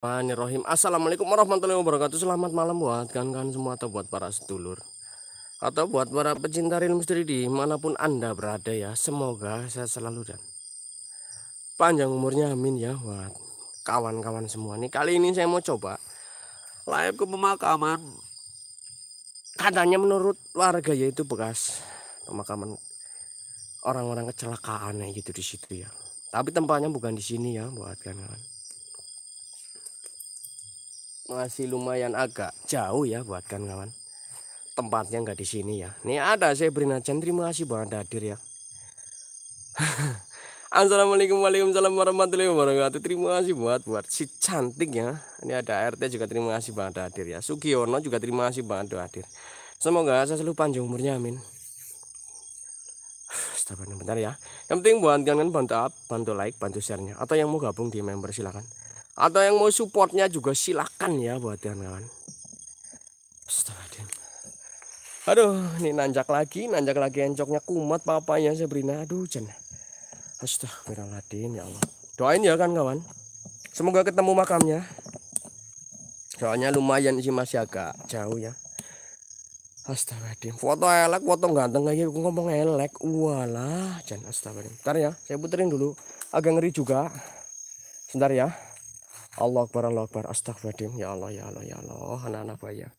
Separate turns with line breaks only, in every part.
Bismillahirrahmanirrahim Assalamualaikum warahmatullahi wabarakatuh Selamat malam buat kan-kan semua atau buat para sedulur Atau buat para pecinta real misteri di manapun anda berada ya Semoga saya selalu dan panjang umurnya amin ya buat kawan-kawan semua nih Kali ini saya mau coba live ke pemakaman Katanya menurut warga yaitu bekas pemakaman orang-orang kecelakaan gitu di situ ya tapi tempatnya bukan di sini ya buat kawan-kawan masih lumayan agak jauh ya buat kan kawan tempatnya nggak di sini ya ini ada saya beri nacan terima kasih banget hadir ya Assalamualaikum Waalaikumsalam warahmatullahi wabarakatuh terima kasih buat buat si cantik ya ini ada RT juga terima kasih banget hadir ya Sugiono juga terima kasih banget hadir semoga saya selalu panjang umurnya amin Sabar bentar ya yang penting buat kalian bantu up bantu like bantu sharenya atau yang mau gabung di member silahkan atau yang mau supportnya juga silakan ya buat kawan-kawan aduh ini nanjak lagi nanjak lagi encoknya kumat papanya Sabrina aduh jana Astagfirullahaladzim ya Allah doain ya kan kawan semoga ketemu makamnya soalnya lumayan sih masih agak jauh ya Astagfirullahaladzim foto elek foto ganteng lagi. aku ngomong elek walah jangan astagfirullahaladzim Bentar ya saya puterin dulu agak ngeri juga sebentar ya Allah Akbar Allah Akbar astagfirullahaladzim ya Allah ya Allah ya Allah anak-anak bayar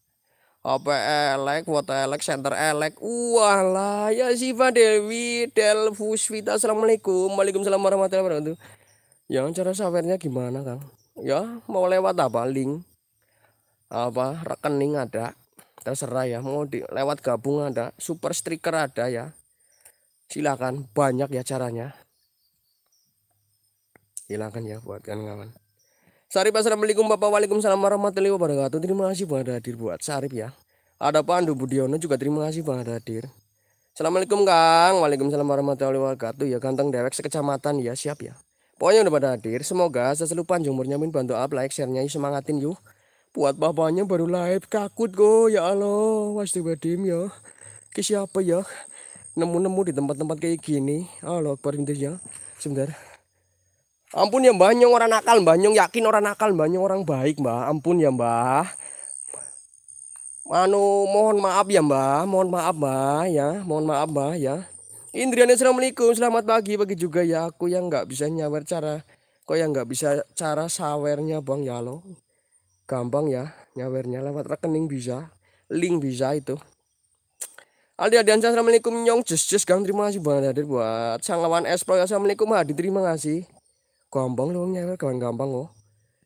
apa elek water elek center elek walah ya Siva Dewi Del Fusvita assalamualaikum waalaikumsalam warahmatullahi wabarakatuh yang cara sawernya gimana kang ya mau lewat apa link apa rekening ada terserah ya mau di, lewat gabung ada super striker ada ya silakan banyak ya caranya silakan ya buatkan kawan Sarip Assalamualaikum Bapak Waalaikumsalam warahmatullahi wabarakatuh Terima kasih banget hadir buat Sarip ya Ada Pandu Budiono juga terima kasih banget hadir Assalamualaikum Kang Waalaikumsalam warahmatullahi wabarakatuh Ya ganteng derek sekecamatan ya siap ya Pokoknya udah pada hadir Semoga selalu panjang umurnya min bantu up like share nya semangatin yuk Buat bapaknya baru live kakut go ya Allah Wasti ya Ke siapa ya Nemu-nemu di tempat-tempat kayak gini Allah Akbar ya Sebentar Ampun ya Mbah Nyong orang nakal, Mbah Nyong yakin orang nakal, Mbah Nyong orang baik, Mbah. Ampun ya Mbah. Manu mohon maaf ya Mbah, mohon maaf Mbah ya, mohon maaf Mbah ya. Indriana Assalamualaikum, selamat pagi, pagi juga ya aku yang nggak bisa nyawer cara, kok yang nggak bisa cara sawernya Bang ya lo. Gampang ya nyawernya lewat rekening bisa, link bisa itu. Aldi Adiansyah Assalamualaikum Nyong Jus Jus Kang terima kasih banget hadir buat Sang Lawan Espro Assalamualaikum hadir terima kasih Gampang loh ya kawan gampang loh.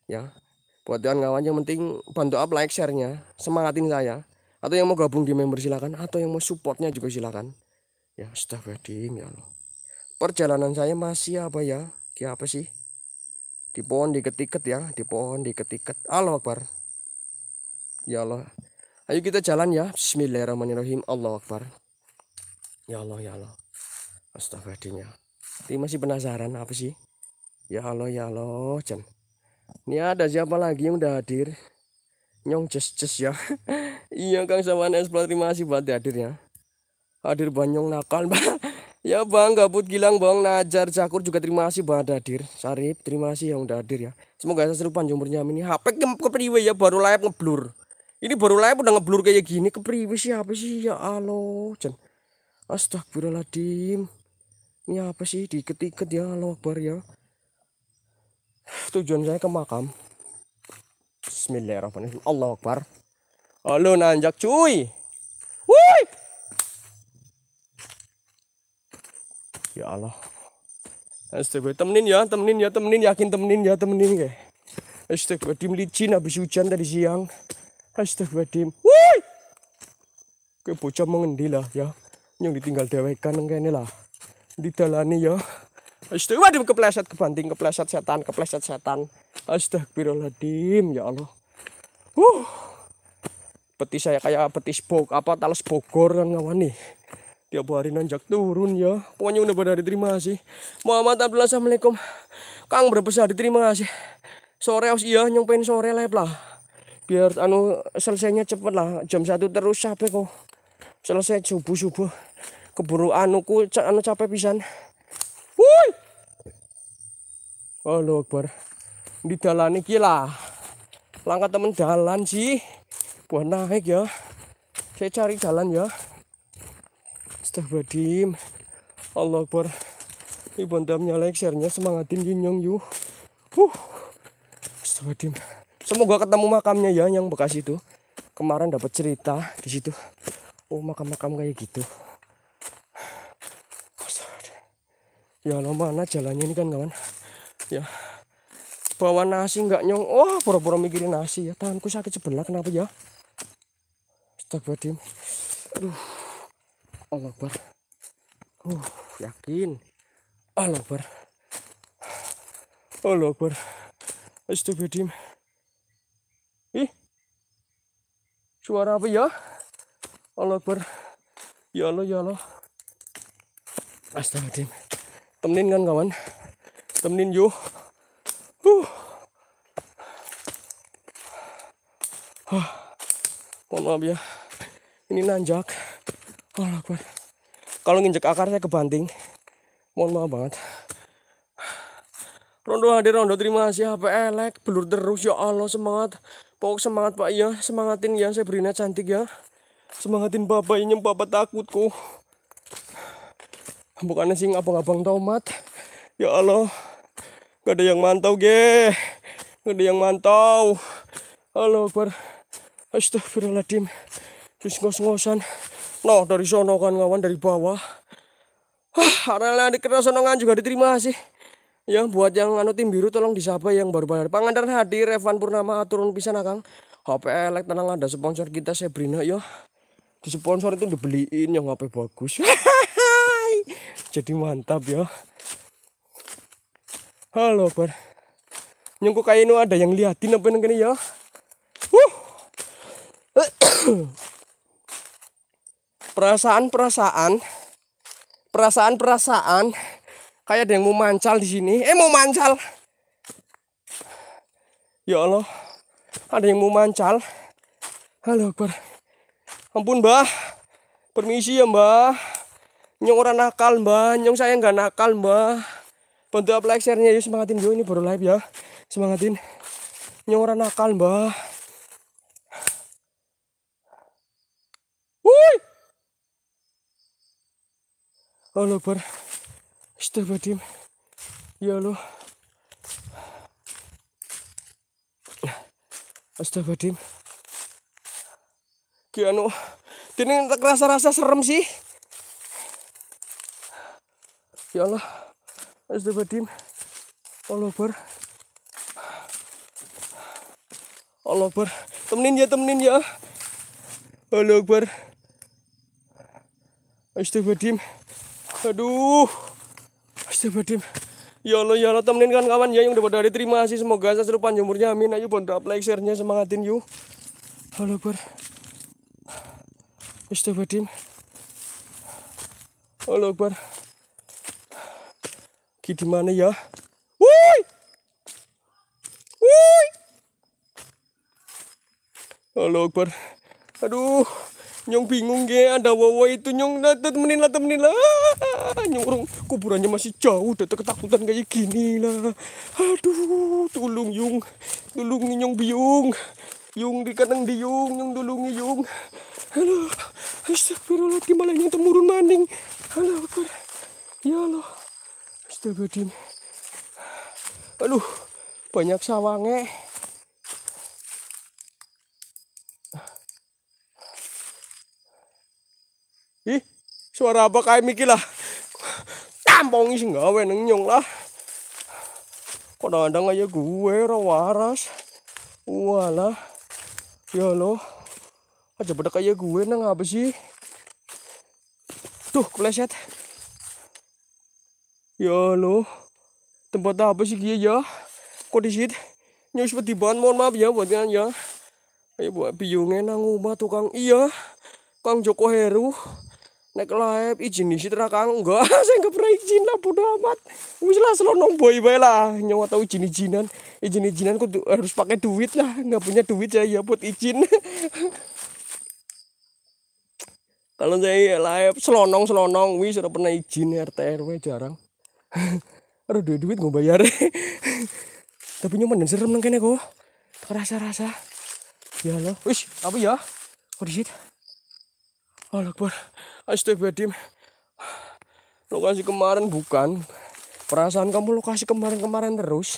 Ya. Buat kawan-kawan yang penting bantu up like share-nya, semangatin saya. Atau yang mau gabung di member silakan atau yang mau supportnya juga silakan. Ya, sudah wedding ya loh. Perjalanan saya masih apa ya? Kayak apa sih? Di pohon di ketiket ya, di pohon di ketiket Allah Akbar. Ya Allah. Ayo kita jalan ya. Bismillahirrahmanirrahim. Allah Akbar. Ya Allah, ya Allah. Astagfirullahaladzim ya. Ini masih penasaran apa sih? Ya Allah, ya Allah, Jan. Ini ada siapa lagi yang udah hadir? Nyong Jes Jes ya. iya Kang Sawan Esplor terima kasih buat hadir ya. Hadir Banyong nakal, Bang. ya Bang Gabut Gilang, Bang Najar Cakur juga terima kasih buat hadir. Sarip terima kasih yang udah hadir ya. Semoga saya seru panjang jumpernya ini. HP kepriwe ya baru layap ngeblur. Ini baru layap udah ngeblur kayak gini kepriwe siapa sih ya Allah, Jan. Astagfirullahaladzim. Ini apa sih diket-iket ya Allah Akbar ya tujuan saya ke makam Bismillahirrahmanirrahim Allah Akbar oh, lu nanjak cuy Woi Ya Allah Astagfirullah. temenin ya temenin ya temenin yakin temenin ya temenin ya. Astagfirullah. tim licin habis hujan tadi siang tim. Woi Kayak bocah mengendilah ya Yang ditinggal dewekan kayaknya lah Didalani ya Astaga, waduh kepleset kebanting, kepleset setan, kepleset setan. Astagfirullahaladzim, ya Allah. Uh. Petis saya kayak petis spok apa talas Bogor kan kawan nih. Tiap hari nanjak turun ya. Pokoknya udah pada diterima sih. Muhammad Abdullah Assalamualaikum. Kang berbesar diterima sih? Sore harus iya nyumpain sore live lah. Biar anu selesainya cepet lah. Jam satu terus capek kok. Selesai subuh-subuh. Keburu anuku anu capek pisan. Woi, Allah Akbar. Di jalan iki lah. Langkah temen jalan sih. buah naik ya. Saya cari jalan ya. Astagfirullahaladzim. Allah Akbar. Ibu damnya like share-nya semangatin Yin Yong Yu. Huh. Astagfirullahaladzim. Semoga ketemu makamnya ya yang bekas itu. Kemarin dapat cerita di situ. Oh makam-makam kayak gitu. ya lo mana jalannya ini kan kawan ya bawa nasi nggak nyong wah oh, pura-pura mikirin nasi ya tanganku sakit sebelah kenapa ya Astagfirullahaladzim aduh Allah Akbar uh yakin Allah Akbar Allah Akbar Astagfirullahaladzim ih suara apa ya Allah Akbar ya Allah ya Allah Astagfirullahaladzim temenin kan kawan temenin yuk. huh. Huh. mohon maaf ya ini nanjak oh, kalau nginjek akar saya kebanting mohon maaf banget Rondo hadir, Rondo terima kasih HP elek, belur terus ya Allah semangat. Pokok semangat Pak ya, semangatin ya Sabrina cantik ya. Semangatin Bapak ini Bapak takutku bukannya sing abang-abang tomat ya Allah gak ada yang mantau ge gak ada yang mantau Allah Akbar Astagfirullahaladzim terus ngos-ngosan noh dari sono kan ngawan dari bawah karena di sonongan juga diterima sih ya buat yang anu tim biru tolong disapa yang baru baru pangandaran hadir Evan Purnama turun pisan akang HP elek tenang ada sponsor kita Sebrina ya di sponsor itu dibeliin yang HP bagus jadi mantap ya halo bar nyungku kayak ini ada yang liatin apa yang ini ya perasaan perasaan perasaan perasaan kayak ada yang mau mancal di sini eh mau mancal ya Allah ada yang mau mancal halo bar ampun mbah permisi ya mbah Nyong orang nakal mbah, nyong saya nggak nakal mbah. Bantu up like share yuk semangatin gue ini baru live ya. Semangatin. Nyong orang nakal mbah. Wuih. ber, bar. Astagfirullahaladzim. Ya Allah. Astagfirullahaladzim. Kiano. Ini rasa-rasa serem sih ya Allah astagfirullahaladzim Allah bar Allah bar temenin ya temenin ya Allah bar astagfirullahaladzim aduh astagfirullahaladzim Ya Allah, ya Allah, temenin kan kawan ya yang udah pada hari terima kasih. Semoga saya seru panjang Amin. Ayo up like share-nya semangatin yuk. Halo bar. Astagfirullahaladzim. Halo bar lagi di mana ya? Woi! Woi! Halo Akbar. Aduh, nyong bingung ge ada wowo itu nyong lah temenin lah temenin lah. Ah, nyong kuburannya masih jauh udah ketakutan kayak gini lah. Aduh, tolong yung. Tolong nyong biung. Yung di kandang diung, nyong tulungi yung. Halo. Astagfirullah, gimana nyong temurun maning. Halo Akbar. Ya Allah tuh aduh banyak sawange ih suara apa kayak mikir lah tampong isi gawe neng nyong lah kok dandang aja gue rawaras walah ya lo aja pada kayak gue neng apa sih tuh kleset Ya lo tempat apa sih kia ya? Kok di situ? mohon maaf ya buat kalian ya. Ayo buat biungnya nang rumah tukang iya. Kang Joko Heru. Nek live izin di situ kang enggak, saya enggak pernah izin lah bodo amat. Wis lah selalu boy bae lah, nyawa tau izin izinan, izin izinan kudu harus pakai duit lah, nggak punya duit saya ya buat izin. Kalau saya live selonong selonong, wis sudah pernah izin RT RW jarang. aduh duit duit gue bayar tapi nyaman dan serem nengkene kok. kerasa rasa ya lo wish apa ya kok disit Allah Akbar Astagfirullahaladzim lokasi kemarin bukan perasaan kamu lokasi kemarin-kemarin terus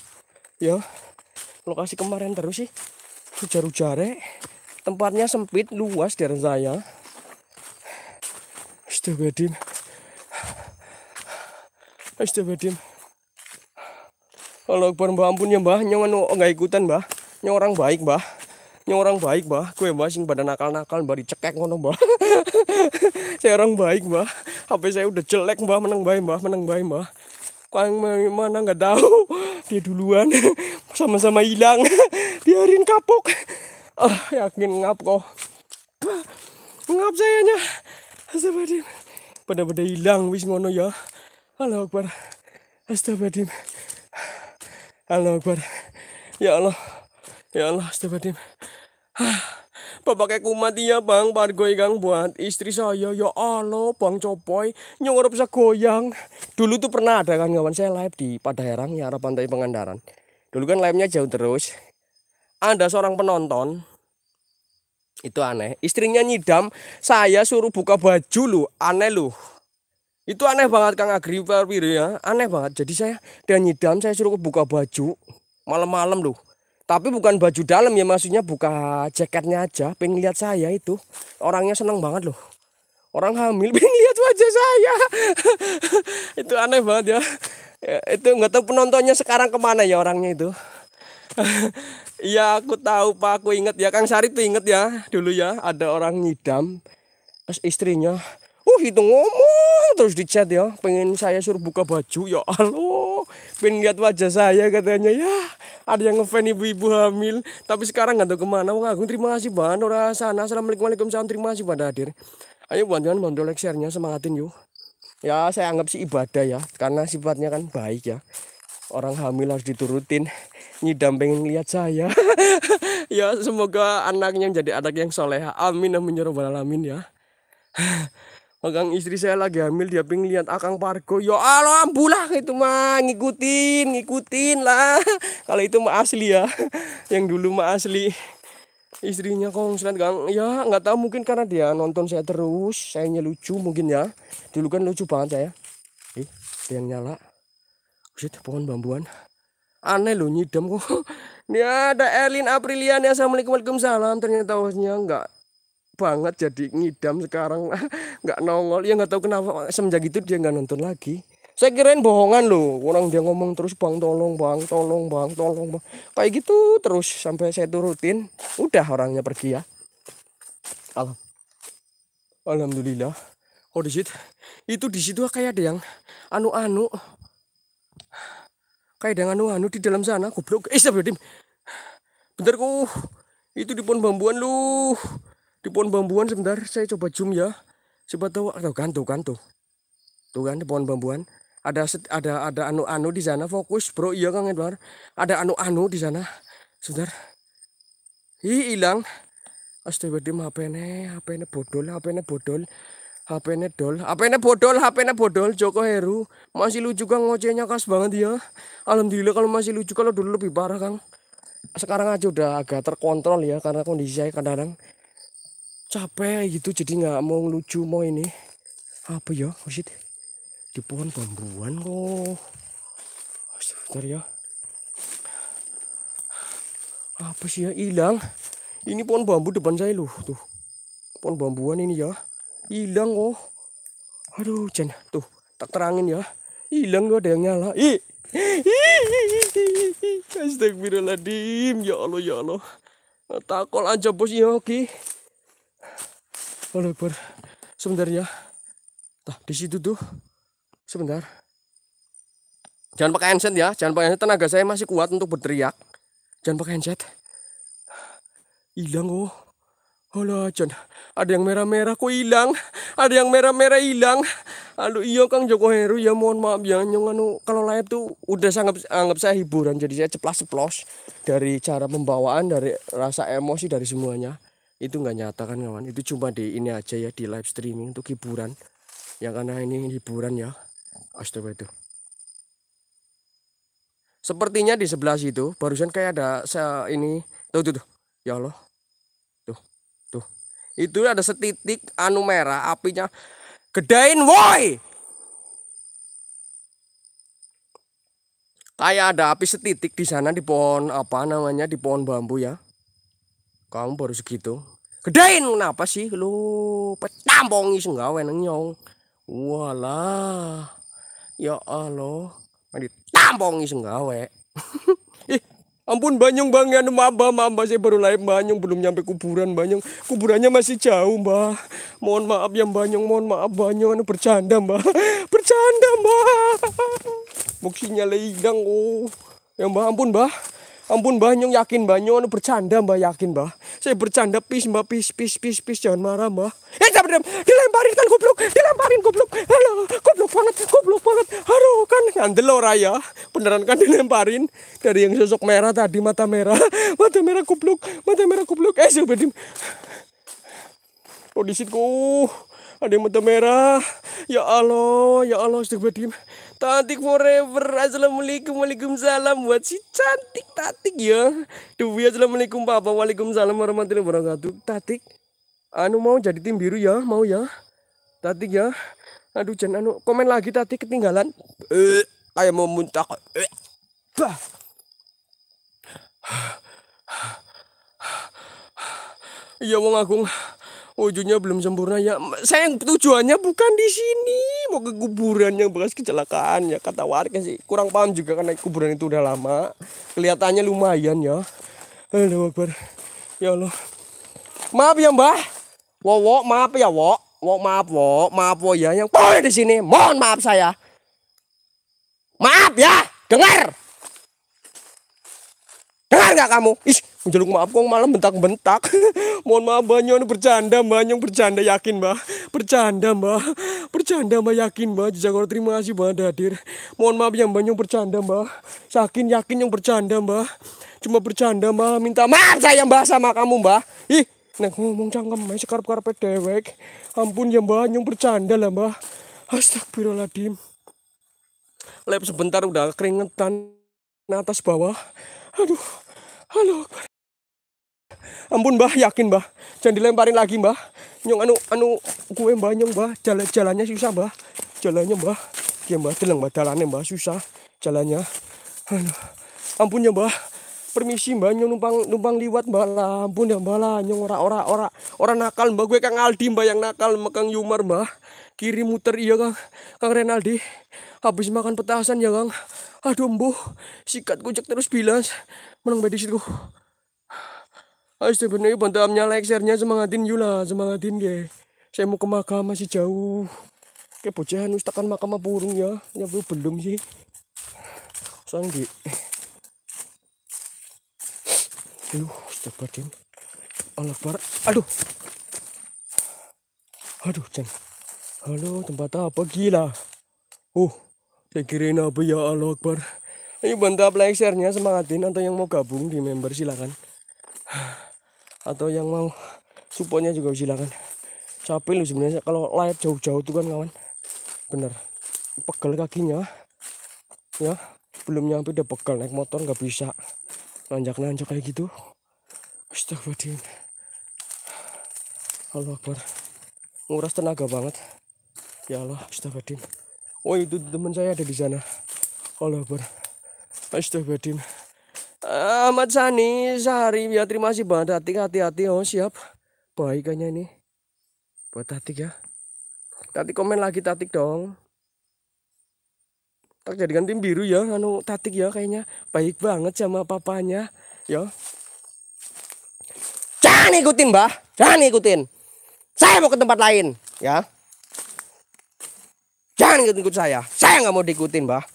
ya lokasi kemarin terus sih ujar ujare eh. tempatnya sempit luas dari saya Astagfirullahaladzim Astagfirullahaladzim. Kalau Akbar mbah ampunnya ya mbah, nyawa anu nggak ikutan mbah. Nyawa orang baik mbah. Nyawa orang baik mbah. Kue mbah sing pada nakal-nakal mbah dicekek ngono mbah. saya orang baik mbah. HP saya udah jelek mbah, menang baik mbah, menang baik mbah. Kau yang mana nggak tahu. Dia duluan. Sama-sama hilang. Biarin kapok. Ah, yakin ngap kok. Ngap sayanya. Astagfirullahaladzim. Pada-pada hilang wis ngono ya. Allah Akbar. Astagfirullahaladzim. Allah Akbar. Ya Allah. Ya Allah, astagfirullahaladzim. Bapak kayak kumat ya bang, pargo goyang buat istri saya. Ya Allah, bang copoy, nyongor saya goyang. Dulu tuh pernah ada kan kawan saya live di Padaherang, ya arah pantai Pengandaran. Dulu kan live-nya jauh terus. Ada seorang penonton, itu aneh. Istrinya nyidam, saya suruh buka baju lu, aneh lu. Itu aneh banget Kang Agri Farwir ya, aneh banget. Jadi saya dan nyidam saya suruh buka baju malam-malam loh. Tapi bukan baju dalam ya maksudnya buka jaketnya aja. Pengen lihat saya itu orangnya seneng banget loh. Orang hamil pengen lihat wajah saya. itu aneh banget ya. ya. Itu nggak tahu penontonnya sekarang kemana ya orangnya itu. Iya aku tahu pak, aku inget ya Kang Sari tuh inget ya dulu ya ada orang nyidam terus istrinya Oh itu ngomong terus di chat ya Pengen saya suruh buka baju ya halo Pengen lihat wajah saya katanya ya Ada yang ngefan ibu-ibu hamil Tapi sekarang nggak tahu kemana Wah aku terima kasih banget orang sana Assalamualaikum Waalaikumsalam terima kasih pada hadir Ayo bantuan bantu like share semangatin yuk Ya saya anggap sih ibadah ya Karena sifatnya kan baik ya Orang hamil harus diturutin Nyidam pengen lihat saya Ya semoga anaknya jadi anak yang soleh Amin amin ya alamin ya Akang istri saya lagi hamil dia ping lihat Akang Pargo. yo ya Allah ambulah itu mah ngikutin, ngikutin lah. Kalau itu mah asli ya. Yang dulu mah asli. Istrinya kong konslet gang Ya nggak tahu mungkin karena dia nonton saya terus, saya nyelucu mungkin ya. Dulu kan lucu banget saya. Eh, yang nyala. Buset, pohon bambuan aneh lo nyidam kok ini ada Erlin Aprilian ya assalamualaikum salam ternyata wasnya enggak banget jadi ngidam sekarang nggak nongol ya nggak tahu kenapa semenjak itu dia nggak nonton lagi saya kirain bohongan loh orang dia ngomong terus bang tolong bang tolong bang tolong bang kayak gitu terus sampai saya turutin udah orangnya pergi ya Alham. alhamdulillah oh di situ itu di situ kayak ada yang anu-anu kayak ada yang anu-anu di dalam sana goblok eh bentar ku itu di pohon bambuan loh di pohon bambuan sebentar saya coba zoom ya siapa tahu atau kan tuh tuh tuh kan di pohon bambuan ada ada ada anu-anu di sana fokus bro iya kang Edwar ada anu-anu di sana sebentar hi hilang astaga di HP ini HP ini bodol HP ini bodol HP ini dol HP ini bodol HP ini bodol Joko Heru masih lucu kang ngocehnya khas banget ya Alhamdulillah kalau masih lucu kalau dulu lebih parah kang sekarang aja udah agak terkontrol ya karena kondisi saya kadang-kadang capek gitu jadi nggak mau lucu mau ini apa ya masjid oh di pohon bambuan kok sebentar ya apa sih ya hilang ini pohon bambu depan saya loh tuh pohon bambuan ini ya hilang oh aduh jen tuh tak terangin ya hilang loh ada yang nyala ih Astagfirullahaladzim Ya Allah ya Allah Takol aja bos ya oke sebentar sebenarnya Tah, di situ tuh sebentar jangan pakai headset ya jangan pakai headset. tenaga saya masih kuat untuk berteriak jangan pakai headset. hilang oh halo, Jan. Ada yang merah-merah kok hilang. Ada yang merah-merah hilang. Aduh, iya Kang Joko Heru ya mohon maaf ya. Nyong anu kalau live tuh udah sangat anggap saya hiburan. Jadi saya ceplas-ceplos dari cara pembawaan, dari rasa emosi dari semuanya itu nggak nyata kan kawan itu cuma di ini aja ya di live streaming untuk hiburan ya karena ini hiburan ya astaga itu sepertinya di sebelah situ barusan kayak ada saya ini tuh tuh tuh ya Allah tuh tuh itu ada setitik anu merah apinya gedein woi kayak ada api setitik di sana di pohon apa namanya di pohon bambu ya kamu baru segitu gedein kenapa sih lu petambong iseng nggak neng nyong walah ya Allah tambong nggak wae. eh ampun banyong bang ya mamba mamba saya baru lahir banyong belum nyampe kuburan banyong kuburannya masih jauh mbah mohon maaf ya banyong mohon maaf banyong anu bercanda mbah bercanda mbah boksinya leidang oh ya mbah ampun mbah Ampun Mbah nyong yakin Mbah nyong anu bercanda Mbah yakin Mbah. Saya bercanda pis Mbah pis pis pis pis jangan marah Mbah. Eh sabar dem dilemparin kan goblok, dilemparin goblok. Halo, goblok banget, goblok banget. Halo kan ngandel raya ya. Beneran kan dilemparin dari yang sosok merah tadi mata merah. Mata merah goblok, mata merah goblok. Eh sabar dem. Kondisiku ada mata merah. Ya Allah, ya Allah, astagfirullahaladzim. Tatik forever. Assalamualaikum, waalaikumsalam buat si cantik tatik ya. Dewi ya, assalamualaikum papa, waalaikumsalam warahmatullahi wabarakatuh. Tatik, anu mau jadi tim biru ya, mau ya. Tatik ya. Aduh jangan anu komen lagi tatik ketinggalan. Eh, kayak mau muntah. Eh, bah. Iya Wong Agung wujudnya belum sempurna ya saya tujuannya bukan di sini mau ke kuburan yang bekas kecelakaan ya kata warga sih kurang paham juga kan naik kuburan itu udah lama kelihatannya lumayan ya Halo eh, Akbar ya Allah maaf ya mbah Wow, wow, maaf ya wo wo maaf wo maaf wo ya yang boleh di sini mohon maaf saya maaf ya dengar dengar nggak kamu Ih, Menjeluk maaf kok malah bentak-bentak. Mohon maaf Mbak Nyon bercanda Mbak bercanda yakin Mbak. Bercanda Mbak. Bercanda Mbak yakin Mbak. Jajagor terima kasih Mbak hadir. Mohon maaf yang Mbak bercanda Mbak. Yakin yakin yang bercanda Mbak. Cuma bercanda Mbak minta maaf saya Mbak sama kamu Mbak. Ih, nek ngomong cangkem main sekarep karpet dewek. Ampun yang Mbak bercanda lah Mbak. Astagfirullahaladzim Lep sebentar udah keringetan atas bawah aduh halo Ampun mbah, yakin mbah. Jangan dilemparin lagi mbah. Nyong anu anu kue mbah nyong mbah. Jalan jalannya susah mbah. Jalannya mbah. Ya mbah teleng mbah jalannya mbah susah. Jalannya. Aduh. Ampun ya mbah. Permisi mbah nyong numpang numpang liwat mbah lah. Ampun ya mbah lah. Nyong ora ora ora ora nakal mbah. Gue kang Aldi mbah yang nakal. Mekang Yumar mbah. Kiri muter iya kang. Kang Renaldi. Habis makan petasan ya kang. Aduh mbuh. Sikat gojek terus bilas. Menang mbah di Astagfirullah, amnya like, share-nya semangatin yula, semangatin ya. Saya mau ke makam masih jauh. Kayak bocahan ustakan makam burung ya. Ya belum sih. Sang Lu Aduh, coba Allah bar. Aduh. Aduh, ceng. Halo, tempat apa gila? Oh, saya kirain apa ya Allah Akbar. Ayo bantu like share semangatin atau yang mau gabung di member silakan atau yang mau supportnya juga silakan capek lu sebenarnya kalau layar jauh-jauh tuh kan kawan bener pegel kakinya ya belum nyampe udah pegel naik motor nggak bisa nanjak-nanjak kayak gitu astagfirullahaladzim Allah Akbar nguras tenaga banget ya Allah astagfirullahaladzim oh itu teman saya ada di sana Allah Akbar astagfirullahaladzim Eh, Ahmad Sani, Sari, ya terima kasih Mbak Tatik, hati-hati, oh siap. Baik kayaknya ini. Buat Tatik ya. Tati komen lagi tati dong. Tak jadikan tim biru ya, anu Tatik ya kayaknya. Baik banget sama papanya, ya. Jangan ikutin, Mbah. Jangan ikutin. Saya mau ke tempat lain, ya. Jangan ikutin ikut saya. Saya nggak mau diikutin, Mbah.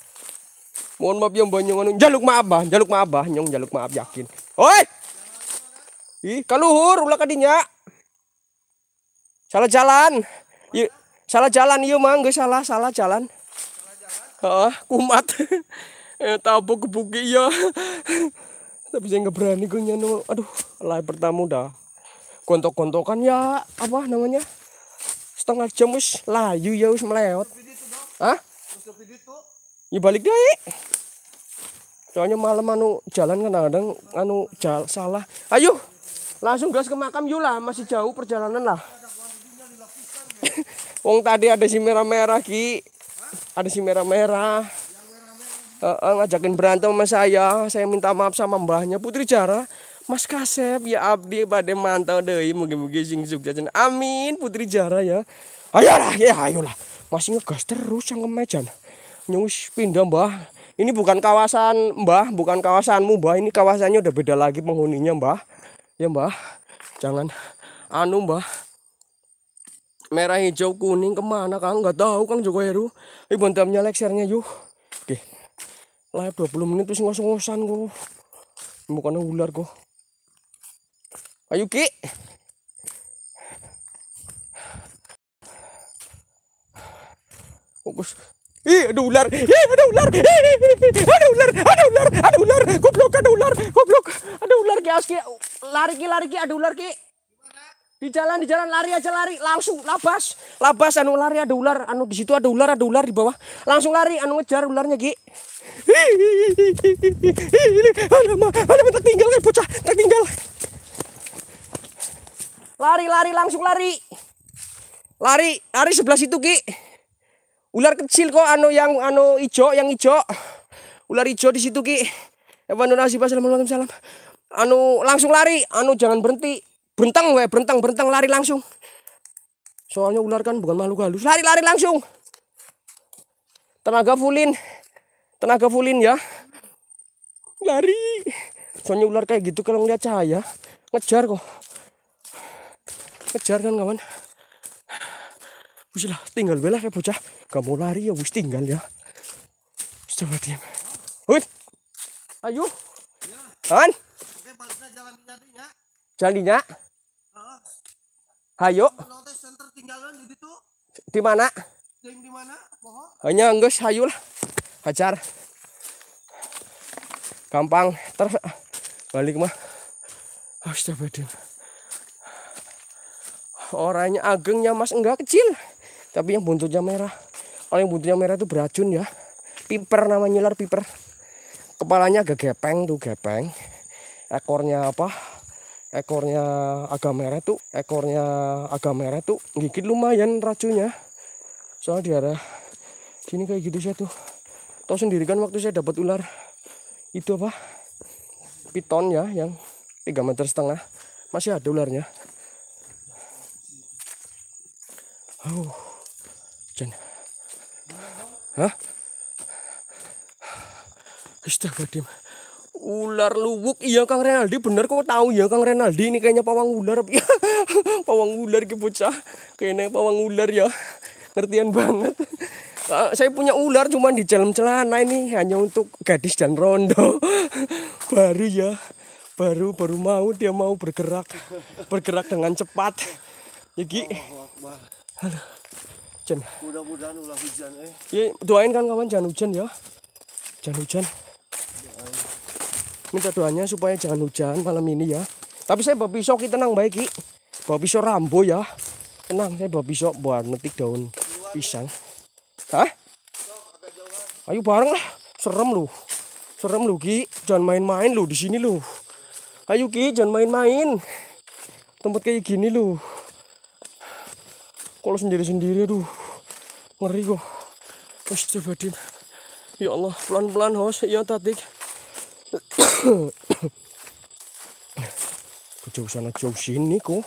Mohon maaf yang banyak anu. Jaluk maaf bah, jaluk maaf bah, nyong jaluk maaf yakin. Oi. Ih, kaluhur ulah kadinya. Salah jalan. yuk iya, salah jalan yuk mah gak salah, salah jalan. ah kumat. eh apa kebuki ya. Tapi saya nggak berani gue nyano. Aduh, lay pertama dah. Kontok-kontokan ya apa namanya? Setengah jam us layu ya us melewat. ah ya balik deh soalnya malam anu jalan kadang-kadang anu jal salah ayo langsung gas ke makam yula masih jauh perjalanan lah wong tadi ada si merah-merah ki ada si merah-merah uh, uh, ngajakin berantem sama saya saya minta maaf sama mbahnya Putri Jara Mas Kasep ya abdi pada mantau deh mugi-mugi sing sukses amin Putri Jara ya ayolah ya ayolah masih ngegas terus yang kemejan nyus pindah mbah ini bukan kawasan mbah bukan kawasanmu mbah ini kawasannya udah beda lagi penghuninya mbah ya mbah jangan anu mbah merah hijau kuning kemana kang nggak tahu kang Joko Heru ini bentamnya leksernya yuk oke live 20 menit terus ngos-ngosan kok bukan ular kok ayo ki fokus Ih, ada ular. Ih, ada ular. Ih, ada ular. Ada ular. Ada ular. Goblok, ada ular. Goblok. Ada ular ki harus Lari ki, lari ki, ada ular ki. Di jalan, di jalan lari aja lari, langsung labas. Labas anu lari ada ular, anu di situ ada ular, ada ular di bawah. Langsung lari anu ngejar ularnya ki. Alamak, alamak tinggal, kan bocah, tinggal, Lari, lari, langsung lari. Lari, lari sebelah situ ki. Ular kecil kok anu yang anu ijo yang ijo. Ular ijo di situ Ki. Evan ya, Nasiba salam. Anu langsung lari, anu jangan berhenti. Berentang weh berentang berentang lari langsung. Soalnya ular kan bukan makhluk halus. Lari-lari langsung. Tenaga fullin. Tenaga fullin ya. Lari. Soalnya ular kayak gitu kalau ngeliat cahaya ngejar kok. Ngejar kan kawan. Wis lah, tinggal bela ya bocah. Gak mau lari ya wis tinggal ya. coba diam. Wih. Ayo. Ya. An. Oke, baliknya jalan jadinya. Jadinya? Heeh. Uh, Hayo. center tinggalan di situ. Di mana? Di mana? Poho. Hanya enggeus hayul. Hajar. Gampang ter ah, balik mah. Astagfirullah. Orangnya agengnya Mas enggak kecil tapi yang buntutnya merah kalau yang buntutnya merah itu beracun ya piper namanya ular piper kepalanya agak gepeng tuh gepeng ekornya apa ekornya agak merah tuh ekornya agak merah tuh gigit lumayan racunnya soalnya di arah sini kayak gitu saya tuh tahu sendiri kan waktu saya dapat ular itu apa piton ya yang 3 meter setengah masih ada ularnya oh Hah? Hah? Astagfirullahaladzim. Ular lubuk Iya Kang Renaldi bener kok tahu ya Kang Renaldi ini kayaknya pawang ular. Iya. pawang ular ke bocah. Kayaknya pawang ular ya. Ngertian banget. Eh, saya punya ular cuman di dalam celana ini hanya untuk gadis dan rondo. baru ya. Baru baru mau dia mau bergerak. Bergerak dengan cepat. Jadi. Halo hujan.
Mudah-mudahan ulah hujan eh.
Ya, doain kan kawan jangan hujan ya. Jangan hujan. Minta doanya supaya jangan hujan malam ini ya. Tapi saya bawa pisau kita tenang baik Ki. Bawa pisau rambo ya. Tenang saya bawa pisau buat metik daun pisang. Hah? Ayo bareng lah. Serem lu. Serem lu Ki. Jangan main-main lu di sini lu. Ayo Ki, jangan main-main. Tempat kayak gini lu kalau sendiri-sendiri aduh Marigo. Astagfirullahaladzim. Ya Allah, pelan-pelan hos. Ya tadi jauh sana jauh sini kok.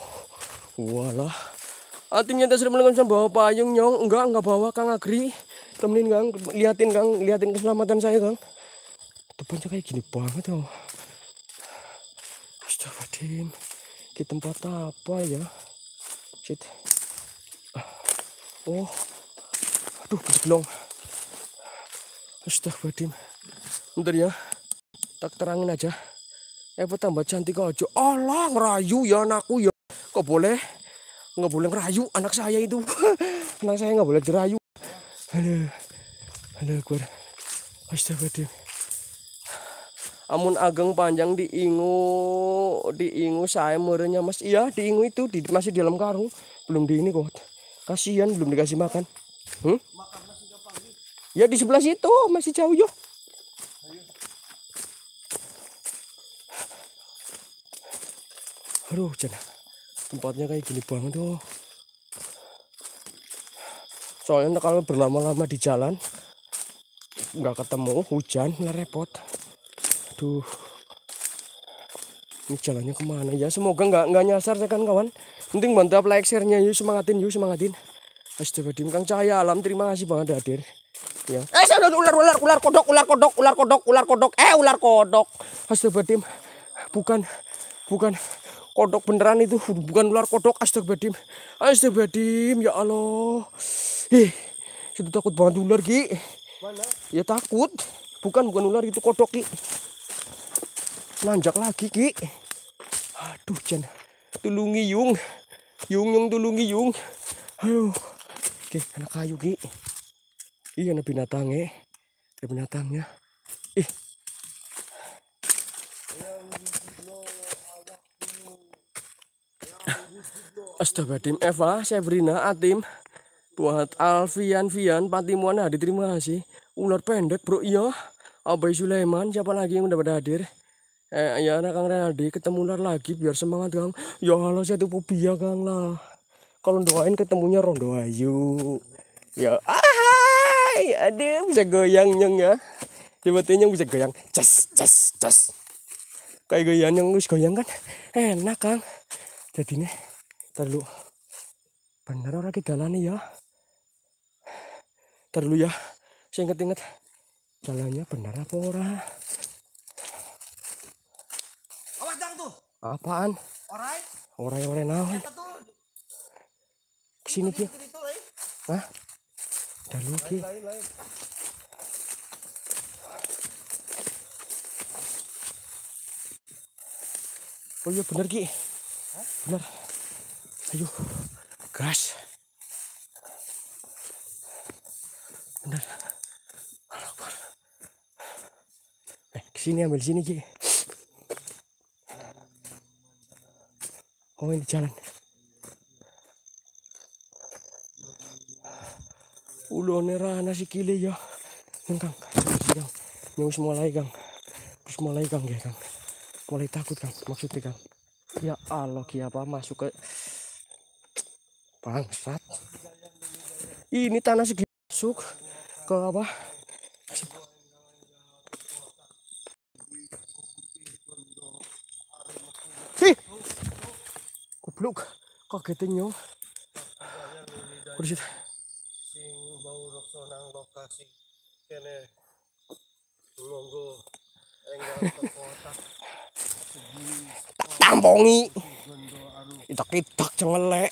Walah. Artinya tak sudah melakukan bawa payung nyong. Enggak, enggak bawa Kang Agri. Temenin Kang, liatin Kang, liatin keselamatan saya Kang. Depannya kayak gini banget ya. Astagfirullahaladzim. Di tempat apa ya? Shit. Ah. Oh, Aduh, Astaga, Tim, Bentar ya. Tak terangin aja. Epo eh, tambah cantik aja. Allah ngerayu ya anakku ya. Kok boleh? Nggak boleh ngerayu anak saya itu. anak saya nggak boleh dirayu. Aduh. Aduh, gue. Tim. Amun ageng panjang di ingu, saya merenya mas. Iya, di itu di, masih di dalam karung, belum di ini kok. Kasihan belum dikasih makan. Hmm? Ya di sebelah situ masih jauh yuk. Aduh, jangan. Tempatnya kayak gini banget tuh. Oh. Soalnya kalau berlama-lama di jalan nggak ketemu hujan ngerepot. repot. Aduh. Ini jalannya kemana ya? Semoga nggak nggak nyasar ya kan kawan. Penting bantu like share-nya yuk semangatin yuk semangatin. Astagfirullahaladzim Kang Cahaya Alam terima kasih banget hadir ya eh saya ular ular ular kodok ular kodok ular kodok ular kodok eh ular kodok Astagfirullahaladzim bukan bukan kodok beneran itu bukan ular kodok Astagfirullahaladzim Astagfirullahaladzim ya Allah ih itu takut banget ular Ki mana ya takut bukan bukan ular itu kodok Ki nanjak lagi Ki aduh Jen tulungi yung yung yung tulungi yung Ayo. Ki, anak kayu Ki. Ih, iya, anak binatang eh. Ada binatangnya. Ih. tim Eva, Sabrina, Atim Buat Alfian, Vian, Patimuan hadir terima kasih Ular pendek bro, iya Abai Sulaiman, siapa lagi yang udah pada hadir Eh, ya anak Kang Renaldi ketemu ular lagi biar semangat Kang. Ya Allah saya tuh Pobia, Kang lah kalau doain ketemunya Rondo Ayu ya ah ada bisa goyang nyeng ya tiba-tiba bisa goyang cas cas cas kayak goyang yang bisa goyang kan enak kan jadi nih terlalu bener orang jalan ya terlalu ya saya inget-inget jalannya benar apa ora awas dang tuh apaan orai orai orai naon
sini ki, ah, Dari lagi. Oh iya bener Ki. Bener. Ayo. Gas.
Bener. Eh, sini ambil sini Ki. Oh ini jalan. ulo nera nasi kile ya yang kang yang yang harus mulai kang harus mulai kang ya kang mulai takut kang maksudnya kang ya Allah ya masuk ke bangsat ini tanah segi masuk ke apa Hih! Goblok, kagetnya. Udah situ nang lokasi kene monggo enggal kota tampongi kita kita cengelek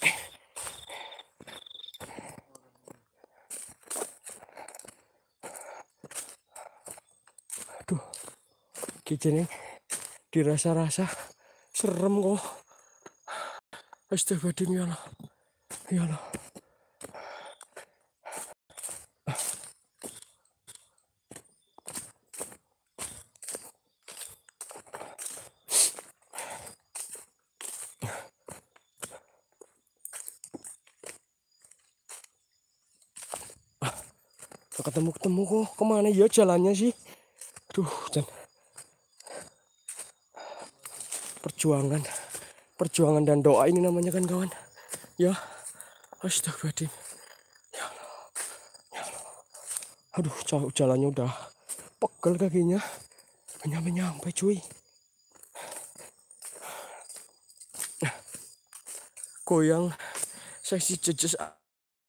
aduh kijene dirasa-rasa serem kok astagfirullah ya Allah ya Allah ketemu ketemu kok kemana ya jalannya sih aduh dan perjuangan perjuangan dan doa ini namanya kan kawan ya astagfirullahaladzim ya Allah ya Allah aduh jauh jalannya udah pegel kakinya nyampe nyampe cuy goyang seksi jejes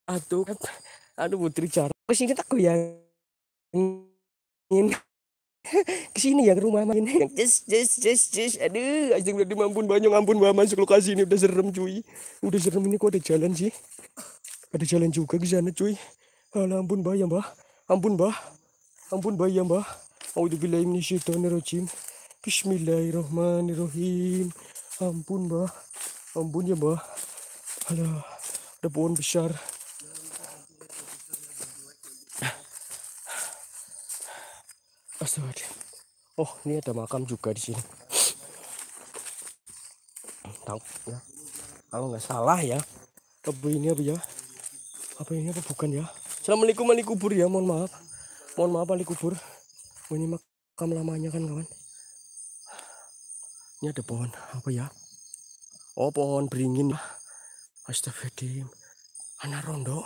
aduh aduh putri cara pusing kita goyangin ke sini ya ke rumah main jus jus jus jus aduh aja udah dimampun banyak ampun bawa masuk lokasi ini udah serem cuy udah serem ini kok ada jalan sih ada jalan juga ke sana cuy Alah, ampun bah ya mbah ampun bah ampun bah ya mbah syaitan rojim Bismillahirrahmanirrahim ampun bah ampun ya mbah ada pohon besar atas tuh ada. Oh, ini ada makam juga di sini. Tahu ya. Kalau nggak salah ya, kebun ini apa ya? Apa ini apa bukan ya? Assalamualaikum ahli kubur ya, mohon maaf. Mohon maaf ahli kubur. Oh, ini makam lamanya kan kawan. Ini ada pohon apa ya? Oh, pohon beringin. Astagfirullahaladzim. Anak rondo.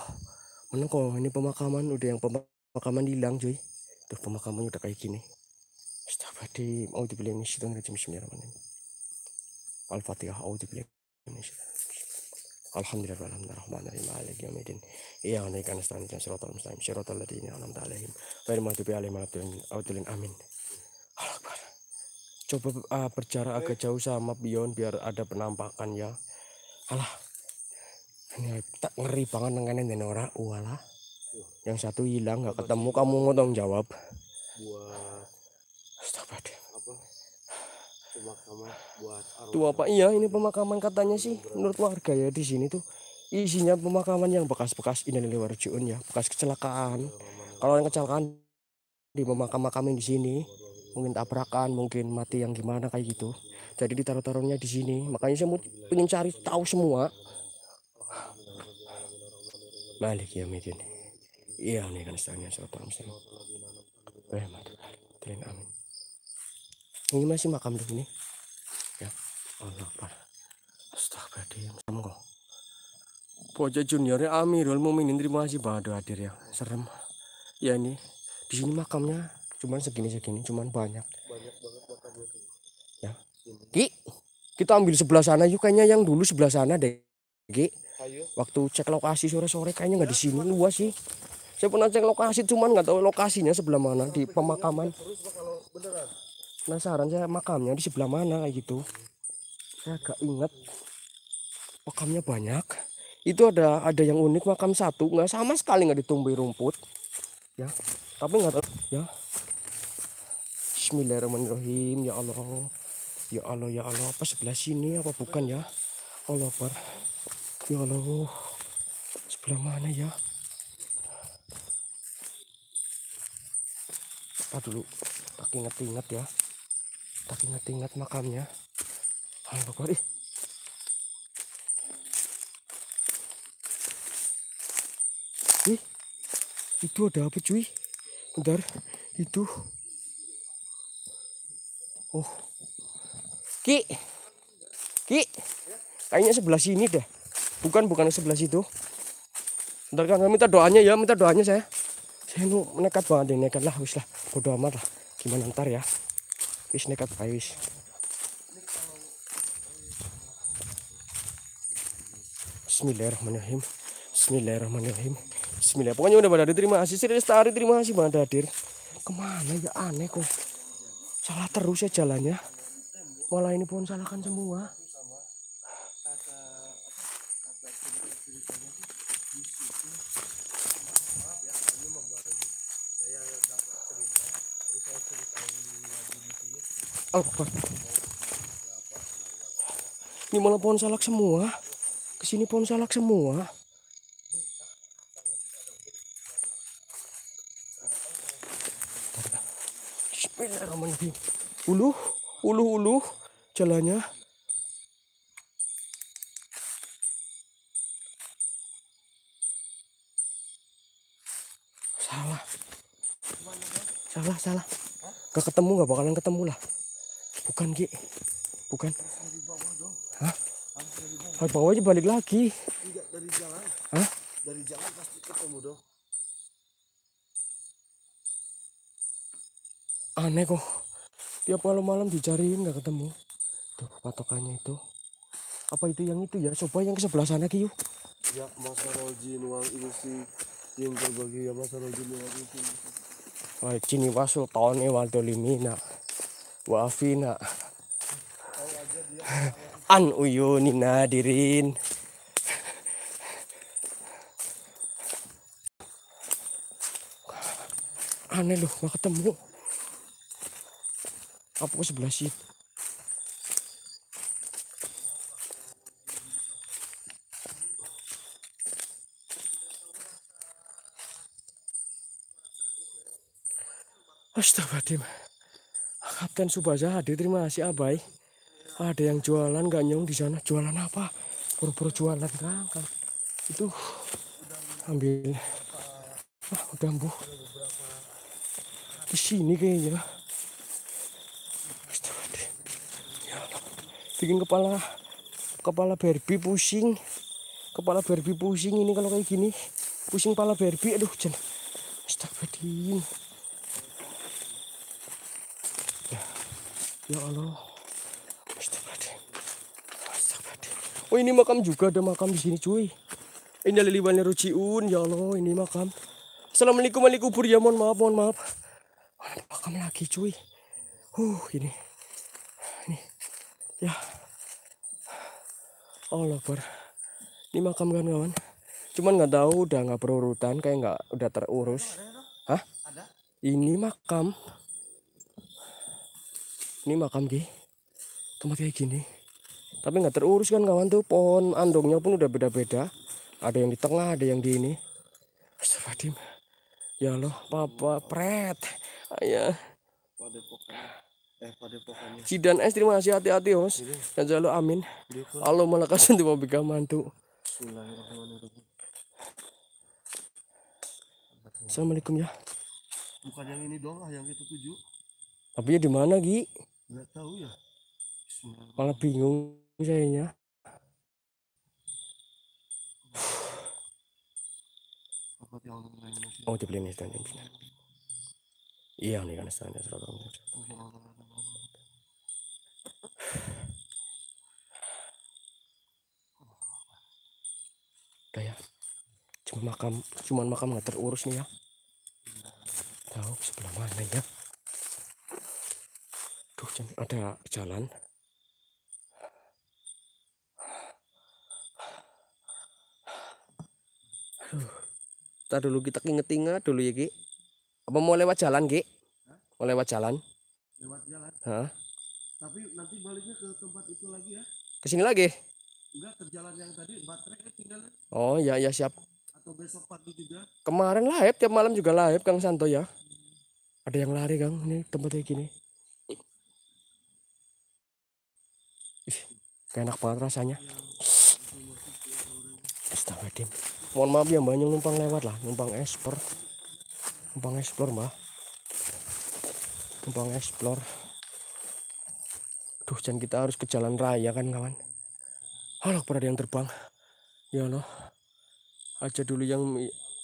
Mana kok ini pemakaman udah yang pemakaman hilang cuy tuh pemakamannya udah kayak gini Astagfirullahaladzim Audu billahi minasyaitan rajim Bismillahirrahmanirrahim Al-Fatihah Audu billahi minasyaitan Alhamdulillah Alhamdulillahirrahmanirrahim Alik yamidin Iya dan astagfirullahaladzim Syaratul mustahim Syaratul ladhina anamta alaihim Bair mahdubi alaihim Audulin amin Coba uh, berjarak agak jauh sama Bion biar ada penampakan ya Alah ini tak ngeri banget nengenin dengan orang walah yang satu hilang nggak ketemu kamu ngotong jawab buat
Stop apa pemakaman buat arwah tuh apa iya
ini pemakaman katanya sih menurut warga ya di sini tuh isinya pemakaman yang bekas-bekas ini warjiun ya bekas kecelakaan kalau yang kecelakaan di pemakaman makamin di sini mungkin tabrakan mungkin mati yang gimana kayak gitu jadi ditaruh-taruhnya di sini makanya saya mau pengen cari tahu semua balik ya Medin iya nih kan istilahnya sobat muslim eh amin ini masih makam dong ini ya Allah Akbar astagfirullahaladzim kok Pojok juniornya Amirul Muminin terima kasih banget hadir ya serem ya ini di sini makamnya cuman segini segini cuman banyak
banyak banget makamnya
ya Ki kita ambil sebelah sana yuk kayaknya yang dulu sebelah sana deh Ki waktu cek lokasi sore-sore kayaknya nggak di sini luas sih saya pernah cek lokasi cuman nggak tahu lokasinya sebelah mana di pemakaman penasaran saya makamnya di sebelah mana kayak gitu saya agak inget makamnya banyak itu ada ada yang unik makam satu nggak sama sekali nggak ditumbuhi rumput ya tapi nggak tahu ya Bismillahirrahmanirrahim ya Allah ya Allah ya Allah apa sebelah sini apa bukan ya Allah bar ya Allah sebelah mana ya apa dulu tak inget-inget ya tak inget-inget makamnya Halo Bogor ih
itu ada apa cuy bentar itu oh ki ki
kayaknya sebelah sini deh. bukan bukan sebelah situ bentar kan minta doanya ya minta doanya saya saya nu nekat banget deh nekat lah wis lah bodo amat lah gimana ntar ya wis nekat ayo wis Bismillahirrahmanirrahim Bismillahirrahmanirrahim Bismillah pokoknya udah pada diterima terima kasih serius tari terima kasih banget hadir kemana ya aneh kok salah terus ya jalannya malah ini pohon salahkan semua Ini malah pohon salak semua. Kesini pohon salak semua.
Bismillahirrahmanirrahim.
Ulu, ulu, ulu. Jalannya. Salah. Salah, salah. Gak ketemu, gak bakalan ketemu lah bukan Ki bukan dari bawah dong Hah? dari bawah aja balik lagi tidak dari jalan Hah?
dari jalan pasti ketemu dong
aneh kok tiap malam-malam dicariin nggak ketemu tuh patokannya itu apa itu yang itu ya coba yang ke sebelah sana Ki yuk
ya masa roji nuang ilusi yang berbagi ya masa roji nuang ilusi
Wah, cini wasul tahun ini waktu limina wafina an uyuni nadirin aneh loh nggak ketemu apa ke sebelah sini Astagfirullahaladzim. Kapten Subasa hadir terima kasih abai ada yang jualan gak nyong di sana jualan apa Pur pur jualan kan, itu ambil ah udah bu di sini kayaknya ya bikin kepala kepala Barbie pusing kepala Barbie pusing ini kalau kayak gini pusing kepala Barbie aduh jangan Astagfirullah. ya Allah Oh ini makam juga ada makam di sini cuy. Ini liliwannya ruciun ya Allah ini makam. Assalamualaikum alaikum kubur ya mohon maaf mohon maaf. Oh, ada makam lagi cuy. Huh ini ini ya Allah ber. Ini makam kan kawan. Cuman nggak tahu udah nggak berurutan kayak nggak udah terurus. Hah? Ini makam ini makam ki tempat kayak gini tapi nggak terurus kan kawan tuh pohon andongnya pun udah beda-beda ada yang di tengah ada yang di ini Astagfirullahaladzim ya loh papa pret ayah
eh padepokannya Cidan
terima kasih hati-hati os dan jalo, amin Allah malakasan mau bika mantu Assalamualaikum ya
bukan yang ini doang lah yang itu tujuh
tapi ya di mana Gi
nggak tahu ya
malah bingung sayanya Oh, dibeli nih Iya nih kan standar seragam. Kayak cuma makam, cuma makam nggak terurus nih ya. Tahu sebelah mana ya? Kehujan ada jalan. Aduh. Kita dulu kita inget-inget dulu ya, Ki. Apa mau lewat jalan, Ki? Mau lewat jalan? Lewat jalan. Hah?
Tapi nanti baliknya ke tempat itu lagi ya.
Ke sini lagi? Enggak, ke jalan yang tadi baterai ya, tinggal. Ya. Oh, ya ya siap. Atau besok pagi juga. Kemarin live tiap malam juga live Kang Santo ya. Hmm. Ada yang lari, Kang. Ini tempatnya gini. enak banget rasanya Astagfirullahaladzim mohon maaf ya mbak numpang lewat lah numpang esper numpang explore mbak numpang explore Duh, dan kita harus ke jalan raya kan kawan. Halo, ada yang terbang. Ya Allah. Aja dulu yang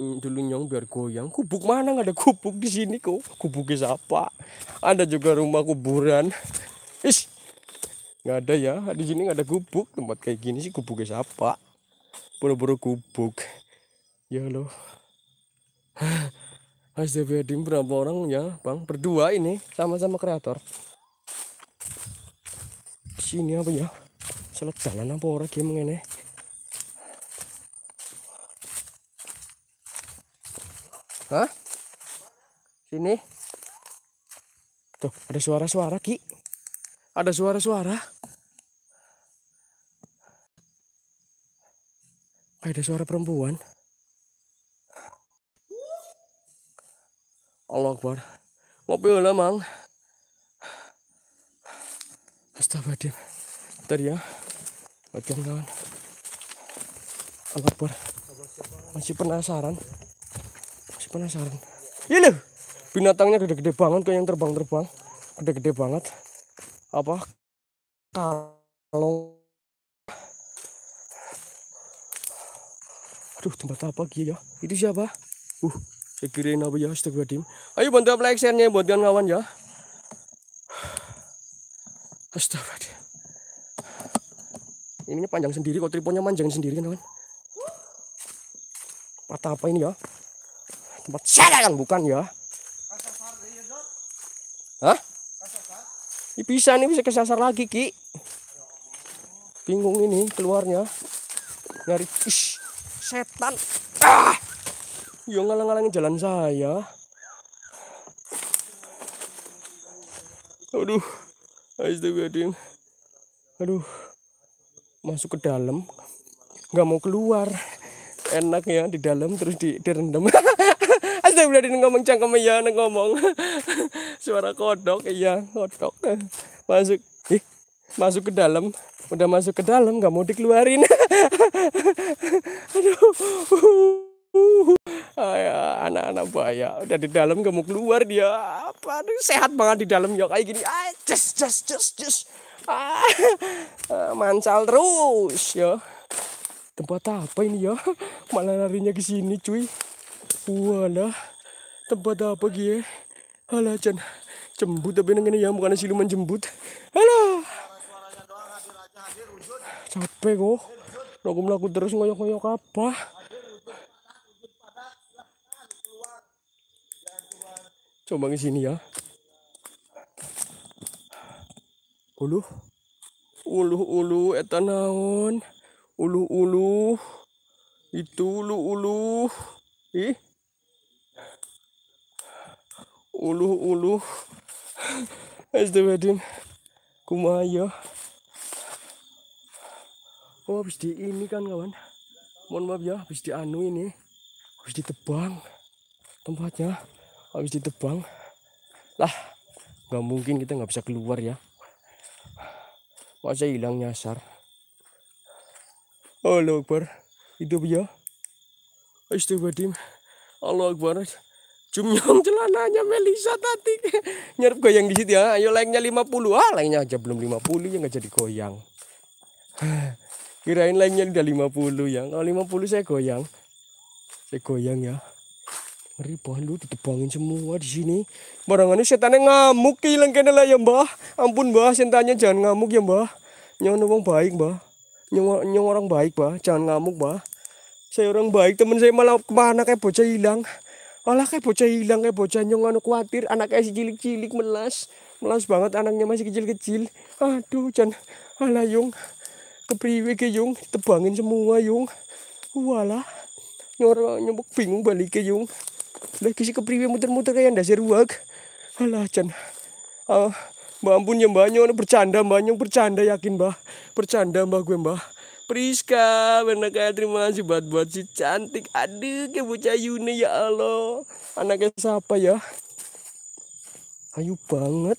dulu nyong biar goyang. Kubuk mana nggak ada kubuk di sini kok. Kubuknya siapa? Ada juga rumah kuburan. Ish, nggak ada ya di sini nggak ada gubuk tempat kayak gini sih gubuknya siapa buru-buru gubuk ya loh Astagfirullahaladzim berapa orang ya bang berdua ini sama-sama kreator sini apa ya selek jalan apa orang game mengenai Hah? Sini. Tuh, ada suara-suara, Ki. Ada suara-suara. Ada suara perempuan. Allah Akbar. Mobil Mang. Astagfirullahaladzim. bentar ya. bagian kawan. Allah Akbar. Masih penasaran. Masih penasaran. Ini iya binatangnya gede-gede banget kayak yang terbang-terbang. Gede-gede banget. Apa? Kalau Aduh tempat apa lagi ya? Itu siapa? Uh, saya kirain apa ya astagfirullahaladzim. Ayo bantu apa like share buat kawan-kawan ya. Astagfirullahaladzim. Ininya panjang sendiri kok triponnya panjang sendiri kan kawan. Tempat apa ini ya? Tempat yang bukan ya? Hah? Ini bisa nih bisa kesasar lagi Ki. Bingung ini keluarnya. Nyari ish setan ah yo ya ngalang-ngalangin jalan saya aduh astagfirullahaladzim aduh masuk ke dalam nggak mau keluar enak ya di dalam terus di direndam astagfirullahaladzim ngomong cangkem ya ngomong suara kodok iya kodok masuk ih masuk ke dalam udah masuk ke dalam nggak mau dikeluarin Aduh. Anak-anak buaya udah di dalam gak mau keluar dia. Apa aduh, sehat banget di dalam ya kayak gini. Ah, just just just just. Ah, eh, mancal terus ya. Tempat apa ini ya? Malah larinya ke sini cuy. Walah. Tempat apa gue? ala Jembut tapi ini ya, bukan siluman jembut. Halo, Capek kok lagu melaku terus ngoyok-ngoyok apa coba ke sini ya ulu ulu ulu eta ulu ulu itu ulu ulu ih ulu ulu es wedding, kumaya oh habis di ini kan kawan mohon maaf ya habis di Anu ini habis ditebang tempatnya habis ditebang lah nggak mungkin kita nggak bisa keluar ya masa hilang nyasar Allah Akbar hidup ya Astagfirullahaladzim Allah Akbar Cumyong celananya Melisa tadi nyerap goyang di situ ya. Ayo like-nya 50. Ah, like aja belum 50 yang nggak jadi goyang. kirain lainnya udah 50 ya kalau 50 saya goyang saya goyang ya ngeri lu ditebangin semua di sini barangannya setannya ngamuk hilang kena lah ya mbah ampun mbah setannya jangan ngamuk ya mbah nyawa orang baik mbah nyawa, nyawa orang baik mbah jangan ngamuk mbah saya orang baik temen saya malah kemana kayak bocah hilang malah kayak bocah hilang kayak bocah nyawa anu khawatir kayak si cilik-cilik melas melas banget anaknya masih kecil-kecil aduh jangan alayung kepriwe ke yung tebangin semua yung wala, nyora nyobok bingung balik ke yung lagi si kepriwe muter-muter kayak dasar wak, alah chan ah mbak ampun ya mbak nyono bercanda mbak nyong bercanda yakin mbak bercanda mbak gue mbak Priska, benar kayak terima kasih buat buat si cantik. Aduh, kayak bocah Yuni ya Allah. Anaknya siapa ya? Ayu banget.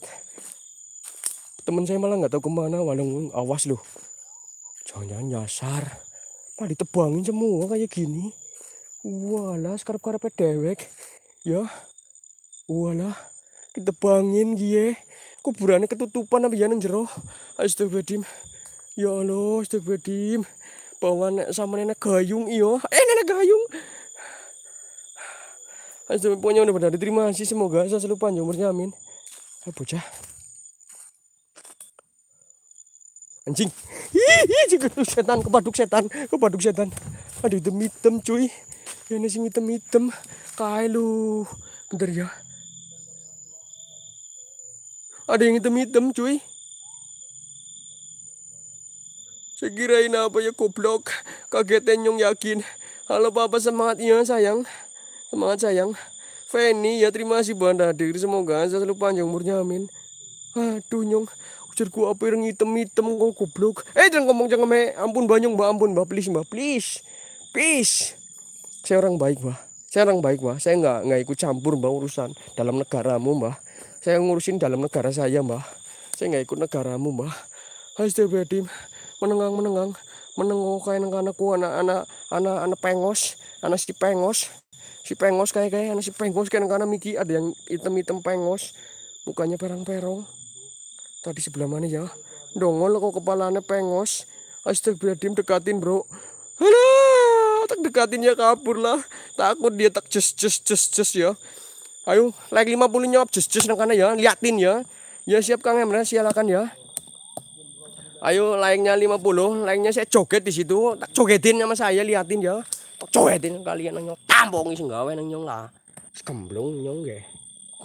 teman saya malah nggak tahu kemana. walau awas loh jangan-jangan nyasar malah ditebangin semua kayak gini walah sekarang karep dewek ya walah ditebangin gie kuburannya ketutupan apa jalan ya, jero astagfirullahaladzim ya Allah astagfirullahaladzim bawa nek sama nenek gayung iyo eh nenek gayung astagfirullahaladzim punya udah benar diterima sih semoga saya selalu panjang umurnya amin eh bocah anjing hihi jenggot setan kepaduk setan kepaduk setan aduh hitam hitam cuy ya, ini nasi hitam hitam kai lu bentar ya ada yang hitam hitam cuy saya kirain apa ya goblok kagetnya nyong yakin halo papa semangat ya sayang semangat sayang Feni ya terima kasih Banda Diri semoga saya selalu panjang umurnya amin aduh nyong Jer gua apa yang hitam-hitam kok goblok. Eh jangan ngomong jangan me. Ampun banyak mbak ampun mbak please mbak please. Peace. Saya orang baik mbak. Saya orang baik mbak. Saya nggak nggak ikut campur mbak urusan dalam negaramu mbak. Saya ngurusin dalam negara saya mbak. Saya nggak ikut negaramu mbak. Astagfirullahaladzim. Menengang menengang menengok kayak anak ku anak-anak anak-anak pengos anak si pengos si pengos kayak kayak anak si pengos kayak anak-anak miki ada yang hitam-hitam pengos mukanya perang-perong tadi sebelah mana ya dongol kok kepalanya pengos astagfirullahaladzim dekatin bro halo tak dekatin ya kabur lah takut dia tak jes jes jes jes ya ayo like 50 nyop jes jes nang ya liatin ya ya siap Kang Emre silakan ya ayo like-nya 50 like saya joget di situ tak jogetin sama saya liatin ya tak jogetin kalian nang nyong tambong sing gawe nang nyong lah gemblong nyong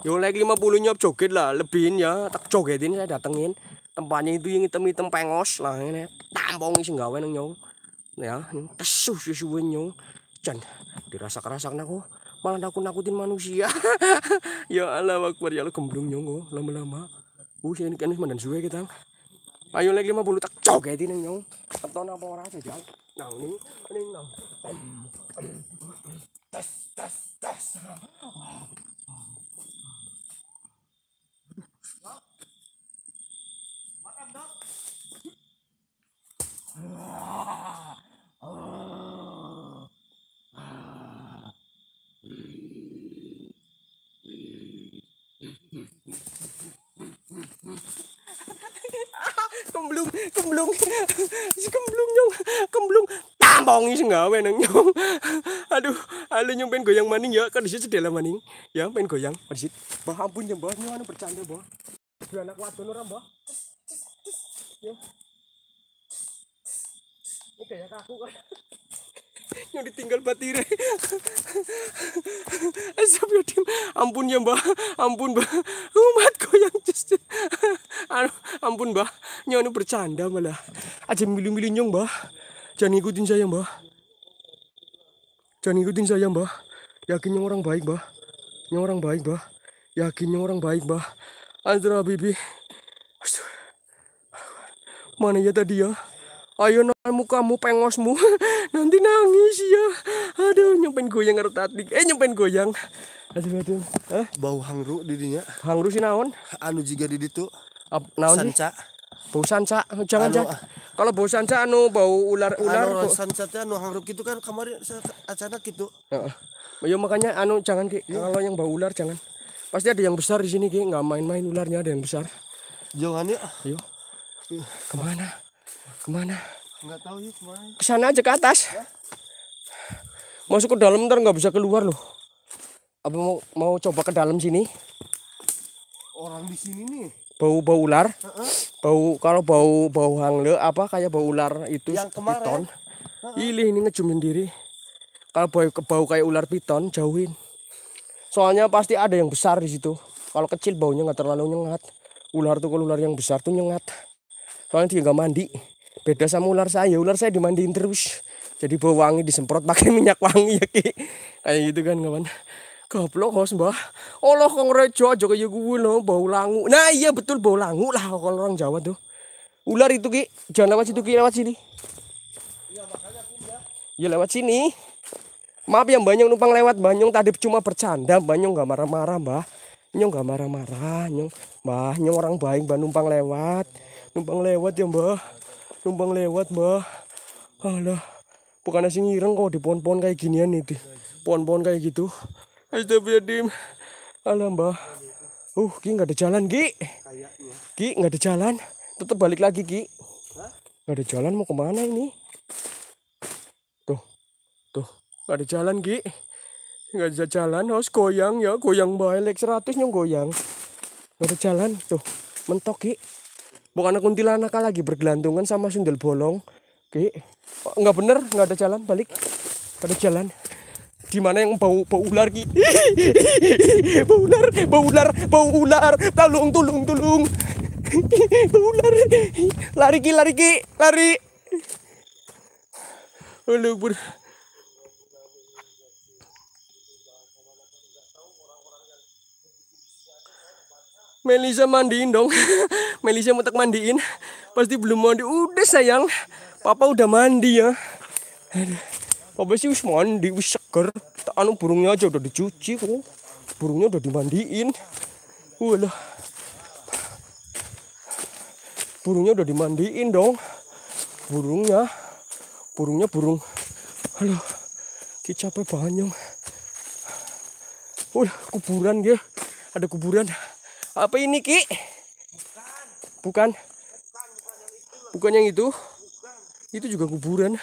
Yo like 50 nyop joget lah, lebihin ya. Tak jogetin saya datengin. Tempatnya itu yang hitam-hitam pengos lah ini. Tampung sing gawe nang nyong. Ya, tesu susu nyong. Jan dirasak-rasak aku malah aku nakutin manusia. ya Allah wakbar ya lo gemblung nyong lama-lama. Uh, ini kan mandan suwe kita. Ayo lagi 50 tak jogetin nang nyong. atau apa ora Nang ini, ini nang. Tes
tes tes.
kemblung kemblung kemblung nyong kemblung tambong sih nggak weneng nyong aduh aduh nyong pengen goyang maning ya kan disitu sedih lah maning ya pengen goyang kan disitu bah ampun nyong bah nyong anu bercanda bah dua anak wadon orang bah ya Oke, ya kaku kan. yang ditinggal batire ampun ya mbak ampun mbak umatku yang just anu, ampun mbak nyono anu bercanda malah aja milih-milih nyong mbak jangan ikutin saya mbak jangan ikutin saya mbak yakin nyong orang baik mbak nyonya orang baik mbak yakin orang baik mbak Azra bibi mana ya tadi ya ayo nalmu kamu pengosmu nanti nangis ya aduh nyempen goyang ngerut tadi eh nyempen goyang aduh aduh eh bau hangru didinya hangru sih naon anu juga tuh Ap, naon sanca bau sanca jangan anu, jangan ah. kalau bau sanca anu bau ular anu, ular anu
sanca anu hangru gitu kan kemarin acara gitu
Heeh. Ya, makanya anu jangan ki iya. kalau yang bau ular jangan pasti ada yang besar di sini ki nggak main-main ularnya ada yang besar jangan ya yuk iya. kemana Kemana?
Nggak tahu yuk kemana. Kesana aja ke atas. Ya?
Masuk ke dalam ntar nggak bisa keluar loh. Apa mau mau coba ke dalam sini?
Orang di sini nih.
Bau bau ular. Uh -uh. Bau kalau bau bau hangle apa kayak bau ular itu yang kemarin. Piton. Uh -uh. Ilih ini ngejum sendiri. Kalau bau bau kayak ular piton jauhin. Soalnya pasti ada yang besar di situ. Kalau kecil baunya nggak terlalu nyengat. Ular tuh kalau ular yang besar tuh nyengat. Soalnya dia nggak mandi beda sama ular saya ular saya dimandiin terus jadi bau wangi disemprot pakai minyak wangi ya ki kayak gitu kan kawan goblok kos mbah Allah kong rejo aja kayak gue gitu, no bau langu nah iya betul bau langu lah kalau orang Jawa tuh ular itu ki jangan lewat situ ki lewat sini iya, ya lewat sini maaf ya mbak Nyong numpang lewat mbak Nyong tadi cuma bercanda mbak Nyong gak marah-marah mbah Nyong gak marah-marah Nyong mbak Nyong orang baik mbak numpang lewat numpang lewat ya mbah numpang lewat mbah alah bukan asing ireng kok di pohon-pohon kayak ginian nih pohon-pohon kayak gitu astagfirullahaladzim alah mbah uh Ki nggak ada jalan Ki Ki nggak ada jalan tetap balik lagi Ki nggak ada jalan mau kemana ini tuh tuh nggak ada jalan Ki nggak bisa jalan harus goyang ya goyang balik seratus nyong goyang nggak ada jalan tuh mentok Ki bukan kuntilanak lagi bergelantungan sama sundel bolong oke oh, nggak bener nggak ada jalan balik ada jalan di mana yang bau bau ular ki bau ular bau ular bau ular tolong tolong tolong bau ular lari ki lari ki lari Allahu Melisa mandiin dong. Melisa mau tak mandiin. Pasti belum mandi. Udah sayang. Papa udah mandi ya. Papa sih wis mandi, wis seger. Anu burungnya aja udah dicuci kok. Burungnya udah dimandiin. Walah. Burungnya udah dimandiin dong. Burungnya. Burungnya burung. Halo. Ki capek banyak. Udah kuburan dia. Ya. Ada kuburan. Apa ini Ki? Bukan. Bukan. Bukan yang itu. Bukan. Itu juga kuburan. Nih,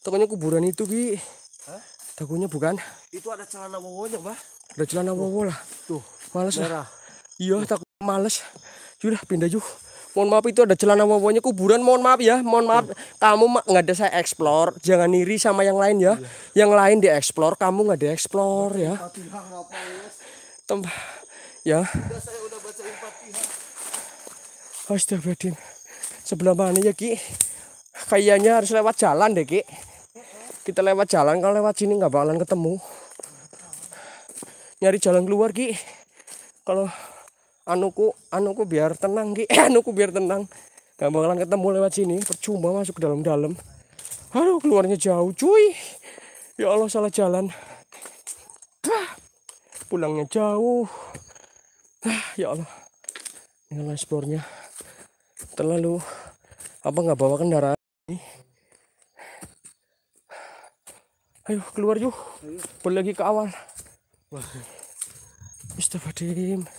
Tokonya kuburan itu Ki. Takunya bukan.
Itu ada celana wowonya, pak?
Ada celana wowo lah. Tuh, males lah Iya, tak males. Sudah pindah yuk mohon maaf itu ada celana wawonnya kuburan mohon maaf ya mohon maaf kamu nggak ada saya explore jangan iri sama yang lain ya yang lain di explore kamu nggak di explore ya tempat ya Astagfirullahaladzim sebelah mana ya Ki kayaknya harus lewat jalan deh Ki kita lewat jalan kalau lewat sini nggak bakalan ketemu nyari jalan keluar Ki kalau anuku anuku biar tenang ki eh, anuku biar tenang gak bakalan ketemu lewat sini percuma masuk ke dalam-dalam aduh keluarnya jauh cuy ya Allah salah jalan pulangnya jauh ya Allah ini dashboardnya terlalu apa nggak bawa kendaraan ayo keluar yuk boleh lagi ke awal Wah, Fatim.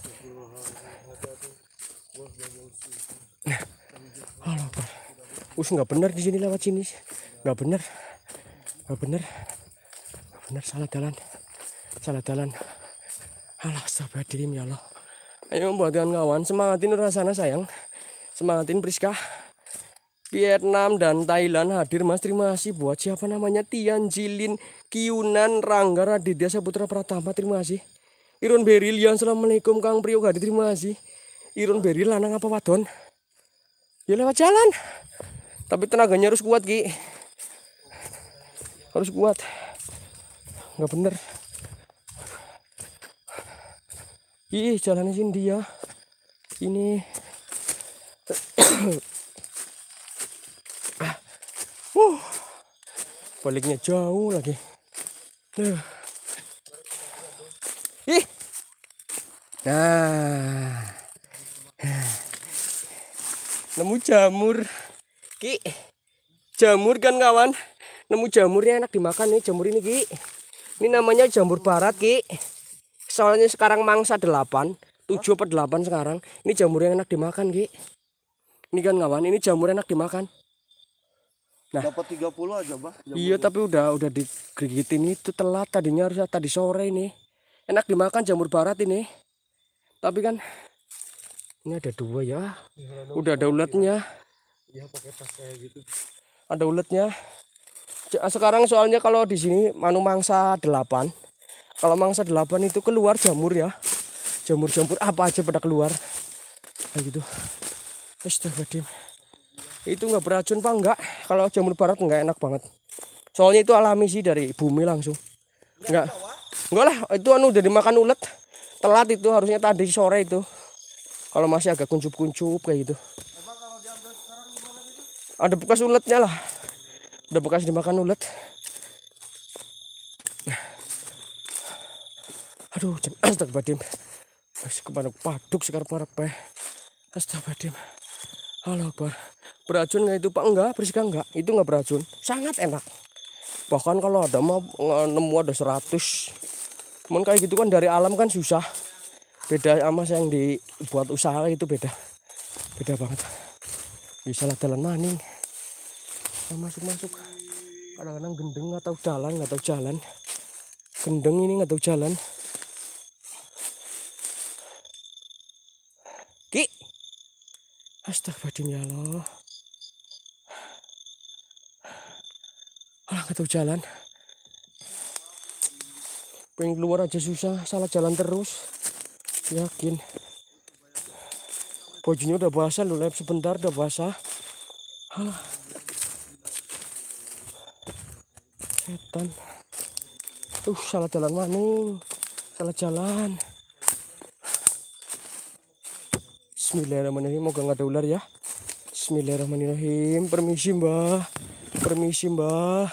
Halo. Us nggak benar di sini lewat sini. Nggak benar. Nggak benar. Enggak benar salah jalan. Salah jalan. sahabat dirim ya Allah. Ayo buat kawan-kawan, semangatin rasana sayang. Semangatin Priska. Vietnam dan Thailand hadir Mas terima kasih buat siapa namanya Tian Jilin Kiunan Rangga Raditya Putra Pratama terima kasih Irun Beril yang Assalamualaikum Kang Priyo Gadi terima kasih Irun Beril lanang apa wadon ya lewat jalan tapi tenaganya harus kuat Ki harus kuat nggak bener ih jalannya sini dia ini uh, baliknya jauh lagi nah. ih nah nemu jamur ki jamur kan kawan nemu jamurnya enak dimakan nih jamur ini ki ini namanya jamur barat ki soalnya sekarang mangsa delapan tujuh per delapan sekarang ini jamur yang enak dimakan ki ini kan kawan ini jamur enak dimakan nah
dapat 30 aja bah iya
tapi udah udah digigitin itu telat tadinya harusnya tadi sore ini enak dimakan jamur barat ini tapi kan ini ada dua ya iya, udah ada ulatnya ya. Iya pakai tas kayak gitu ada ulatnya sekarang soalnya kalau di sini manu mangsa delapan. kalau mangsa delapan itu keluar jamur ya jamur-jamur apa aja pada keluar kayak gitu Astagfirullahaladzim itu nggak beracun pak enggak kalau jamur barat nggak enak banget soalnya itu alami sih dari bumi langsung enggak enggak lah itu anu udah dimakan ulat. telat itu harusnya tadi sore itu kalau masih agak kuncup-kuncup kayak gitu ada bekas uletnya lah ada bekas dimakan ulet aduh jam astagfirullahaladzim masih kemana paduk sekarang para pe astagfirullahaladzim halo bar. beracun nggak itu pak enggak bersihkan enggak itu nggak beracun sangat enak bahkan kalau ada mau nemu ada 100 cuman kayak gitu kan dari alam kan susah beda sama yang dibuat usaha itu beda beda banget bisa lah jalan maning nah, masuk masuk kadang-kadang gendeng nggak tahu jalan nggak tahu jalan gendeng ini nggak tahu jalan ki astagfirullahaladzim ya Allah nggak tahu jalan pengen keluar aja susah salah jalan terus yakin pojunya udah basah loh lep sebentar udah basah halah setan uh salah jalan maning salah jalan Bismillahirrahmanirrahim moga nggak ada ular ya Bismillahirrahmanirrahim permisi mbah permisi mbah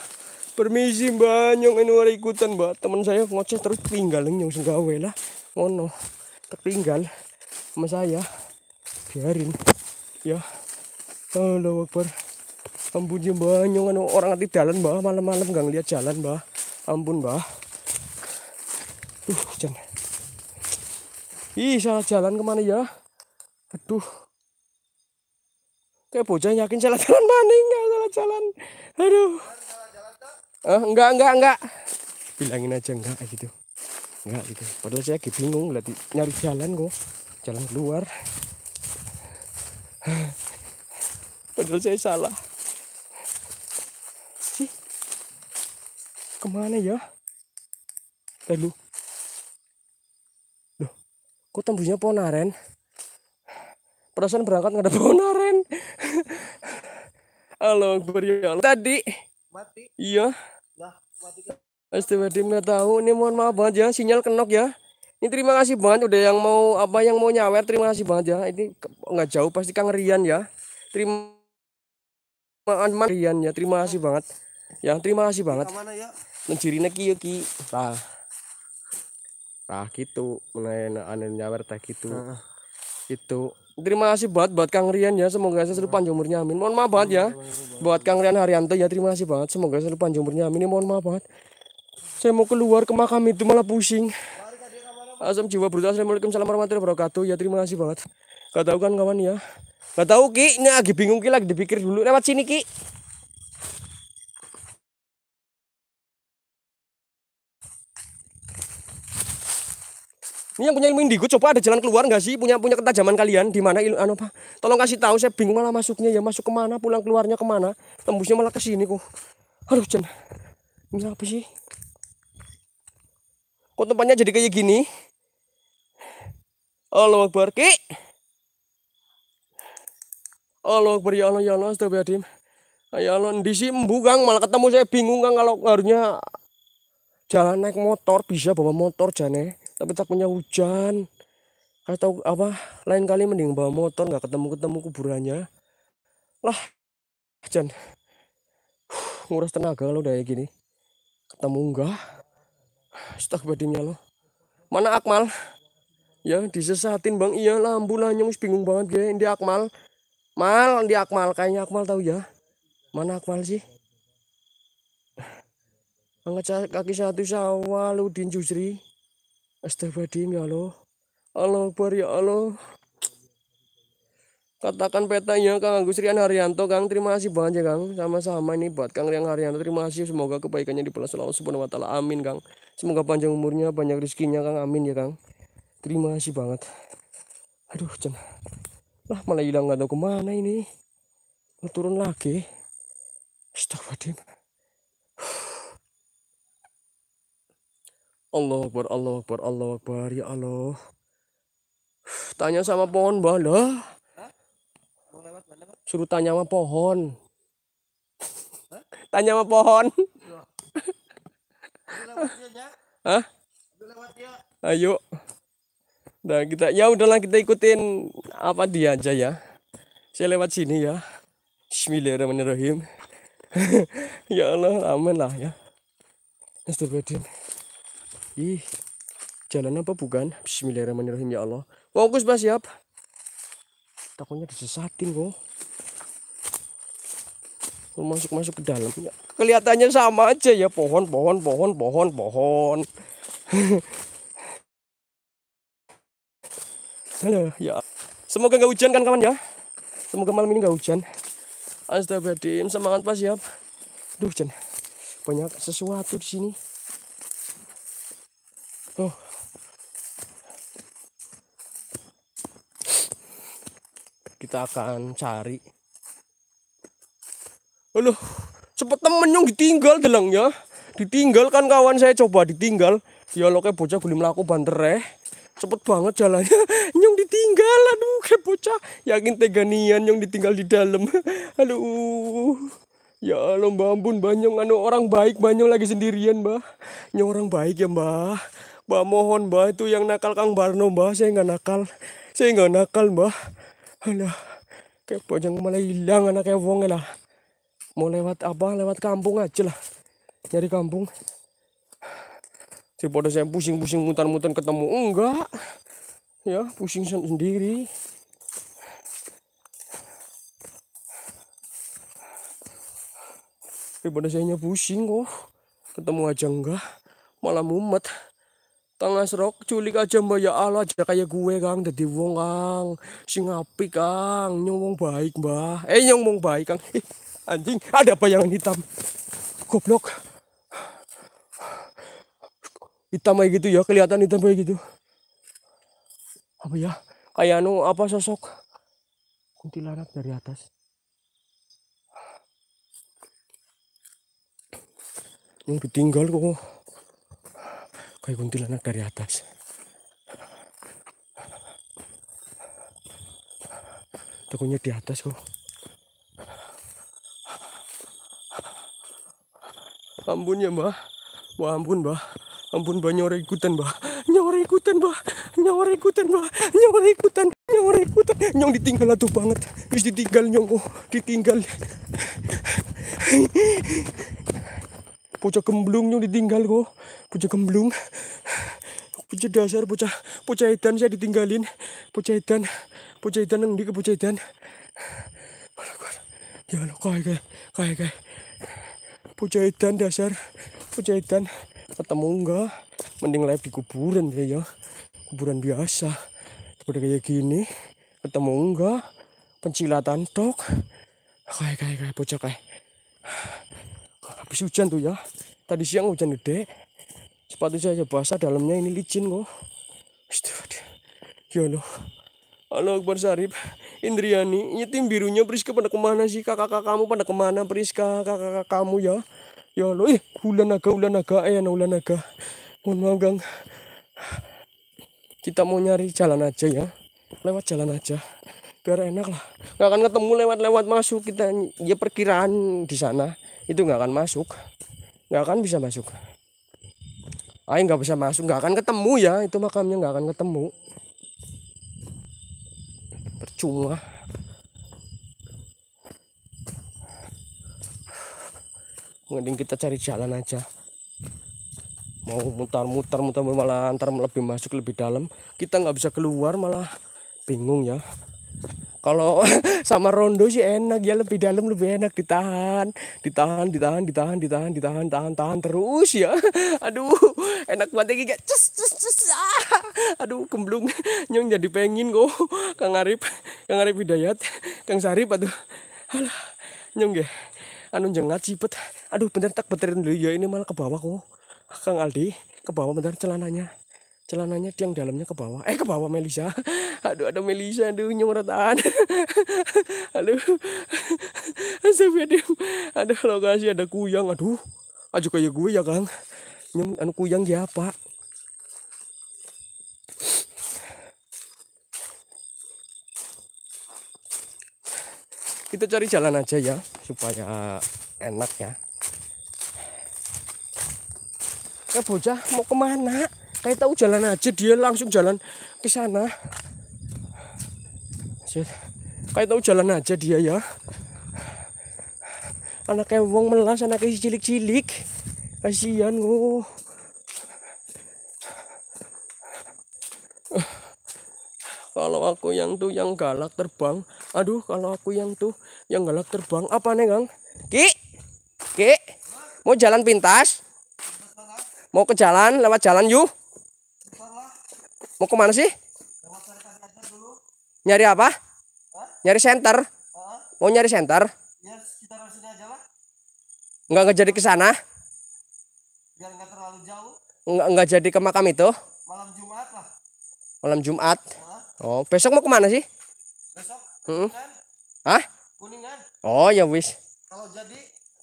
permisi mbah nyong ini ikutan mbah teman saya ngoceh terus tinggal nyong senggawe lah ngono tertinggal sama saya biarin ya Allah Akbar ampun ya mbah nyongan orang nanti jalan mbah malam-malam gak ngeliat jalan mbah ampun mbah tuh jangan ih salah jalan kemana ya aduh kayak bocah yakin salah jalan maning nggak salah jalan aduh eh, enggak enggak enggak bilangin aja enggak gitu nggak gitu padahal saya lagi bingung lagi nyari jalan kok jalan keluar padahal saya salah sih kemana ya lalu eh, loh kok tembusnya ponaren perasaan berangkat nggak ada ponaren halo beri ya tadi mati iya
lah mati
kan? Astaga, nggak tahu. Ini mohon maaf banget ya, sinyal kenok ya. Ini terima kasih banget udah yang mau apa yang mau nyawer, terima kasih banget ya. Ini nggak jauh pasti Kang Rian ya. Terima Kang Rian ya, terima kasih banget. Ya, terima kasih banget. Ngejirine ya? neki ki. lah lah gitu, menaen anu, nyawer teh gitu. Itu terima kasih banget buat Kang Rian ya. Semoga saya selalu panjang umurnya. Amin. Mohon maaf banget ya. Iya, iya, iya, buat Kang Rian Haryanto ya terima kasih banget. Semoga selalu panjang umurnya. Amin. Mohon maaf banget saya mau keluar ke makam itu malah pusing asam jiwa brutal assalamualaikum salam warahmatullahi wabarakatuh ya terima kasih banget gak tahu kan kawan ya gak tahu ki ini lagi bingung ki lagi dipikir dulu lewat sini ki Ini yang punya ilmu indigo coba ada jalan keluar nggak sih? Punya punya ketajaman kalian di mana ilmu anu apa? Tolong kasih tahu saya bingung malah masuknya ya masuk kemana pulang keluarnya kemana tembusnya malah ke sini kok. Aduh Jen. Ini apa sih? kok tempatnya jadi kayak gini Allah Akbar ki Allah Akbar ya Allah ya Allah astagfirullahaladzim ya Allah di sini Kang malah ketemu saya bingung kan kalau harusnya jalan naik motor bisa bawa motor jane tapi tak punya hujan atau apa lain kali mending bawa motor nggak ketemu ketemu kuburannya lah Jan nguras tenaga lo udah kayak gini ketemu enggak Astagfirullahaladzim ya loh. Mana Akmal? Ya disesatin bang. Iya lambulannya mus bingung banget gue. Ya. Ini Akmal. Mal, di Akmal. Kayaknya Akmal tahu ya. Mana Akmal sih? Angkat kaki satu sawah Ludin diinjusri, Astagfirullahaladzim ya Allah. Allah Akbar ya Allah. Katakan petanya Kang Agus Rian Haryanto Kang terima kasih banget ya Kang sama-sama ini buat Kang Rian Haryanto terima kasih semoga kebaikannya dibalas Allah Subhanahu wa taala amin Kang semoga panjang umurnya banyak rezekinya Kang amin ya Kang terima kasih banget aduh cen lah malah hilang nggak tahu kemana ini Mau turun lagi Astagfirullahaladzim Allah Akbar Allah Akbar Allah Akbar ya Allah tanya sama pohon bala Suruh tanya sama pohon. Hah? Tanya sama pohon. Hah? Ayo. Nah, kita ya udahlah kita ikutin apa dia aja ya. Saya lewat sini ya. Bismillahirrahmanirrahim. ya Allah, aman lah ya. Astagfirullahaladzim. Ih, jalan apa bukan? Bismillahirrahmanirrahim ya Allah. Fokus Mas, siap. Takutnya disesatin kok masuk-masuk ke dalam ya. Kelihatannya sama aja ya pohon, pohon, pohon, pohon, pohon. Halo, ya. Semoga nggak hujan kan kawan ya. Semoga malam ini nggak hujan. Astagfirullahaladzim, semangat pas siap. Ya. Duh, hujan. Banyak sesuatu di sini. Oh. Kita akan cari Aduh, cepet temen yang ditinggal delang ya. Ditinggal kan kawan saya coba ditinggal. Ya lo kayak bocah beli melaku banter eh. Cepet banget jalannya. Nyong ditinggal, aduh kayak bocah. Yakin teganian yang ditinggal di dalam. Aduh. Ya Allah Mbak ampun Mbak Nyong anu orang baik, Mbak lagi sendirian Mbak. Nyong orang baik ya Mbak. Mbak mohon Mbak itu yang nakal Kang Barno Mbak, saya nggak nakal. Saya nggak nakal Mbak. Alah, kayak bocah malah hilang anaknya wong lah mau lewat apa lewat kampung aja lah nyari kampung daripada saya pusing-pusing mutan-mutan ketemu enggak ya pusing sendiri daripada saya pusing kok oh. ketemu aja enggak malah mumet tengah serok culik aja mbak ya Allah aja kayak gue kang jadi wong kang sing api kang nyong baik mbah eh nyong baik kang Anjing, ada bayangan hitam. Goblok. Hitam kayak gitu ya, kelihatan hitam kayak gitu. Apa ya? Kayak anu apa sosok kuntilanak dari atas.
Yang ditinggal kok. Kayak kuntilanak
dari atas. Takutnya di atas kok. Ampun ya mbah. mbah ampun mbah. Ampun mbah nyore ikutan mbah. Nyore ikutan mbah. Nyore ikutan mbah. Nyore ikutan. Nyore ikutan. Nyong ditinggal atuh banget. Wis ditinggal nyong oh, ditinggal. Pucuk gemblung nyong ditinggal kok. Oh. kemblung, gemblung. dasar pucuk pucuk edan saya ditinggalin. Pucuk edan. Pucuk edan nang di ke pucuk edan. Ya lo kaya kaya kaya kaya. Pujaidan dasar Pujaidan ketemu enggak mending live di kuburan ya ya kuburan biasa udah kayak gini ketemu enggak pencilatan tok kayak kayak kayak bocah kayak habis hujan tuh ya tadi siang hujan gede sepatu saya basah dalamnya ini licin kok Astaga, ya Allah Allah Akbar Sarif Indriani, ini tim birunya Priska pada kemana sih? Kakak-kakak kamu pada kemana Priska? Kakak-kakak kamu ya? Ya lo, eh ya, ulan naga, ulan naga, eh ulan naga. Mohon maaf gang. Kita mau nyari jalan aja ya. Lewat jalan aja. Biar enak lah. Nggak akan ketemu lewat-lewat masuk. Kita ya perkiraan di sana. Itu nggak akan masuk. Nggak akan bisa masuk. Ayo nggak bisa masuk. Nggak akan ketemu ya. Itu makamnya nggak akan ketemu percuma mending kita cari jalan aja mau mutar-mutar mutar malah antar lebih masuk lebih dalam kita nggak bisa keluar malah bingung ya kalau sama rondo sih enak ya lebih dalam lebih enak ditahan ditahan ditahan ditahan ditahan ditahan tahan tahan terus ya aduh enak banget ya. cus cus cus ah. aduh kemblung nyong jadi pengin kok kang Arif kang Arif Hidayat kang Sarip aduh alah nyong ya anu jengat sipet aduh bener tak beterin dulu ya ini malah ke bawah kok kang Aldi ke bawah bener celananya celananya yang dalamnya ke bawah eh ke bawah Melisa aduh ada Melisa aduh nyemprotan aduh ada lokasi ada kuyang aduh aja kayak gue ya Kang nyem anu kuyang ya Pak kita cari jalan aja ya supaya enak ya ya bocah mau kemana kayak tahu jalan aja dia langsung jalan ke sana kayak tahu jalan aja dia ya anaknya wong melas anaknya cilik-cilik kasihan oh. kalau aku yang tuh yang galak terbang aduh kalau aku yang tuh yang galak terbang apa nih kang ki ki mau jalan pintas mau ke jalan lewat jalan yuk Mau kemana sih? Nyari apa? Hah? Nyari center. uh Mau nyari center? Ya, nggak jadi ke sana. Biar enggak Enggak jadi ke makam itu.
Malam Jumat lah.
Malam Jumat. Oh, besok mau kemana sih? Besok? Hmm. Hah? Oh, ya wis. Kalau jadi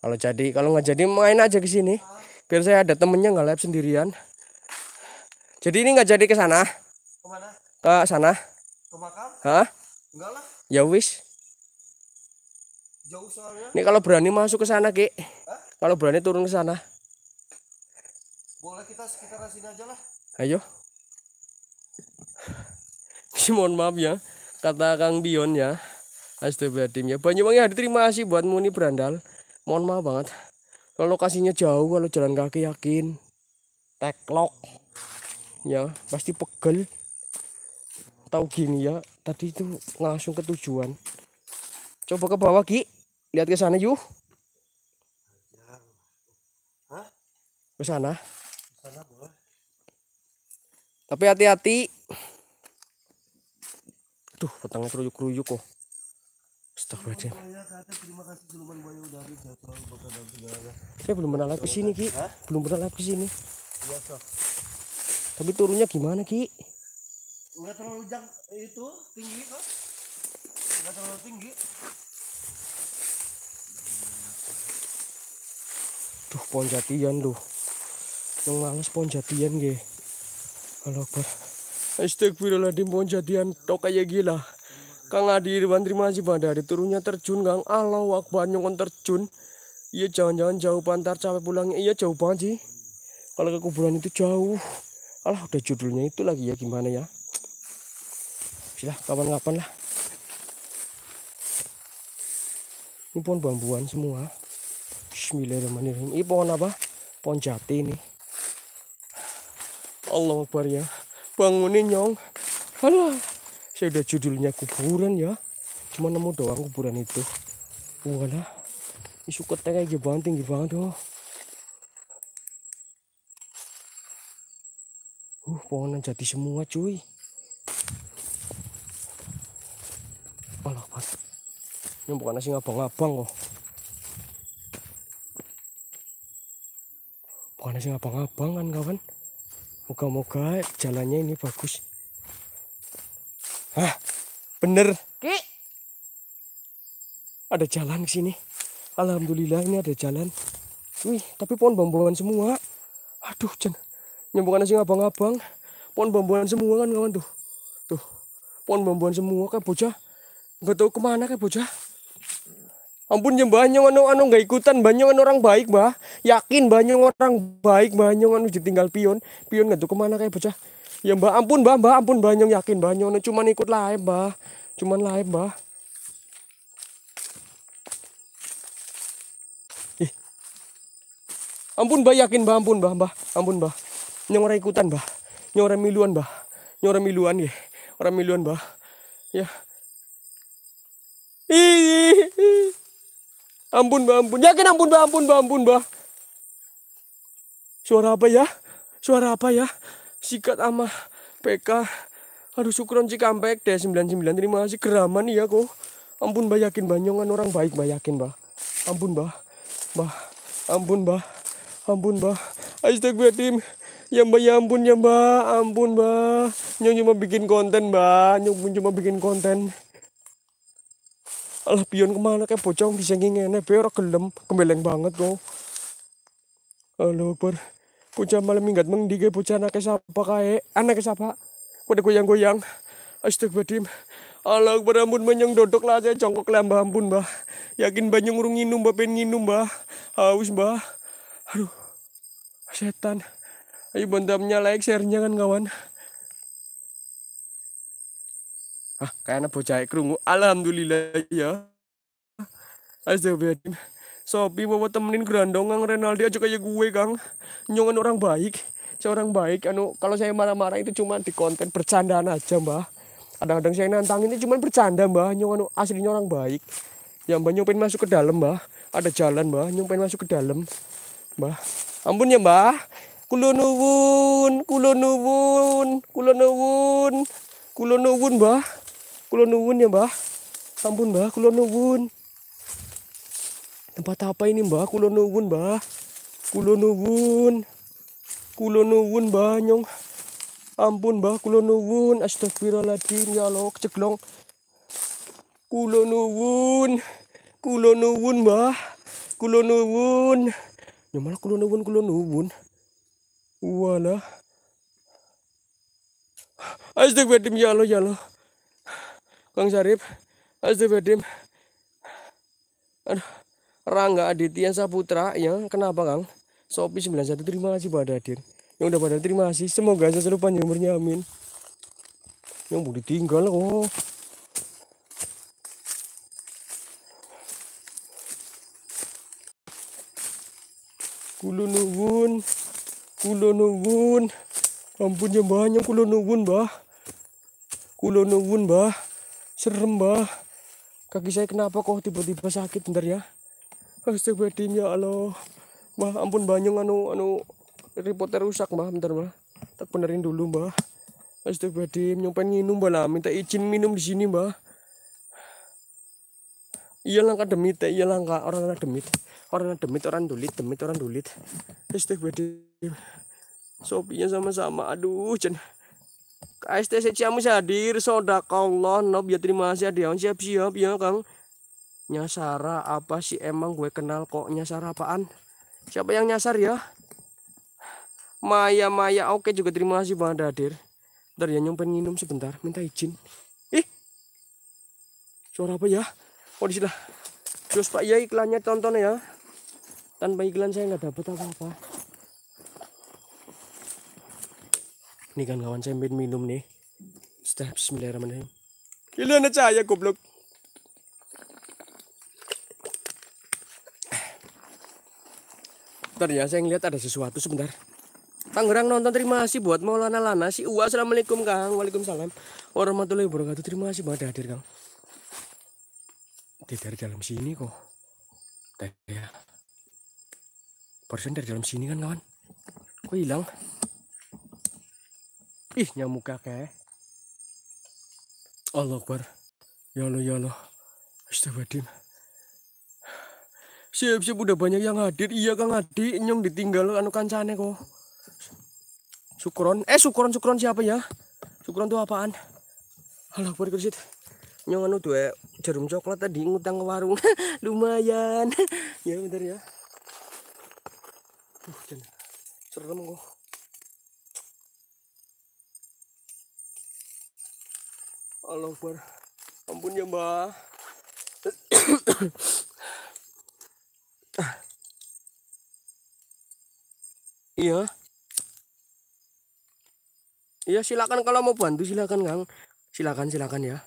kalau jadi, kalau nggak jadi main aja ke sini. uh Biar saya ada temennya nggak live sendirian. Jadi ini nggak jadi ke sana. Kemana? Ke sana. Ke makam? Hah? Enggak lah. Ya wis.
Jauh soalnya. Ini
kalau berani masuk ke sana, Ki. Kalau berani turun ke sana.
Boleh kita sekitar sini aja lah.
Ayo. Mohon maaf ya kata Kang bion ya. Astagfirullahaladzim ya. Banyuwangi hadir terima kasih buat Muni Berandal. Mohon maaf banget. Kalau lokasinya jauh kalau jalan kaki yakin. Teklok. Ya, pasti pegel tahu gini ya tadi itu langsung ke tujuan coba ke bawah Ki lihat ke sana yuk ke sana tapi hati-hati tuh petangnya keruyuk-keruyuk kok Saya
belum pernah lagi ke sini, Ki. Belum pernah lagi ke sini. Iya,
tapi turunnya gimana, Ki?
nggak terlalu jang itu tinggi kok nggak terlalu tinggi
tuh pohon jatian tuh yang males pohon jatian ge kalau akbar Astagfirullahaladzim pohon jatian tok kayak gila Kang Adi Irwan terima kasih pada hari turunnya terjun Kang Allah Akbar nyongkon terjun Iya jangan-jangan jauh pantar capek pulangnya Iya jauh banget sih Kalau ke kuburan itu jauh Alah udah judulnya itu lagi ya gimana ya lah kapan-kapan lah ini pohon bambuan semua Bismillahirrahmanirrahim ini pohon apa pohon jati ini Allah Akbar ya bangunin nyong halo saya udah judulnya kuburan ya cuma nemu doang kuburan itu walah isu keteng kayak banget tinggi banget oh. uh pohonan jati semua cuy Ini bukan nasi ngabang-ngabang kok. Bukan nasi ngabang-ngabang kan kawan. Moga-moga jalannya ini bagus. Hah, bener. Ki. Ada jalan ke sini. Alhamdulillah ini ada jalan. Wih, tapi pohon bambuan semua. Aduh, Jen. bukan nasi ngabang-ngabang. Pohon bambuan semua kan kawan tuh. Tuh. Pohon bambuan semua kan bocah. Gak tahu kemana kan bocah. Ampun jeng banyak anu anu nggak ikutan banyak anu orang baik bah yakin banyak orang baik banyak anu tinggal pion pion nggak tuh kemana kayak bocah ya mbak ampun mbak mbak ampun banyak yakin banyak anu cuman ikut live ya, bah cuman live ya, bah Ih. ampun mbak yakin mbak ampun mbak mbak ampun mbak orang ikutan mbak orang miluan mbak orang miluan ya orang miluan mbak ya Ih. Ampun, Mbak, ampun. Yakin ampun, Mbak, ampun, Mbak, ampun, Mbak. Suara apa ya? Suara apa ya? Sikat ama PK. Aduh, syukuran Cikampek deh 99. Terima kasih geraman ya kok. Ampun, Mbak, yakin banyongan orang baik, Mbak, yakin, Mbak. Ampun, Mbak. Mbak. Ampun, Mbak. Ampun, Mbak. Astagfirullahaladzim. Ya mbak, ya ampun ya mbak, ampun mbak. Nyong cuma bikin konten mbak, nyong cuma bikin konten. Alah pion kemana kayak bocah bisa ngingene be ora gelem kembeleng banget kok. Alah ber bocah malam minggat mengdi kayak bocah anak siapa kayak anak siapa Kode goyang-goyang astagfirullahaladzim Alah akbar ampun dodo dodok lah saya congkok lambah ampun mbah yakin banyak urung nginum mbah pengen nginum mbah haus mbah aduh setan ayo bantam menyalaik share-nya kan kawan ah kayaknya bocah kerungu, alhamdulillah ya Astagfirullahaladzim Sopi bawa temenin ang Renaldi aja kayak gue kang Nyongan orang baik Seorang baik anu Kalau saya marah-marah itu cuma di konten bercandaan aja mbah Kadang-kadang saya nantangin itu cuma bercanda mbah Nyongan aslinya orang baik Ya mbah nyumpin masuk ke dalam mbah Ada jalan mbah nyumpin masuk ke dalam Mbah Ampun ya mbah Kulo nuwun Kulo nuwun Kulo nuwun Kulo nuwun mbah kulon nuwun ya, Mbah. ampun Mbah, kulon nuwun. Tempat apa ini, Mbah? kulon nuwun, Mbah. kulon nuwun. kulon nuwun, Mbah, nyong. Ampun, Mbah, kulon nuwun. Astagfirullahaladzim, ya lo ceklong kulon nuwun. kulon nuwun, Mbah. kulon nuwun. Ya malah kulon nuwun, kulon nuwun. Walah. Astagfirullahaladzim, ya lo ya lo Kang Syarif, Azubadim, Rangga Aditya Saputra ya kenapa Kang Sopi 91 terima kasih pada hadir yang udah pada terima kasih semoga saya selalu panjang umurnya amin yang mau ditinggal oh kulo nuwun kulo nuwun ampunnya banyak kulo nuwun bah kulo nuwun bah serem mbah kaki saya kenapa kok tiba-tiba sakit bentar ya astagfirullahaladzim ya Allah mbah ampun banyak anu anu reporter rusak mbah bentar mbah tak benerin dulu mbah astagfirullahaladzim nyumpen minum mbah lah minta izin minum di sini mbah iya langka demit iya langka orang anak demit orang anak demit orang dulit demit orang dulit astagfirullahaladzim sopinya sama-sama aduh jenah Aiste sejamu hadir sodakallah nob ya terima kasih dia, siap siap ya kang. Nyasara apa sih emang gue kenal kok nyasar apaan? Siapa yang nyasar ya? Maya Maya oke juga terima kasih banget hadir. Ntar ya nyumpen minum sebentar minta izin. Ih suara apa ya? Oh di sini. Terus Pak Yai iklannya tonton ya. Tanpa iklan saya nggak dapat apa-apa. Ini kan kawan saya minum nih. Setelah bismillahirrahmanirrahim. Gila na cahaya goblok. Bentar ya, saya ngeliat ada sesuatu sebentar. Tangerang nonton terima kasih buat Maulana Lana si Uwa. Assalamualaikum Kang. Waalaikumsalam. Warahmatullahi wabarakatuh. Terima kasih banget hadir Kang. Dia dari dalam sini kok. Tadi ya. Barusan dari dalam sini kan kawan. Kok hilang? ih nyamuk kakek eh. Allah Akbar ya Allah ya Allah astagfirullahaladzim siap siap udah banyak yang hadir iya kang adi nyong ditinggal anu kancane kok sukron eh sukron sukron siapa ya sukron tuh apaan Allah Akbar kerjit nyong anu tuh eh, jarum coklat tadi ngutang ke warung lumayan ya bentar ya uh, serem kok Allah Akbar ampun ya mbak iya iya silakan kalau mau bantu silakan kang silakan silakan ya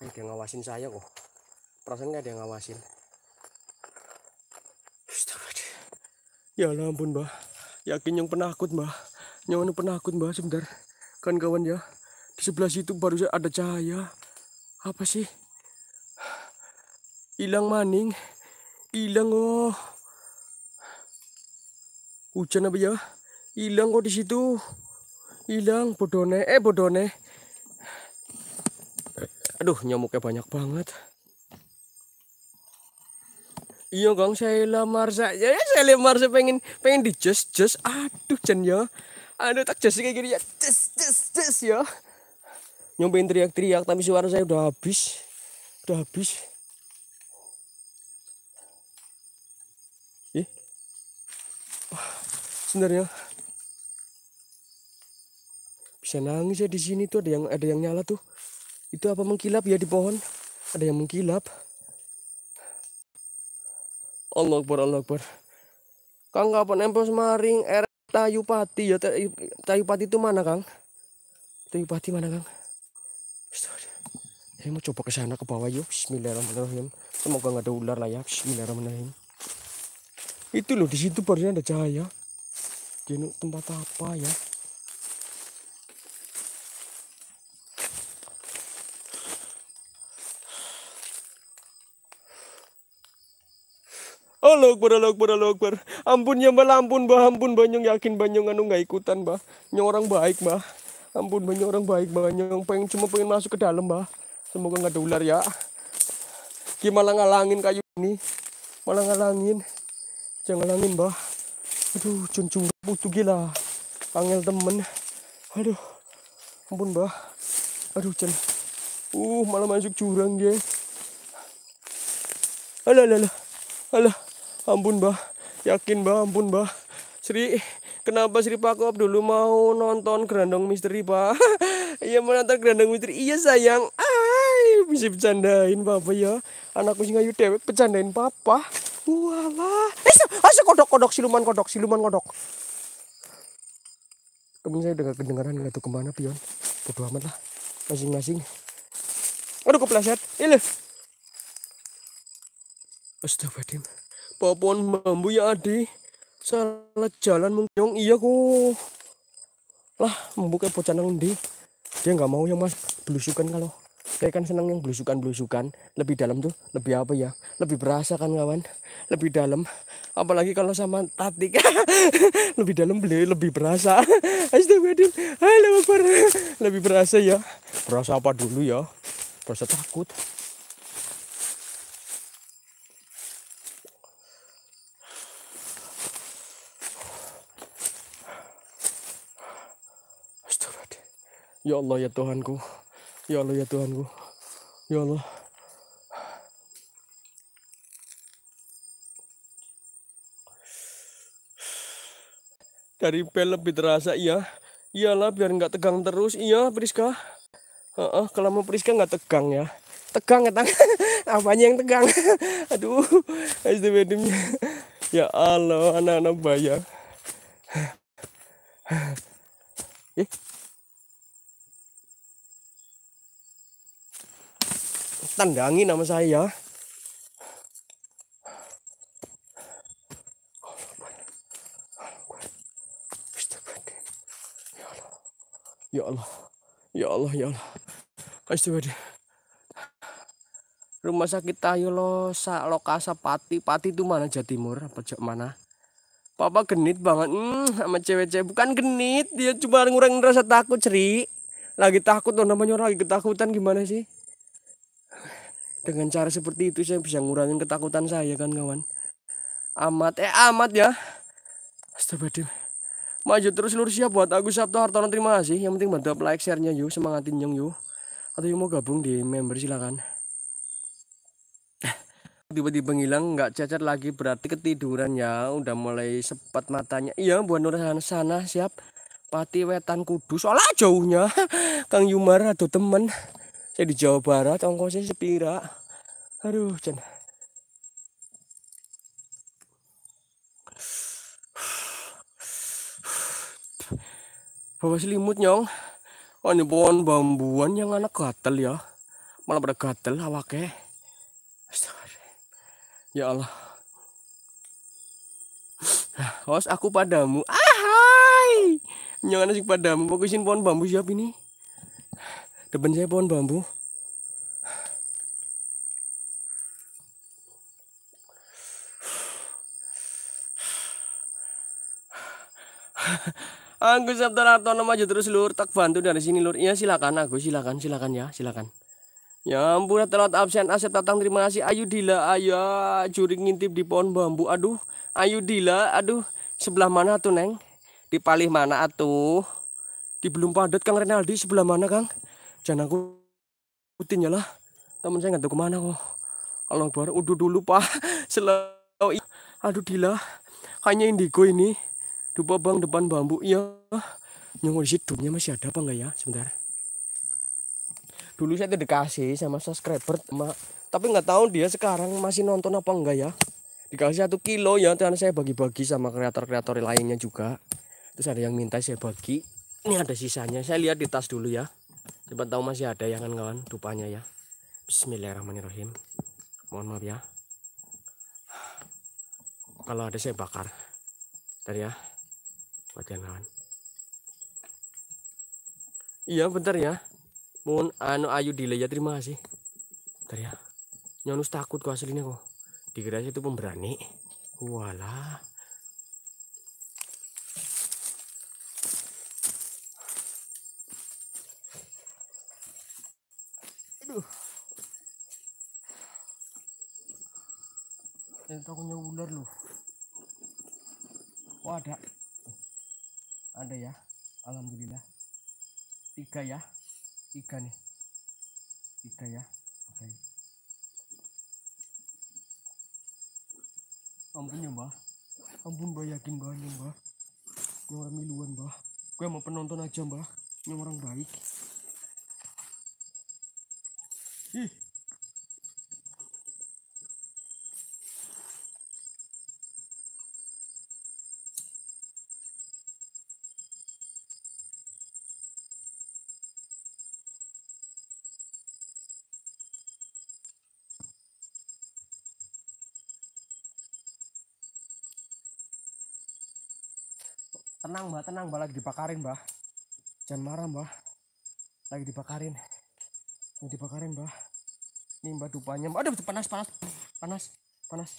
ada ngawasin saya kok perasaan gak ada yang ngawasin ya ampun mbah yakin yang penakut mbah nyawa anu penakut mbah sebentar kan kawan ya di sebelah situ baru ada cahaya apa sih hilang maning hilang oh hujan apa ya hilang kok di situ hilang bodone eh bodone aduh nyamuknya banyak banget iya gong saya lamar saja. Ya, ya saya lamar saya pengen pengen di just just aduh jen ya aduh tak just kayak gini ya just just just ya nyobain teriak-teriak tapi suara saya udah habis udah habis ih sebenarnya bisa nangis ya di sini tuh ada yang ada yang nyala tuh itu apa mengkilap ya di pohon ada yang mengkilap Allah Akbar Allah Akbar Kang kapan empos maring er Tayupati ya Tayupati itu mana Kang Tayupati mana Kang saya mau coba ke sana ke bawah yuk Bismillahirrahmanirrahim semoga nggak ada ular lah ya Bismillahirrahmanirrahim itu loh di situ barunya ada cahaya di tempat apa ya Allah Akbar, Allah Akbar, Allah Akbar. Ampun ya mbak, ampun mbak, ampun banyong yakin banyong anu nggak ikutan mbak. Nyong orang baik mbak. Ampun banyak orang baik mbak. Nyong pengen cuma pengen masuk ke dalam mbak. Semoga nggak ada ular ya. Gimana ngalangin kayu ini? Malah ngalangin. Jangan ngalangin mbak. Aduh, cuncung butuh gila. Angel temen. Aduh, ampun mbak. Aduh, cen. Uh, malah masuk jurang dia. Alah, alah, alah. Alah ampun bah yakin bah ampun bah Sri kenapa Sri Op dulu mau nonton Gerandong Misteri pak iya mau nonton Gerandong Misteri iya sayang ay bisa bercandain papa ya anakku singa ayu dewek bercandain papa walah eh asa ah, kodok kodok siluman kodok siluman kodok temen saya udah gak kedengeran nggak tuh kemana pion bodo amat lah masing-masing aduh kepleset ini Astagfirullahaladzim Papuan bambu ya adi. Salah jalan mungkin iya kok. Lah membuka bocah nang di. Dia nggak mau yang mas belusukan kalau saya kan senang yang belusukan belusukan lebih dalam tuh lebih apa ya lebih berasa kan kawan lebih dalam apalagi kalau sama tatik lebih dalam beli lebih berasa astagfirullahaladzim halo lebih berasa ya berasa apa dulu ya berasa takut Ya Allah ya Tuhanku. Ya Allah ya Tuhanku. Ya Allah. Dari bel lebih terasa iya. Iyalah biar nggak tegang terus. Iya Priska. Uh -uh, kalau mau Priska nggak tegang ya. Tegang ya tang, Apanya yang tegang? Aduh. Ya Allah anak-anak bayar. Eh. ditandangi nama saya ya Allah ya Allah ya Allah Astagfirullah rumah sakit tayo lo sa lokasa pati pati itu mana jawa timur apa jawa mana papa genit banget hmm, sama cewek-cewek bukan genit dia cuma ngurangin rasa takut ceri lagi takut loh namanya orang lagi ketakutan gimana sih dengan cara seperti itu saya bisa ngurangin ketakutan saya kan kawan amat eh amat ya astagfirullah maju terus lur siap buat Agus Sabto Hartono terima kasih yang penting bantu like nya yuk semangatin yang yuk atau yang mau gabung di member silakan eh, tiba-tiba ngilang nggak cacat lagi berarti ketiduran ya udah mulai sepet matanya iya buat nur sana, sana siap pati wetan kudus olah jauhnya Kang Yumar atau temen saya di Jawa Barat ongkosnya sepira Aduh, Chan. Bawa selimut, Nyong. Oh, ini pohon bambuan yang anak gatel ya. Malah pada gatel awake Ya Allah. Awas aku padamu. Ahai. Nyong anak padamu. bagusin pohon bambu siap ini. Depan saya pohon bambu. Agus Hartono maju terus lur, tak bantu dari sini lur. Ya silakan Agus, silakan, silakan ya, silakan. Ya ampun telat absen aset datang terima kasih Ayu Dila ayo curi ngintip di pohon bambu aduh Ayu Dila aduh sebelah mana tuh Neng di palih mana atuh di belum padat Kang Renaldi sebelah mana Kang jangan aku putin ya lah teman saya nggak tahu kemana kok Allah baru udah dulu pak selalu aduh Dila hanya indigo ini Coba bang depan bambu ya. Nyongol di situ masih ada apa enggak ya? Sebentar. Dulu saya tuh dikasih sama subscriber sama tapi nggak tahu dia sekarang masih nonton apa enggak ya. Dikasih satu kilo ya, karena saya bagi-bagi sama kreator-kreator lainnya juga. Terus ada yang minta saya bagi. Ini ada sisanya. Saya lihat di tas dulu ya. coba tahu masih ada yang kan kawan, dupanya ya. Bismillahirrahmanirrahim. Mohon maaf ya. Kalau ada saya bakar. Tadi ya. Bagian lawan. Iya bentar ya. Mohon anu ayu delay ya terima kasih. Bentar ya. Nyonus takut kok aslinya kok. Dikira itu pemberani. Wala. Aduh. Ini takutnya ular loh. Wadah ada ya alhamdulillah tiga ya tiga nih tiga ya oke okay. ampun ya mbah ampun mbah yakin mbah ya mbah gue orang miluan mbah gue mau penonton aja mbah ini orang baik ih mbak tenang mbak lagi dibakarin mbak jangan marah mbak lagi dibakarin lagi dibakarin mbak ini mbak dupanya mbak aduh panas panas panas panas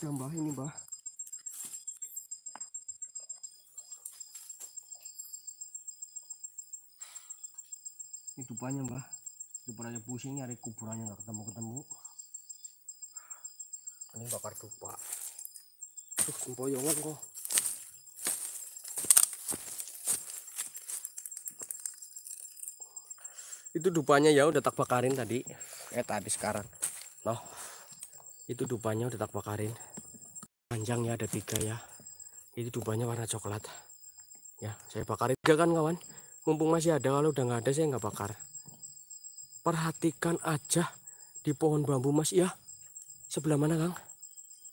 udah mbak ini mbak ini dupanya mbak dupanya pusing nyari kuburannya nggak ketemu ketemu ini bakar dupa tuh sempoyongan kok
itu dupanya ya udah tak bakarin tadi eh tadi sekarang noh itu dupanya udah tak bakarin ya ada tiga ya itu dupanya warna coklat ya saya bakarin tiga kan kawan mumpung masih ada kalau udah nggak ada saya nggak bakar perhatikan aja di pohon bambu mas ya sebelah mana kang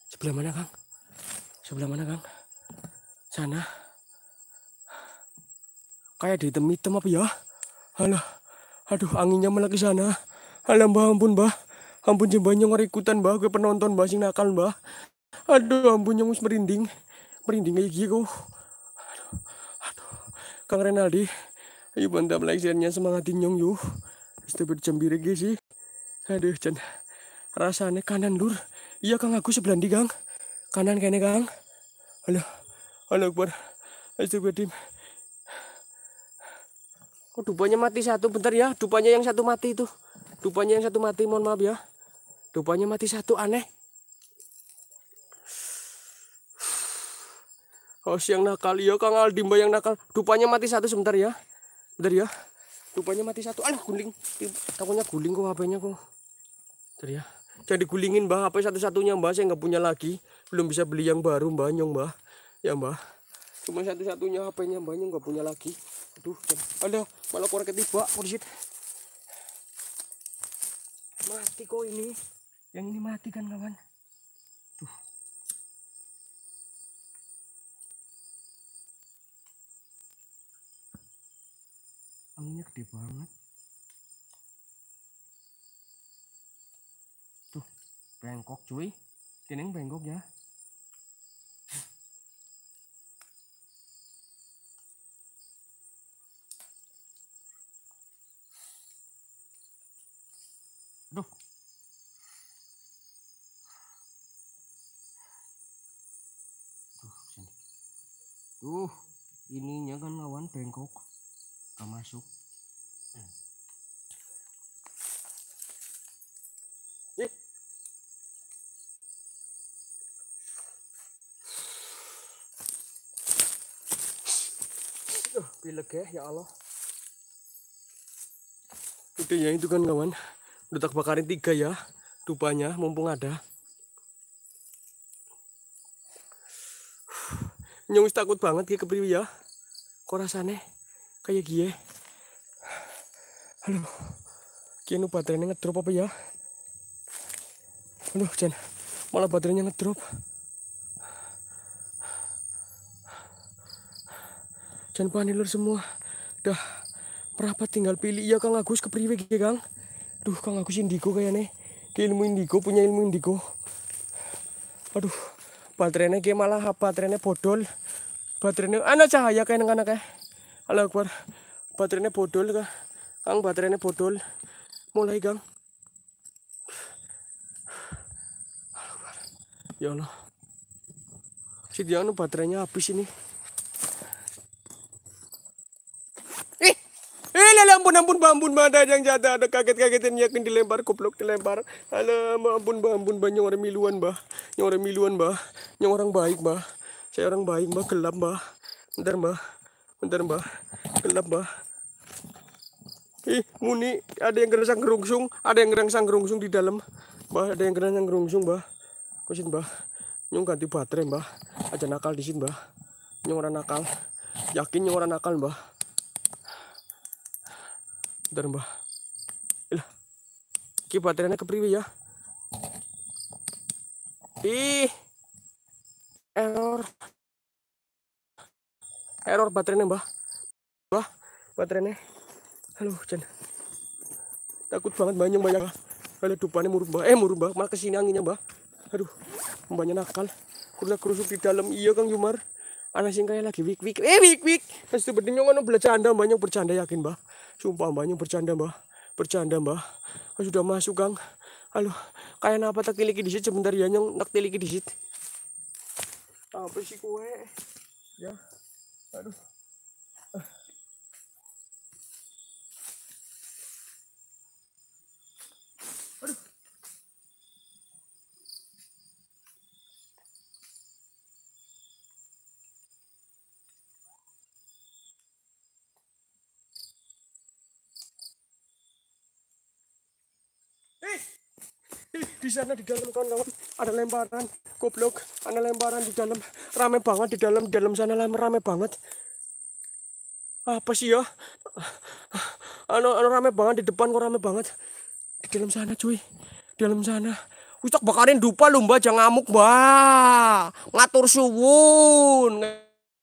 sebelah mana kang sebelah mana kang sana kayak di temi hitam apa ya halo Aduh, anginnya malah ke sana. Alam bah, ampun bah Ampun jembanya orang ikutan bah Gue penonton bah, sing nakal bah Aduh, ampun nyengus merinding. Merinding kayak gitu. Aduh, aduh. Kang Renaldi, ayo bantam like share semangatin nyong yuk. Stupid jembiri gitu sih. Aduh, jen. Rasanya kanan lur. Iya kang aku sebelandi kang. Kanan kayaknya kang. aduh aduh Akbar. Astagfirullahaladzim. Kok dupanya mati satu? Bentar ya, dupanya yang satu mati itu. Dupanya yang satu mati, mohon maaf ya. Dupanya mati satu, aneh. Oh, siang nakal ya, Kang Aldi, Mbak yang nakal. Dupanya mati satu sebentar ya. Bentar ya. Dupanya mati satu. Aduh, guling. Takutnya guling kok HP-nya kok. Bentar ya. Jangan digulingin, Mbak. HP satu-satunya, Mbak. Saya nggak punya lagi. Belum bisa beli yang baru, Mbak Nyong, Mbak. Ya, Mbak. Cuma satu-satunya HP-nya Mbak Nyong nggak punya lagi aduh aduh malah korek tiba kok di mati kok ini yang ini mati kan kawan
anginnya gede banget
tuh bengkok cuy ini bengkok ya
tuh ininya kan
lawan bengkok gak masuk eh. Ya, ya, Allah. udah ya itu kan kawan. Udah tak bakarin tiga ya. Dupanya mumpung ada. nyungis takut banget ke kepriwi ya kok rasane kayak gie Aduh, ki nu baterainya ngedrop apa ya aduh jen malah baterainya ngedrop jen panik lur semua dah merapat tinggal pilih ya kang Agus kepriwe gie kang duh kang Agus indigo kayaknya ki ilmu indigo punya ilmu indigo aduh baterainya kayak malah baterainya bodol baterainya ana ah, cahaya kayak anak ya Allah Akbar baterainya bodol kah kang baterainya bodol mulai gang ya Allah si dia nu baterainya habis ini ih eh lele ampun ampun bambun ada yang jatah ada kaget kagetin yakin dilempar kupluk dilempar alam ampun bambun banyak orang miluan bah yang orang miluan bah yang orang baik bah saya orang baik, Mbak. Gelap, Mbak. Bentar, Mbak. Bentar, Mbak. Gelap, Mbak. Ih, muni. Ada yang gerangsang gerungsung. Ada yang gerangsang gerungsung di dalam. Mbak, ada yang gerangsang gerungsung, Mbak. Kusin, Mbak. Nyung ganti baterai, Mbak. Aja nakal di sini, Mbak. Nyung orang nakal. Yakin nyung orang nakal, Mbak. Bentar, Mbak. Ilah. Ki baterainya kepriwe ya. Ih. Error error baterainya mbah mbah baterainya halo Jen takut banget banyak banyak kalau dupanya murung mbah eh merubah, mbah malah kesini anginnya mbah aduh mbahnya nakal kurang kerusuk di dalam iya Kang Yumar anak singkanya lagi wik wik eh wik wik terus itu berdinyo ngono bercanda banyak bercanda yakin mbah sumpah banyak bercanda mbah bercanda mbah oh, sudah masuk Kang halo kayak apa tak tiliki sini sebentar ya nyong tak tiliki situ,
apa sih kue
ya Claro. di sana di dalam kawan-kawan ada lemparan goblok ada lemparan di dalam rame banget di dalam di dalam sana rame banget apa sih ya ano, ano rame banget di depan kok rame banget di dalam sana cuy di dalam sana Wicak bakarin dupa lumba jangan ngamuk mbak ngatur suwun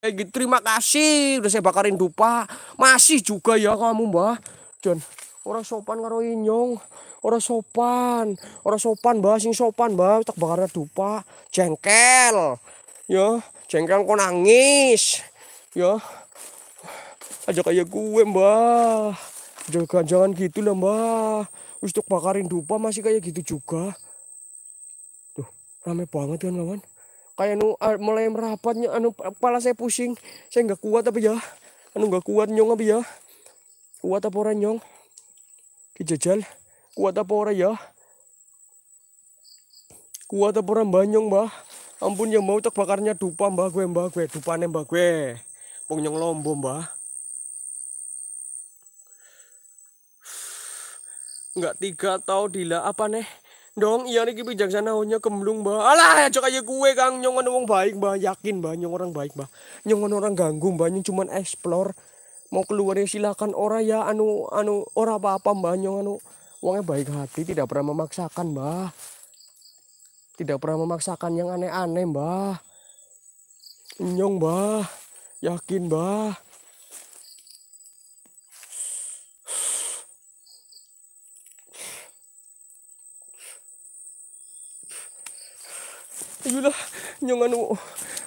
kayak gitu terima kasih udah saya bakarin dupa masih juga ya kamu mbak John orang sopan karo inyong orang sopan orang sopan bah sing sopan bah. tak bakar dupa jengkel ya jengkel kok nangis ya aja kayak gue mbah jangan jangan gitu lah mbah untuk bakarin dupa masih kayak gitu juga tuh rame banget kan kawan kayak nu uh, mulai merapatnya anu kepala saya pusing saya nggak kuat tapi ya anu nggak kuat nyong apa ya kuat apa orang nyong kijajal Kuat apa orang ya? Kuat apa orang banyong, Mbah? Ampun yang mau tak bakarnya dupa, Mbah gue, Mbah gue, dupane Mbah gue. Pengen lombo, Mbah. Enggak tiga tau dila apa neh? Dong, iya nih niki sana hanya kemlung, Mbah. Alah, cok aja gue Kang nyong orang baik, Mbah. Yakin, Mbah, nyong orang baik, Mbah. Nyong orang ganggu, Mbah, nyong cuman explore. Mau keluar ya silakan ora ya anu anu ora apa-apa, Mbah, nyong anu Uangnya baik hati, tidak pernah memaksakan, Mbah. Tidak pernah memaksakan yang aneh-aneh, Mbah. Nyong, Mbah. Yakin, Mbah. Yulah, nyong anu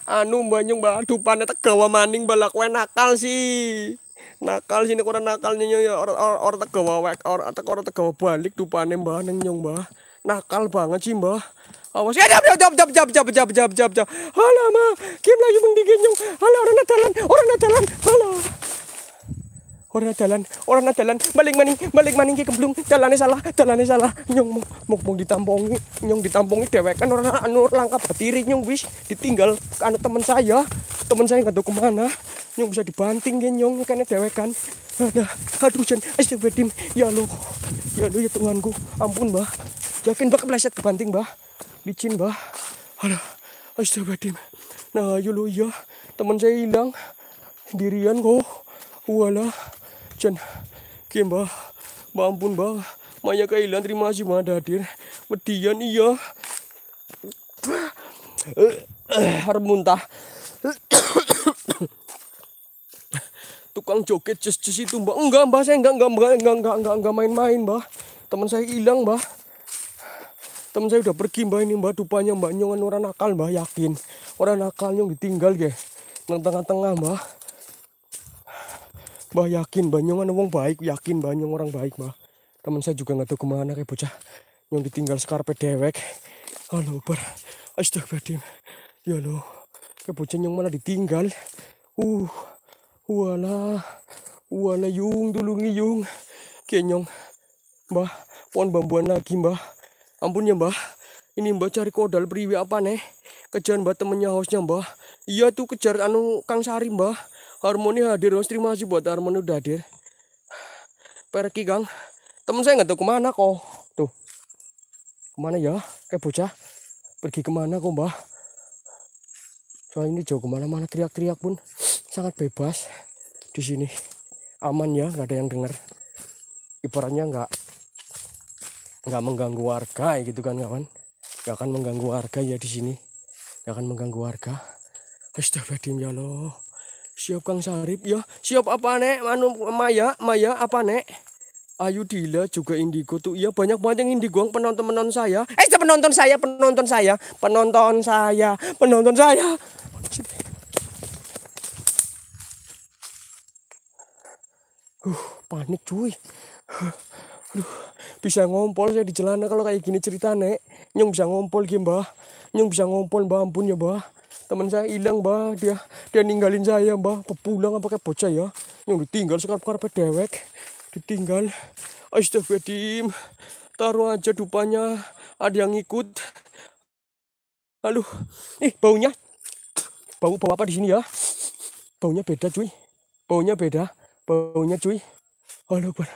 anu mbah nyong mbah aduh tegawa maning balak nakal sih nakal sini kurang nakalnya ya orang orang orang tegawa wek orang tegawa tegawa balik tupane mbah neng nyong mbah nakal banget sih mbah awas ya jap jap jap jap jap jap jap jap jap alamak kim lagi mendingin nyong ala orang natalan orang natalan alah orang jalan, orang jalan, balik maning balik maning ke kemplung, jalannya salah jalannya salah nyong mau mau ditampungi, nyong ditampungi, dewek kan orang anu langkah petiri nyong wish ditinggal anu teman saya teman saya nggak tahu kemana nyong bisa dibanting kan nyong karena kan, ada aduh jan astagfirullahaladzim ya lo ya lo ya Tuhanku ampun bah yakin bah kepleset kebanting bah licin bah ada astagfirullahaladzim nah yuloh ya iya. teman saya hilang dirian kok walah Jan Kimba Ampun mbak, Maya kailan terima kasih mbak hadir Median iya eh, Harap muntah Tukang joget jess-jess itu mbak Enggak mbak saya enggak enggak enggak enggak enggak enggak enggak main-main mbak Teman saya hilang mbak Teman saya udah pergi mbak ini mbak Dupanya mbak nyongan orang nakal mbak yakin Orang nakal nyong ditinggal ya tengah-tengah mbak Mbah yakin Banyongan wong baik, yakin banyak orang baik, Mbah. Teman saya juga nggak tahu kemana kayak bocah yang ditinggal sekarpe dewek. Halo, bar. Astagfirullahaladzim. Ya lo, kayak bocah yang mana ditinggal. Uh, wala, wala yung, dulu yung. Kenyong, Mbah, pohon bambuan lagi, Mbah. Ampun ya, Mbah. Ini Mbah cari kodal priwi apa nih? Kejar Mbah temennya hausnya, Mbah. Iya tuh kejar anu Kang Sari, Mbah. Harmoni hadir, Mas. Terima kasih buat Harmoni udah hadir. Pergi, Gang. Temen saya nggak tahu kemana kok. Tuh. Kemana ya? Eh, bocah. Pergi kemana kok, Mbah? Soalnya ini jauh kemana-mana teriak-teriak pun sangat bebas di sini. Aman ya, nggak ada yang dengar. Ibaratnya nggak nggak mengganggu warga gitu kan kawan nggak akan mengganggu warga ya di sini nggak akan mengganggu warga Astagfirullahaladzim ya loh siap Kang Sarip ya siap apa nek manu Maya Maya apa nek Ayu Dila juga indigo tuh iya banyak banget yang indigo penonton penonton saya eh penonton saya penonton saya penonton saya penonton saya uh panik cuy uh, bisa ngompol saya di celana kalau kayak gini cerita nek nyung bisa ngompol gimba nyung bisa ngompol mbah ampun ya mbah teman saya hilang mbah dia dia ninggalin saya mbah pepulang pakai bocah ya yang ditinggal sekarang apa dewek ditinggal astagfirullahaladzim taruh aja dupanya ada yang ikut halo ih eh, baunya bau bau apa di sini ya baunya beda cuy baunya beda baunya cuy halo bar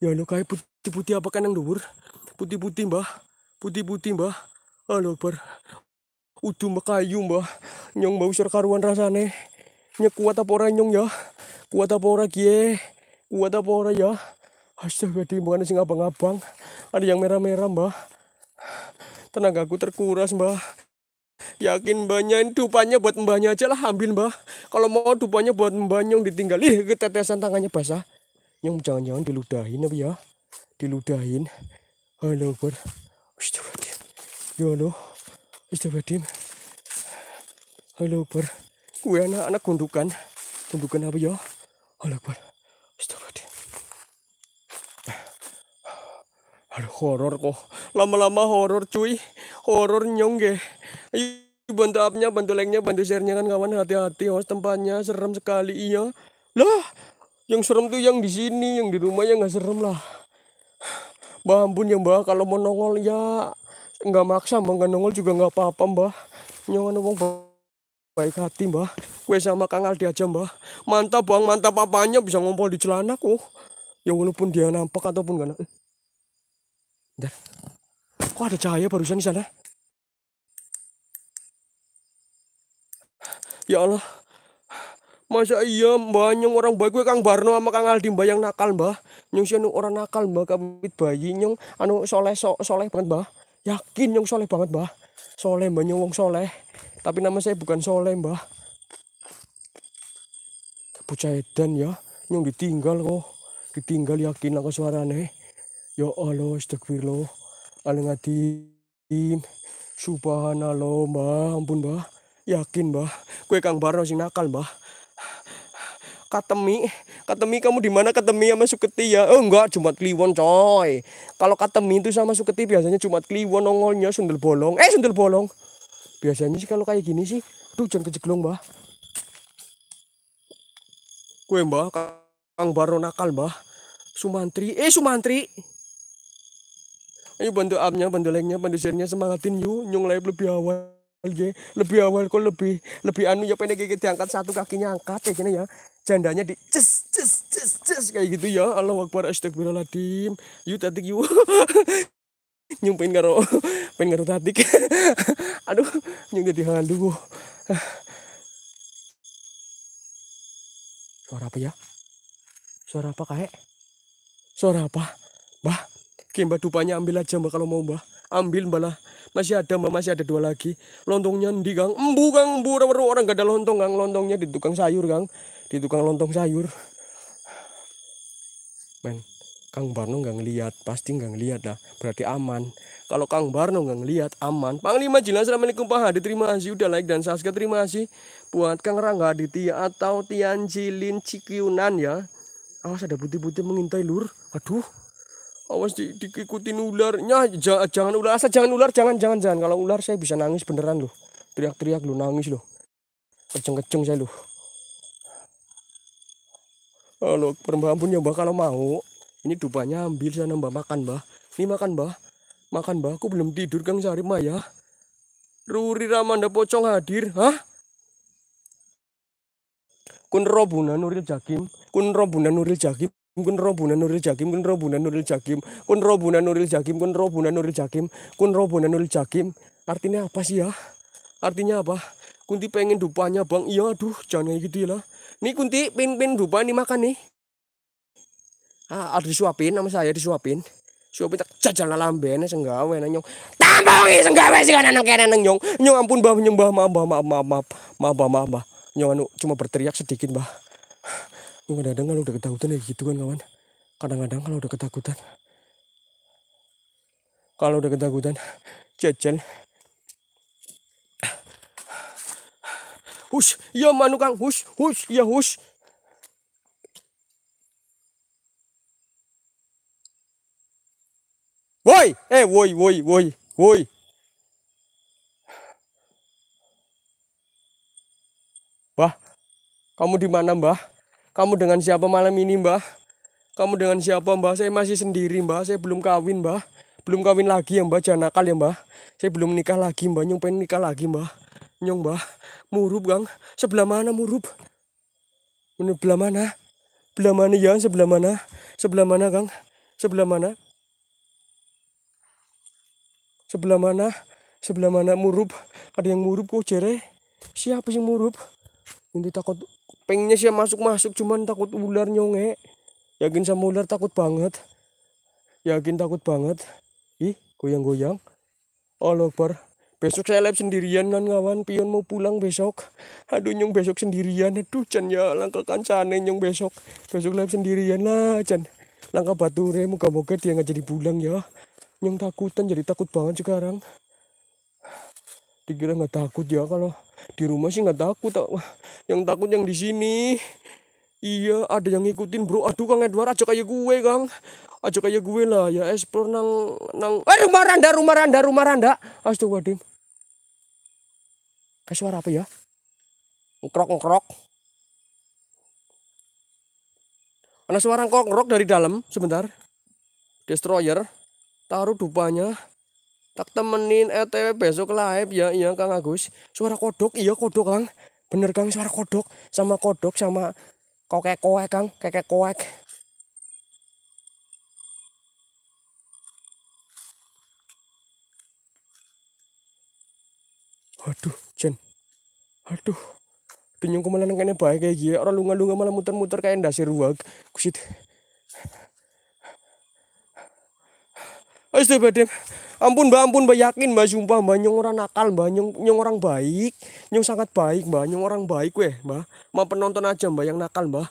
ya lo kayak putih putih apa kan yang dubur putih putih mbah putih putih mbah halo bar Udu mekayu mbah nyong bau usir karuan rasane Nyong kuat apa orang nyong ya kuat apa orang kie kuat apa orang ya astaga di bukan sih ngabang abang ada yang merah-merah mbah tenagaku terkuras mbah yakin mbahnya ini dupanya buat mbahnya aja lah ambil mbah kalau mau dupanya buat mbah nyong ditinggal ih ketetesan tangannya basah nyong jangan-jangan diludahin apa ya diludahin halo ber ya Allah coba tim. Halo ber gue anak-anak gundukan Gundukan apa ya Halo coba Istabadim halo horor kok Lama-lama horor cuy Horor nyong ge iya, Bantu apnya, bantu like bantu share-nya kan kawan Hati-hati host tempatnya Serem sekali iya Lah Yang serem tuh yang di sini Yang di rumah yang gak serem lah Bambun yang bah kalau mau nongol ya nggak maksa mbak nggak nongol juga nggak apa-apa mbak nyawa wong baik hati mbak gue sama Kang Aldi aja mbak mantap bang mantap apanya bisa ngompol di celana kok, ya walaupun dia nampak ataupun nggak nampak Bentar. kok ada cahaya barusan di sana ya Allah masa iya mbak nyong orang baik gue Kang Barno sama Kang Aldi mbak yang nakal mbak nyong sih anu orang nakal mbak kabit bayi nyong anu soleh so, soleh banget mbak Yakin yang soleh banget mbah. Soleh mbah wong soleh. Tapi nama saya bukan soleh mbah. Bocah edan ya. Yang ditinggal kok. Ditinggal yakin aku suarane. Ya Allah astagfirullah. Alengadin. Subhanallah mbah. Ampun mbah. Yakin mbah. Kue Kang Barno sing nakal mbah. Katemi, Katemi kamu di mana Katemi sama Suketi ya? Oh enggak, Jumat Kliwon coy. Kalau Katemi itu sama Suketi biasanya Jumat Kliwon nongolnya sundel bolong. Eh sundel bolong. Biasanya sih kalau kayak gini sih, tuh jangan kejeglong, Mbah. Kue Mbah, Kang Baro nakal, Mbah. Sumantri, eh Sumantri. Ayo bantu amnya, bantu lengnya, bantu sharenya, semangatin yuk, nyung live lebih awal. Lebih awal kok lebih lebih anu ya pendek gigit diangkat satu kakinya angkat ya gini ya jandanya di ces ces ces ces kayak gitu ya Allah wakbar astagfirullahaladzim yuk tatik yuk nyumpain karo pengen karo tatik aduh nyung jadi halu suara apa ya suara apa kayak suara apa mbah mbak dupanya ambil aja mbak kalau mau mbah ambil mbak lah masih ada mbak masih ada dua lagi lontongnya di gang embu gang, embu orang orang gak ada lontong gang, lontongnya di tukang sayur gang di tukang lontong sayur men Kang Barno nggak ngelihat pasti nggak ngelihat lah berarti aman kalau Kang Barno nggak ngelihat aman Panglima jelas. Assalamualaikum Pak Hadi terima kasih udah like dan subscribe terima kasih buat Kang Rangga Aditya atau Tian Jilin Cikyunan ya awas ada putih-putih mengintai lur aduh awas di, diikutin ularnya jangan, jangan ular asal jangan ular jangan jangan jangan kalau ular saya bisa nangis beneran loh teriak-teriak lu nangis loh keceng-keceng saya loh Halo, perempuan ampun ya mbak kalau mau. Ini dupanya ambil sana mbak makan mbak. Ini makan mbak. Makan mbak, aku belum tidur Kang Sarip mbak ya. Ruri Ramanda Pocong hadir, hah? Kun robuna Nuril Jakim, kun robuna Nuril Jakim, kun robuna Nuril Jakim, kun robuna Nuril Jakim, kun robuna Nuril Jakim, kun robuna Nuril Jakim, kun robuna Nuril Jakim. Artinya apa sih ya? Artinya apa? Kunti pengen dupanya bang. Iya aduh jangan kayak gitu ya lah. Nih kunti pin pin berubah nih makan nih. Ah, ada disuapin sama saya disuapin. Suapin tak jajal lah senggawe nang nyong. Tambangi senggawe sih kan nang kene nang nyong. Nyong ampun mbah nyembah mbah mbah mbah mbah mbah mbah maaf maaf. Nyong anu cuma berteriak sedikit mbah. Nyong ada dengar udah ketakutan ya gitu kan kawan. Kadang-kadang kalau udah ketakutan. Kalau udah ketakutan jajan. hush ya manu kang hush hush ya hush woi eh woi woi woi woi Mbah, kamu di mana, Mbah? Kamu dengan siapa malam ini, Mbah? Kamu dengan siapa, Mbah? Saya masih sendiri, Mbah. Saya belum kawin, Mbah. Belum kawin lagi ya, Mbah. Jangan nakal ya, Mbah. Saya belum nikah lagi, Mbah. Nyumpen nikah lagi, Mbah. Nyong bah, murub gang Sebelah mana murub? Ini belah mana? Belah mana ya? Sebelah mana? Sebelah mana gang? Sebelah mana? Sebelah mana? Sebelah mana murub? Ada yang murub kok jere? Siapa sih murub? Ini takut pengennya sih masuk-masuk cuman takut ular nyonge. Yakin sama ular takut banget. Yakin takut banget. Ih, goyang-goyang. Allah -goyang. Besok saya live sendirian kan kawan, pion mau pulang besok. Aduh nyung besok sendirian, aduh Chan ya langkah kancane nyung besok. Besok live sendirian lah Chan. Langkah re moga-moga dia nggak jadi pulang ya. Nyong takutan jadi takut banget sekarang. Dikira nggak takut ya kalau di rumah sih nggak takut. tak Yang takut yang di sini. Iya, ada yang ngikutin bro. Aduh Kang Edward, aja kayak gue Kang aja kayak gue lah ya explore nang
nang eh rumah randa rumah
randa rumah randa astagfirullahaladzim kayak suara apa ya ngkrok ngkrok ada suara ngkrok ngkrok dari dalam sebentar destroyer taruh dupanya tak temenin ETW besok live ya iya Kang Agus suara kodok iya kodok Kang bener Kang suara kodok sama kodok sama kokek kowe Kang kekek kowe Aduh, Jen. Aduh. ku malah nengkene baik kayak gini. Orang lunga-lunga malah muter-muter kayak dasir ruwak. Kusit. Astaga, badem. Ampun mbak, ampun mbak yakin mbak sumpah mbak nyong orang nakal mbak nyong, nyong orang baik. Nyong sangat baik mbak, nyong orang baik weh mbak. Ma penonton aja mbak yang nakal mbak.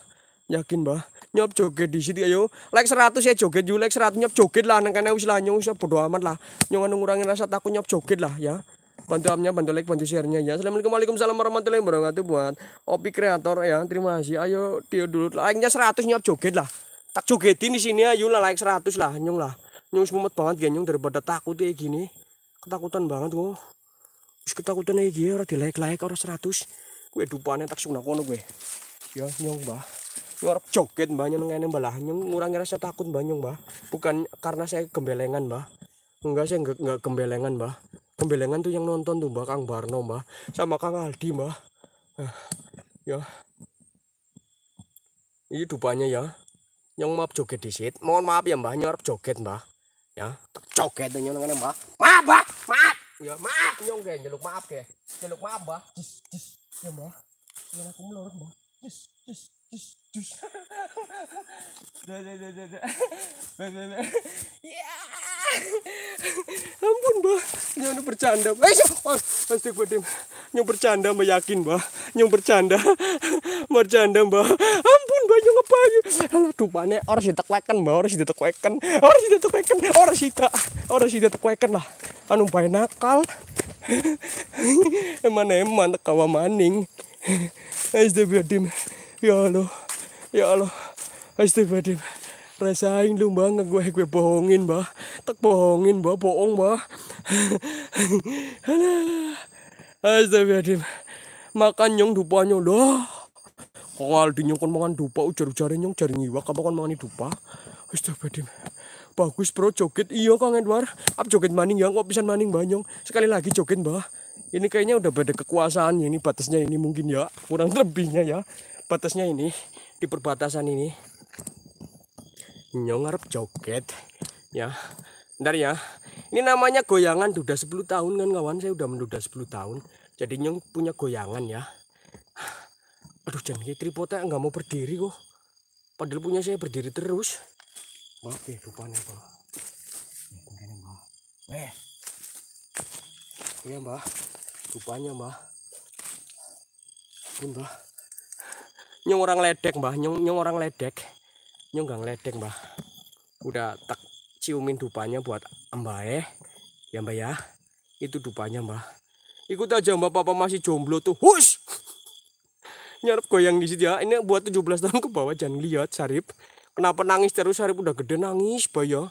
Yakin mbak. Nyop joget di sini ayo. Like seratus ya joget yuk, like seratus nyop joget lah. Nengkane usilah nyong usah bodo amat lah. Nyong anu ngurangin rasa takut nyop joget lah ya bantu amnya, bantu like, bantu sharenya ya. Assalamualaikum waalaikumsalam warahmatullahi wabarakatuh buat Opi kreator ya. Terima kasih. Ayo dia dulu like-nya 100 nyop joget lah. Tak jogetin di sini ayo lah like 100 lah nyung lah. Nyung semumet banget ya nyung daripada takut kayak gini. Ketakutan banget kok. Terus ketakutan kayak gini orang di like-like orang 100. Gue dupane tak suka kono gue. Ya nyung bah. Nyung joget mbah nyung ngene mbah lah. Nyung ngurangi rasa takut mbah nyung mbah. Bukan karena saya gembelengan mbah. Enggak saya enggak, enggak gembelengan mbah. Pembelengan tuh yang nonton tuh Mbak Kang Barno Mbak sama Kang Aldi Mbak. Nah, ya. Ini dupanya ya. Yang maaf joget di situ. Mohon maaf ya Mbak, nyarap joget Mbak. Ya, joget nyonya Mbak. Maaf Mbak, maaf. Ya maaf nyong ge, nyeluk maaf ge. nyeluk maaf Mbak. Jis jis. Ya Mbak. Ya aku melorot Mbak. Jis jis. Duh, duh, duh, duh, duh. Ya. Ampun, Mbah. Nyono bercanda. Eh, pasti gue dem. Nyong bercanda, meyakin yakin, Mbah. Nyong bercanda. bercanda, Mbah. Ampun, Mbah nyong ngepayu. aduh dupane orang sih tekweken, Mbah. Orang sih tekweken. Orang sih tekweken. Orang sih tak. Orang sih tekweken lah. Anu bae nakal. Eman-eman kawa maning. Astagfirullahaladzim ya Allah ya Allah astagfirullah rasain lu banget, gue gue bohongin bah, tak bohongin bah, bohong bah. mbak astagfirullah makan nyong dupa nyong doh Kal di nyong kon mangan dupa ujar-ujar nyong cari ngiwa kamu kon mangan dupa. Astagfirullah. Bagus bro joget iya Kang war. Ap joget maning ya kok bisa maning banyak. Sekali lagi joget, bah. Ini kayaknya udah beda kekuasaan ini batasnya ini mungkin ya. Kurang lebihnya ya batasnya ini di perbatasan ini nyongar ngarep joget ya ntar ya ini namanya goyangan sudah 10 tahun kan kawan saya udah menduda 10 tahun jadi nyong punya goyangan ya aduh jangan ya tripodnya nggak mau berdiri kok padahal punya saya berdiri terus oke rupanya kok
eh iya mbak rupanya mbak
bunda iya, nyong orang ledek mbah nyong, nyong orang ledek nyong gang ledek mbah udah tak ciumin dupanya buat mbah eh ya mbah ya itu dupanya mbah ikut aja mbah papa masih jomblo tuh hush nyarap goyang di situ ya ini buat 17 tahun ke bawah jangan lihat Sarip kenapa nangis terus Sarip udah gede nangis bah ya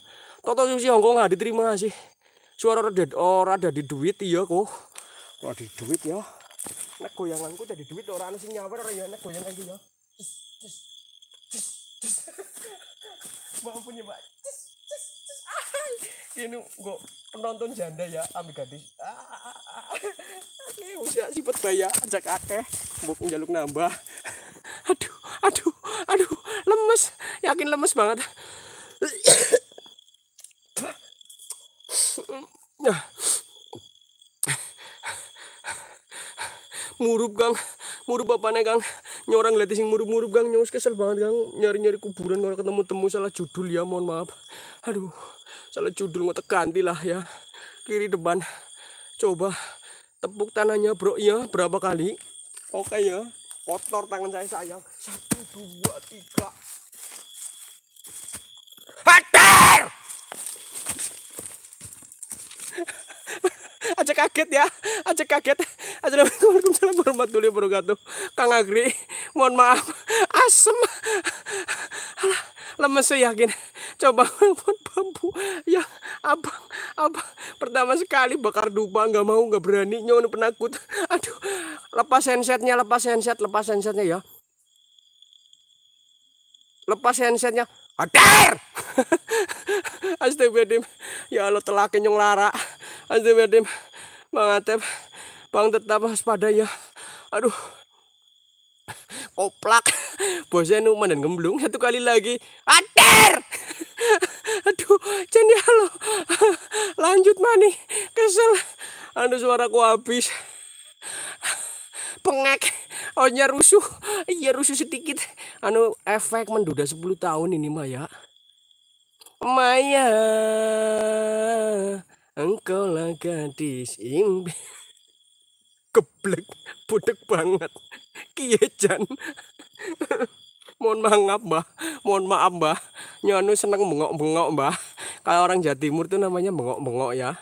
Toto susi Hongkong nggak diterima sih suara rada oh, ada di duit iya kok ada di duit ya nek goyanganku jadi duit ora ana sing nyawer ya nek goyangan iki ya punya Mbak. ini kok penonton janda ya ambil gadis ini usia ya, sipet bayar, ajak akeh mbok njaluk nambah aduh aduh aduh lemes yakin lemes banget nah murup gang murup bapaknya gang nyorang lihat sing murup-murup gang nyos kesel banget gang nyari-nyari kuburan kalau ketemu temu salah judul ya mohon maaf aduh salah judul mau tekanti lah ya kiri depan coba tepuk tanahnya bro ya berapa kali oke ya kotor tangan saya sayang satu dua tiga Hater! aja kaget ya aja kaget aja assalamualaikum warahmatullahi wabarakatuh kang agri mohon maaf asem lemes saya yakin coba buat bambu ya abang abang pertama sekali bakar dupa nggak mau nggak berani nyonya penakut aduh lepas handsetnya lepas handset lepas handsetnya ya lepas handsetnya Hadir! Astagfirullahaladzim. Ya Allah telah kenyong lara. Astagfirullahaladzim. Bang Atep, Bang tetap waspada ya. Aduh. Koplak. Bosnya numan dan gemblung satu kali lagi. Ater. Aduh, jadi ya halo. Lanjut mani. Kesel. Aduh suaraku habis. Pengek. Ohnya rusuh. Iya rusuh sedikit. Anu efek menduda 10 tahun ini Maya. Maya engkau lah gadis imbe keblek budek banget kiejan mohon maaf mbah mohon maaf mbah nyonu seneng bengok-bengok mbah kalau orang Jatimur itu namanya bengok-bengok ya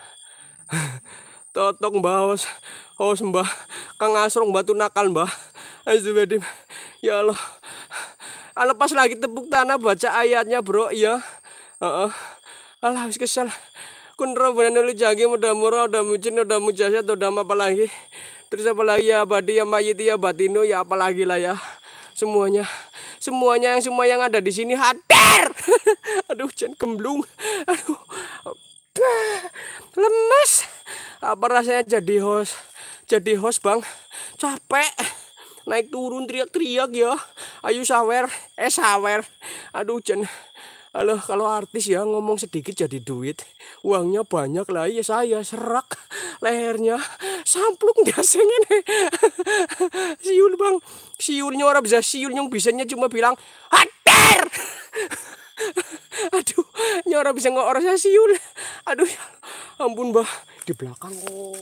totok mbah os os mbah kang asrong batu nakal mbah azubedim ya Allah ah, lepas lagi tepuk tanah baca ayatnya bro ya uh -uh. Alah, kesal kunro lu jagi udah murah udah mujin udah atau udah apa lagi terus apa lagi ya abadi ya mayit ya batino ya apalagi lah ya semuanya semuanya yang semua yang ada di sini hadir aduh hujan kemblung aduh lemes apa rasanya jadi host jadi host bang capek naik turun teriak-teriak ya ayo sawer eh sawer aduh hujan Halo, kalau artis ya ngomong sedikit jadi duit, uangnya banyak lah. Iya saya serak lehernya, samplung ini siul bang, siulnya orang bisa siul yang bisanya cuma bilang hater. Aduh, nyora bisa nggak orang saya siul. Aduh, ya ampun bah, di belakang kok. Oh.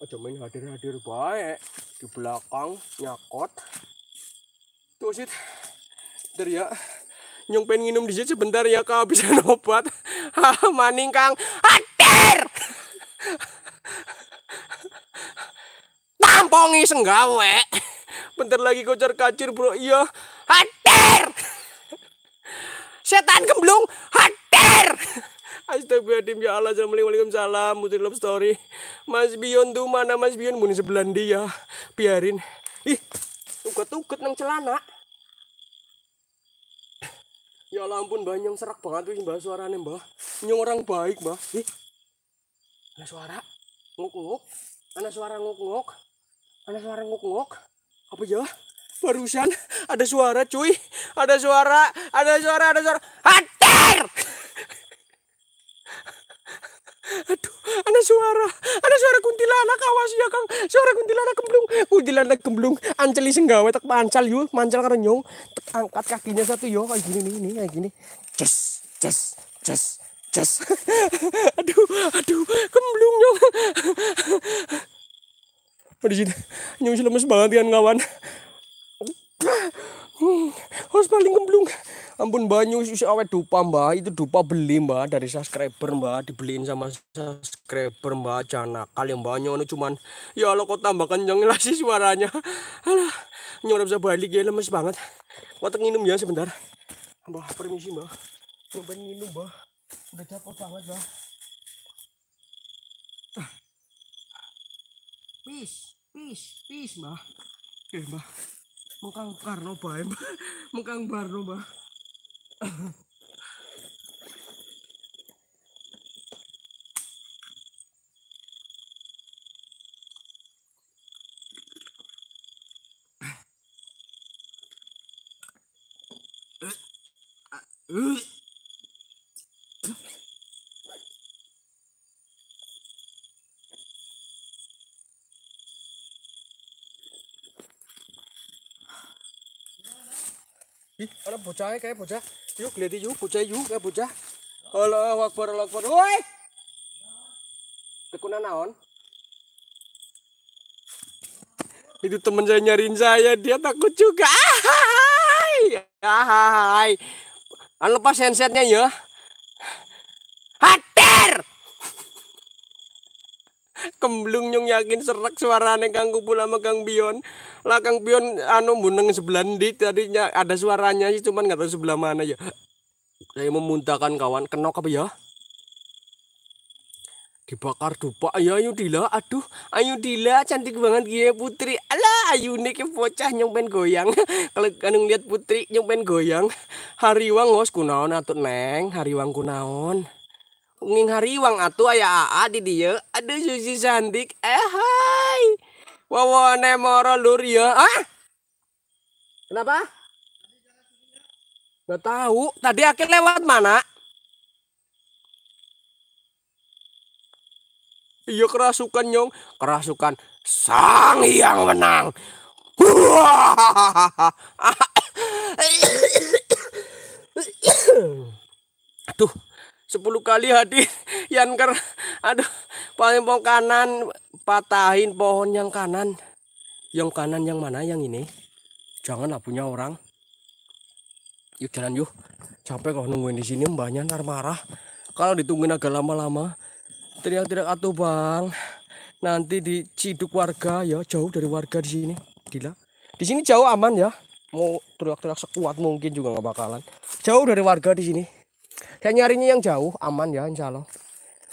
Aja main hadir-hadir baik di belakang nyakot. Tuh sih. Bentar ya nyong pengen minum di sebentar ya kau bisa obat maning kang hater, tampongi senggawe bentar lagi kocar kacir bro iya hater, setan kemblung hater. Astagfirullahaladzim ya Allah Assalamualaikum salam Mutri Love Story Mas Bion tuh mana Mas Bion Muni sebelan dia Biarin Ih Tuket-tuket nang celana Ya ampun mbah serak banget wis mbah suarane mbah. Nyong orang baik mbah. Ih. Ada suara nguk-nguk. Ada suara nguk-nguk. Ada suara nguk-nguk. Apa ya? Barusan ada suara cuy. Ada suara, ada suara, ada suara. Hadir! Aduh, ada suara. Ada suara kuntilanak, awas ya, Kang. Suara kuntilanak kemblung. Kuntilanak kemblung. Anceli senggawe tak pancal yuk, mancal karo nyong. Tek angkat kakinya satu yo kayak gini nih, nih kayak gini.
Ces, ces, ces,
ces. aduh, aduh, kemblung nyong. Waduh, nyusul lemes banget kan kawan. Hmm, harus paling kemblung. Ampun banyu isi awet dupa mbak, itu dupa beli mbak dari subscriber mbak, dibeliin sama subscriber mbak, jangan nakal yang banyu ini cuman, ya Allah kok tambah kenceng lah sih suaranya. Alah, nyorot bisa balik ya lemes banget. Kau nginum ya sebentar. Mbak, permisi mbak, coba nginum mbak, udah capek banget mbak.
Peace, peace, peace mbak. Oke eh, mbak mukang Karno bae mukang Barno ba
Uh.
bocah eh, kayak bocah. Yuk lihat yuk bocah yuk kayak bocah. Allahu wakbar Allahu Akbar. Woi. tekunan naon? Itu teman saya nyariin saya, dia takut juga. Ahai. Ahai. An lepas handsetnya ya. Hatir. Kemblung yakin serak suarane Kang Kubu sama Kang Bion. Lah Kang Bion anu muneng sebelah di tadinya ada suaranya sih cuman nggak tahu sebelah mana ya. Saya memuntahkan kawan kenok apa ya? dibakar dupa ayo ya, ayo dila aduh ayo dila cantik banget dia putri ala ayu nih bocah nyompen goyang kalau kandung lihat putri nyompen goyang hariwang ngos kunaon atau neng hariwang kunaon Unging hariwang atuh aya aa di dieu aduh Susi Sandik eh hai wawone moro lur ya ah kenapa nggak tahu tadi akhir lewat mana Iya kerasukan nyong, kerasukan sang yang menang.
Aduh, 10
kali hadir yang ker aduh paling pohon kanan patahin pohon yang kanan yang kanan yang mana yang ini janganlah punya orang yuk jalan yuk capek kalau nungguin di sini mbaknya ntar marah kalau ditungguin agak lama-lama teriak-teriak atuh bang nanti diciduk warga ya jauh dari warga di sini gila di sini jauh aman ya mau teriak-teriak sekuat mungkin juga nggak bakalan jauh dari warga di sini saya nyarinya yang jauh, aman ya insya Allah.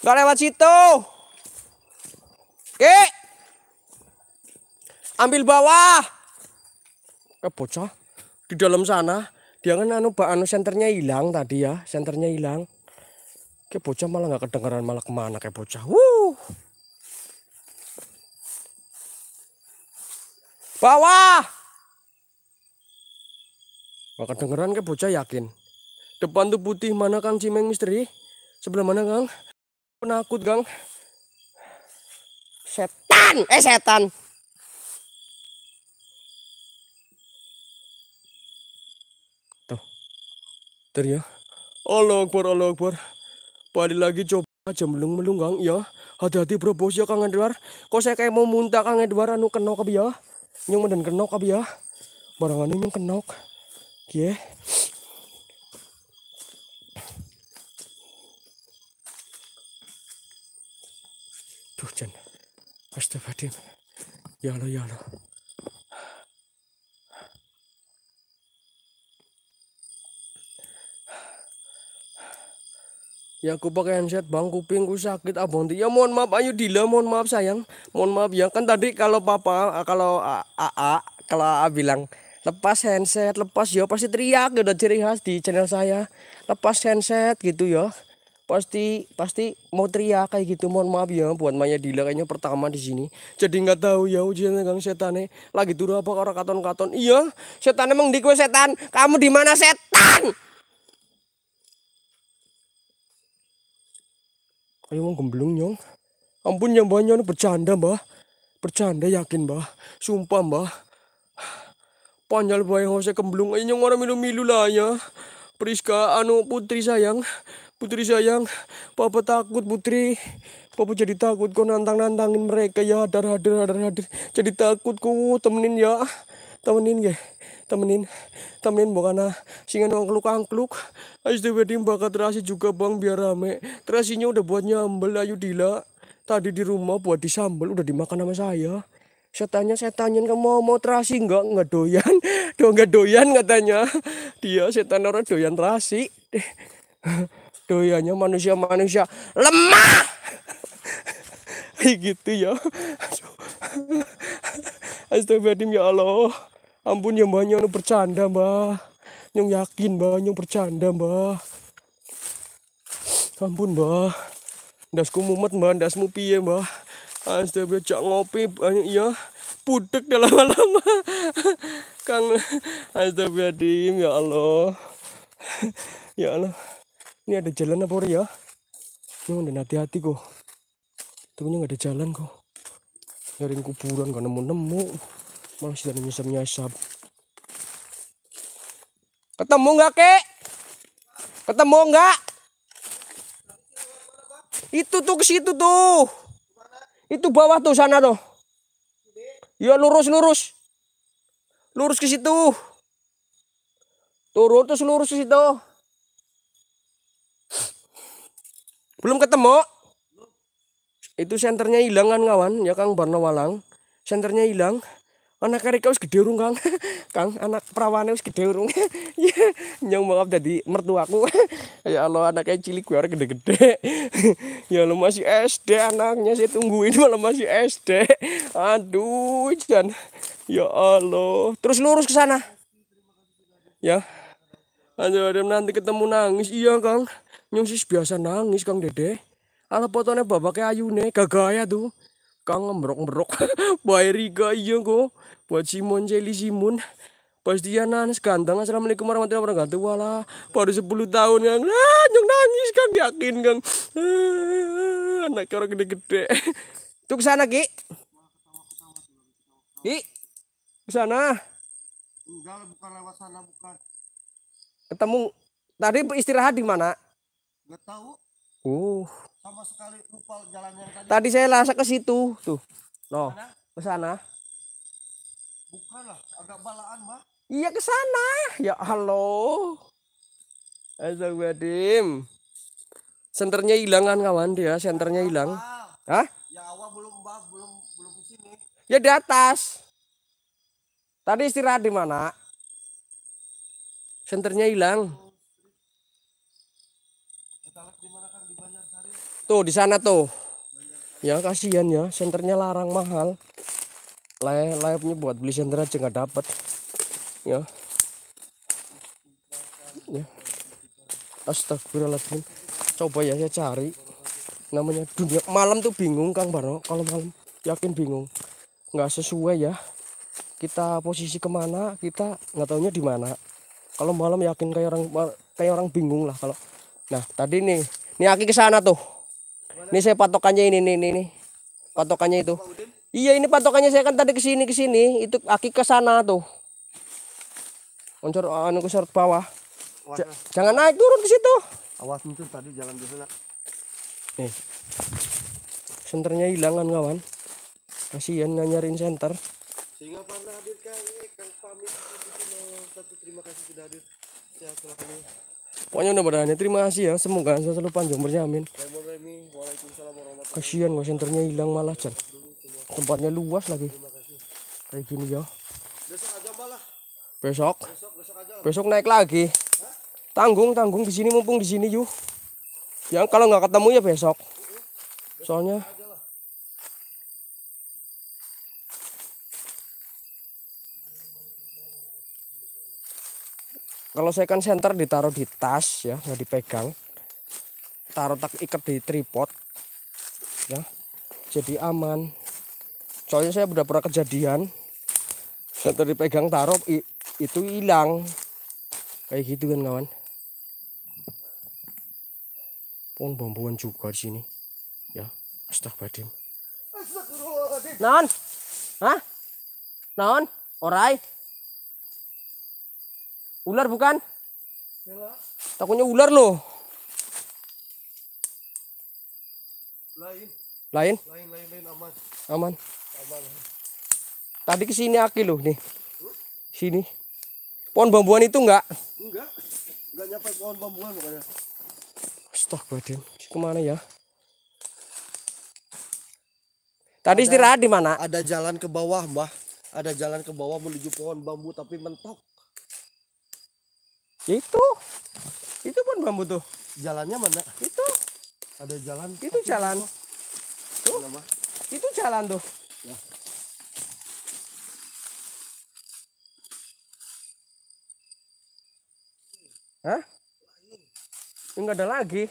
Gak lewat situ. Oke. Ambil bawah. Eh bocah. Di dalam sana. Dia kan anu, anu senternya hilang tadi ya. Senternya hilang. Kayak bocah malah gak kedengeran malah kemana kayak bocah. Wuh. Bawah. Gak kedengeran kayak bocah yakin. Depan tuh putih mana Kang Cimeng misteri? Sebelah mana Kang? Penakut Kang. Setan, eh setan. Tuh. Ter ya. Allah Akbar, Allah Akbar. Padi lagi coba aja melung-melung Kang ya. Hati-hati bro bos ya Kang Edward. Kok saya kayak mau muntah Kang Edward anu kenok abi ya. Nyung dan kenok abi ya. Barangan ini kenok. Kie. Astagfirullahaladzim.
Ya Allah, ya Allah. Ya
aku pakai handset bang kupingku sakit abang ya mohon maaf ayo Dila mohon maaf sayang mohon maaf ya kan tadi kalau papa eh, kalau AA kalau A bilang lepas handset lepas ya pasti teriak udah ciri khas di channel saya lepas handset gitu ya pasti pasti mau teriak kayak gitu mohon maaf ya buat Maya Dila kayaknya pertama di sini jadi nggak tahu ya ujian gang nih lagi dulu apa orang katon katon iya setan emang di kue setan kamu di mana setan ayo mau gemblung nyong ampun yang banyak nih bercanda mbah bercanda yakin mbah sumpah mbah panjal bayang saya gemblung ini orang milu milu lah ya Priska anu putri sayang Putri sayang, papa takut putri. Papa jadi takut kau nantang-nantangin mereka ya. Hadar, hadar, hadar, hadar. Jadi takut ku temenin ya. Temenin ya. Temenin. Temenin bukan ah. singan angkluk-angkluk. Ayo wedding bakat terasi juga bang biar rame. Terasinya udah buat nyambel ayu dila. Tadi di rumah buat disambel udah dimakan sama saya. Saya tanya, saya tanyain kamu mau, mau terasi enggak? Enggak doyan. Do enggak doyan katanya. Dia setan orang doyan terasi. doyanya manusia-manusia lemah gitu ya astagfirullahaladzim ya Allah ampun ya mbak nyong bercanda mbak nyong yakin mbak nyong bercanda mbak ampun mbak ndasku mumet mbak ndasmu piye mbak astagfirullah cak ngopi banyak ya budek dalam lama-lama kang astagfirullahaladzim ya Allah ya Allah ini ada jalan apa ya? Ini udah hati-hati kok. itu nggak ada jalan kok. Nyariin kuburan gak nemu-nemu. Malah sudah dari nyesap-nyesap. Ketemu nggak kek? Ketemu nggak? Itu tuh ke situ tuh. Itu bawah tuh sana tuh. Ya lurus lurus. Lurus ke situ. Turun terus lurus ke situ. Belum ketemu? Itu senternya hilang kan kawan, ya Kang warna Walang. Senternya hilang. Anak karika wis gede urung Kang. Kang, anak perawannya harus gede urung. Ya, nyong maaf jadi mertuaku. ya Allah anaknya cilik gue gede-gede. ya lo masih SD anaknya saya tungguin malah masih SD. Aduh, dan ya Allah. Terus lurus ke sana. Ya. Aduh, nanti ketemu nangis. Iya, Kang. Nyusis biasa nangis Kang Dede. Ala potone babake ayune gagaya tuh. Kang ngemrok ngembrok Bae Riga iya kok. Buat Simon jeli Simon. Pas nangis sekantang. Assalamualaikum warahmatullahi wabarakatuh. Wala. baru sepuluh tahun Kang. Ah, nyong nangis Kang yakin Kang. Ah, anak orang gede-gede. Tuh ke sana, Ki. Ki. Ke sana.
Enggak, bukan lewat sana, bukan.
Ketemu tadi istirahat di mana? nggak tahu uh tadi saya langsung ke situ tuh no ke sana iya ke sana ya halo Astagfirullahaladzim senternya hilangan kawan dia senternya hilang hah ya awal belum bah, belum belum sini ya di atas tadi istirahat di mana senternya hilang oh. Tuh di sana tuh. Ya kasihan ya, senternya larang mahal. layapnya buat beli senter aja nggak dapat. Ya. Ya. Astagfirullahaladzim. Coba ya saya cari. Namanya dunia malam tuh bingung Kang Barno kalau malam yakin bingung. nggak sesuai ya. Kita posisi kemana kita nggak tahunya di mana. Kalau malam yakin kayak orang kayak orang bingung lah kalau. Nah tadi nih, nih Aki ke sana tuh ini saya patokannya ini nih nih Patokannya itu. Iya ini patokannya saya kan tadi ke sini ke sini itu kaki ke sana tuh. Oncor anu ke bawah. jangan naik turun ke situ.
Awas muncul tadi jalan di sana. Nih. Eh.
Senternya hilang kan, kawan. Kasihan nyariin senter.
Sehingga pernah hadir kami Kang pamit terima kasih sudah hadir. Ya,
selalu pokoknya udah berani terima kasih ya semoga saya selalu panjang umurnya amin kasihan gua senternya hilang malah Chan tempatnya luas lagi kayak gini ya besok besok naik lagi tanggung tanggung di sini mumpung di sini yuk yang kalau nggak ketemu ya besok soalnya kalau saya kan center ditaruh di tas ya nggak dipegang taruh tak ikat di tripod ya jadi aman soalnya saya udah pernah kejadian center dipegang taruh itu hilang kayak gitu kan kawan Pun bambuan juga di sini ya astagfirullahaladzim non hah non orai Ular bukan? Yalah. Takutnya ular loh.
Lain. Lain? Lain, lain, lain aman. Aman. Aman.
Tadi ke sini aki loh nih. Huh? Sini. Pohon bambuan itu enggak?
Enggak. Enggak nyampe pohon bambuan makanya.
Astagfirullahaladzim. Kemana ya? Tadi ada, istirahat di mana? Ada jalan ke bawah, Mbah. Ada jalan ke bawah menuju pohon bambu tapi mentok. Itu. Itu pun bambu tuh. Jalannya mana? Itu.
Ada jalan. Itu jalan. Gitu. Tuh.
Itu jalan tuh. Ya. Hah? Enggak ada lagi.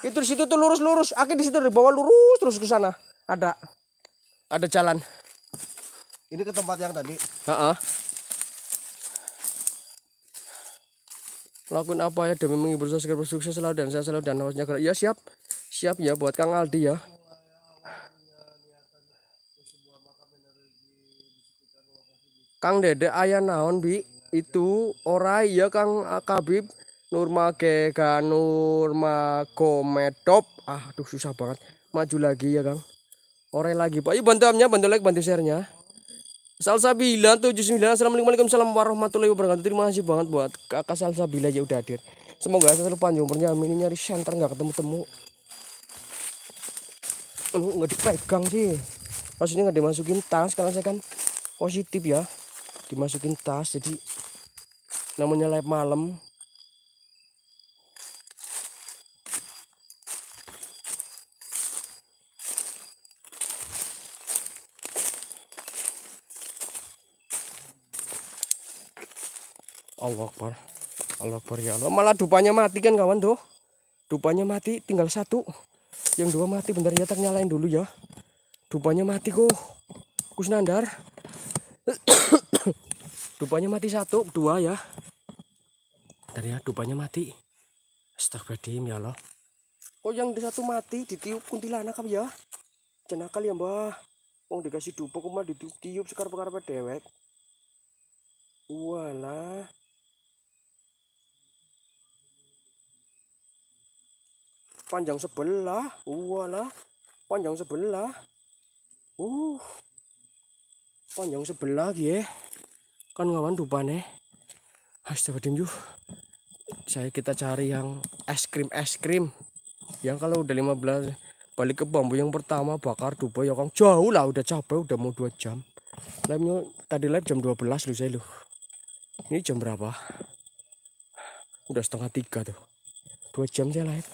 Itu di situ tuh lurus-lurus. Aki di situ di bawah lurus terus ke sana. Ada. Ada jalan.
Ini ke tempat yang tadi. Heeh. Uh -uh.
lakukan apa ya demi menghibur subscriber sukses selalu dan saya selalu dan harusnya kalau ya siap siap ya buat Kang Aldi ya Kang Dede ayah naon bi itu orai ya Kang Akabib Nurma Gega Nurma Komedop ah, aduh susah banget maju lagi ya Kang orai lagi Pak yuk iya, bantu amnya bantu like bantu share-nya Salsabila 79 Assalamualaikum warahmatullahi wabarakatuh Terima kasih banget buat kakak Salsabila ya udah hadir Semoga saya selalu panjang umurnya ini nyari shanter gak ketemu-temu Gak dipegang sih Maksudnya nggak dimasukin tas Karena saya kan positif ya Dimasukin tas jadi Namanya live malam Allah Akbar Allah Akbar ya Allah malah dupanya mati kan kawan tuh dupanya mati tinggal satu yang dua mati bentar ya tak nyalain dulu ya dupanya mati kok kusnandar dupanya mati satu dua ya bentar ya dupanya mati astagfirullahaladzim ya Allah kok yang di satu mati ditiup kuntilanak apa ya cenakal ya mbah Wong oh, dikasih dupa kok malah ditiup-tiup sekar dewek. Walah. panjang sebelah walah panjang sebelah uh panjang sebelah ya kan ngawan dupane eh. astagfirullahaladzim yuh saya kita cari yang es krim es krim yang kalau udah 15 balik ke bambu yang pertama bakar dupa ya kang jauh lah udah capek udah mau dua jam live tadi live jam 12 lu saya lu ini jam berapa udah setengah tiga tuh dua jam saya live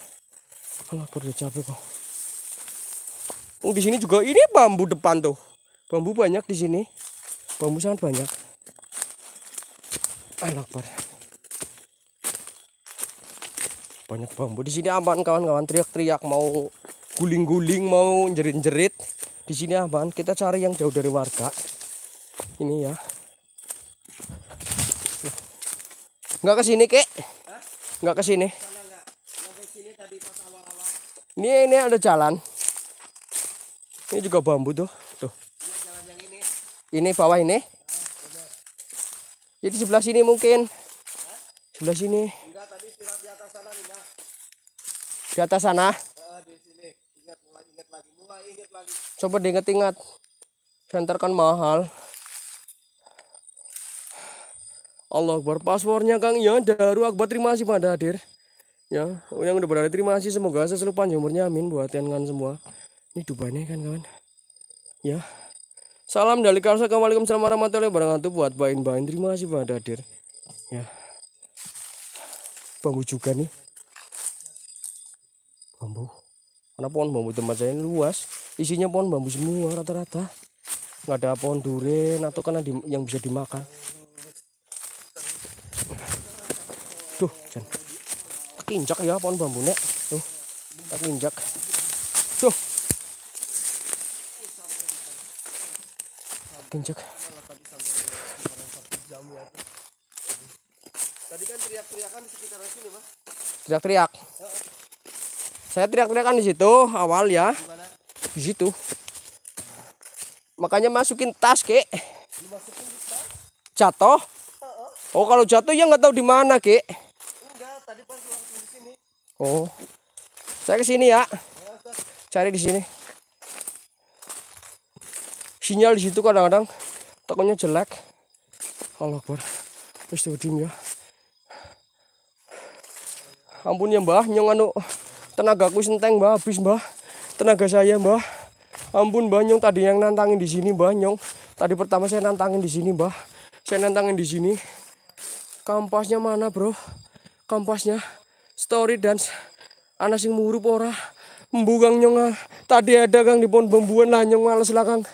lapar udah capek kok oh di sini juga ini bambu depan tuh bambu banyak di sini bambu sangat banyak ah lapar banyak bambu di sini aman kawan-kawan teriak-teriak mau guling-guling mau jerit-jerit di sini aman kita cari yang jauh dari warga ini ya nggak ke sini kek nggak ke sini ini ini ada jalan. Ini juga bambu tuh. Tuh. Ini bawah ini. Jadi sebelah sini mungkin. Sebelah sini. Di atas sana. Coba diingat-ingat. Senter kan mahal. Allah Akbar passwordnya Kang Yon ya, Daru Akbar terima kasih pada hadir ya oh, yang udah berada terima kasih semoga saya selalu panjang umurnya amin buat kan semua ini dubanya kan kawan ya salam dari Karsa Assalamualaikum warahmatullahi wabarakatuh buat bain-bain terima kasih buat hadir ya bambu juga nih bambu karena pohon bambu tempat saya ini luas isinya pohon bambu semua rata-rata nggak ada pohon durian atau karena yang bisa dimakan injak ya pohon bambu bambunya tuh tak injak tuh injak
tadi kan teriak-teriakan di sekitar sini mas
teriak-teriak saya teriak-teriakan di situ awal ya di situ makanya masukin tas kek jatuh oh kalau jatuh ya nggak tahu di mana kek Oh. Saya kesini ya. Cari di sini. Sinyal di situ kadang-kadang tokonya jelek. Allah pasti udin ya. Ampun ya Mbah, nyong anu tenaga tenagaku senteng Mbah, habis Mbah. Tenaga saya Mbah. Ampun Mbah nyong tadi yang nantangin di sini Mbah nyong. Tadi pertama saya nantangin di sini Mbah. Saya nantangin di sini. Kampasnya mana, Bro? Kampasnya story dance, anak sing murup ora mbugang nyonga. tadi ada gang di pohon bambuan lah nyong males lah kang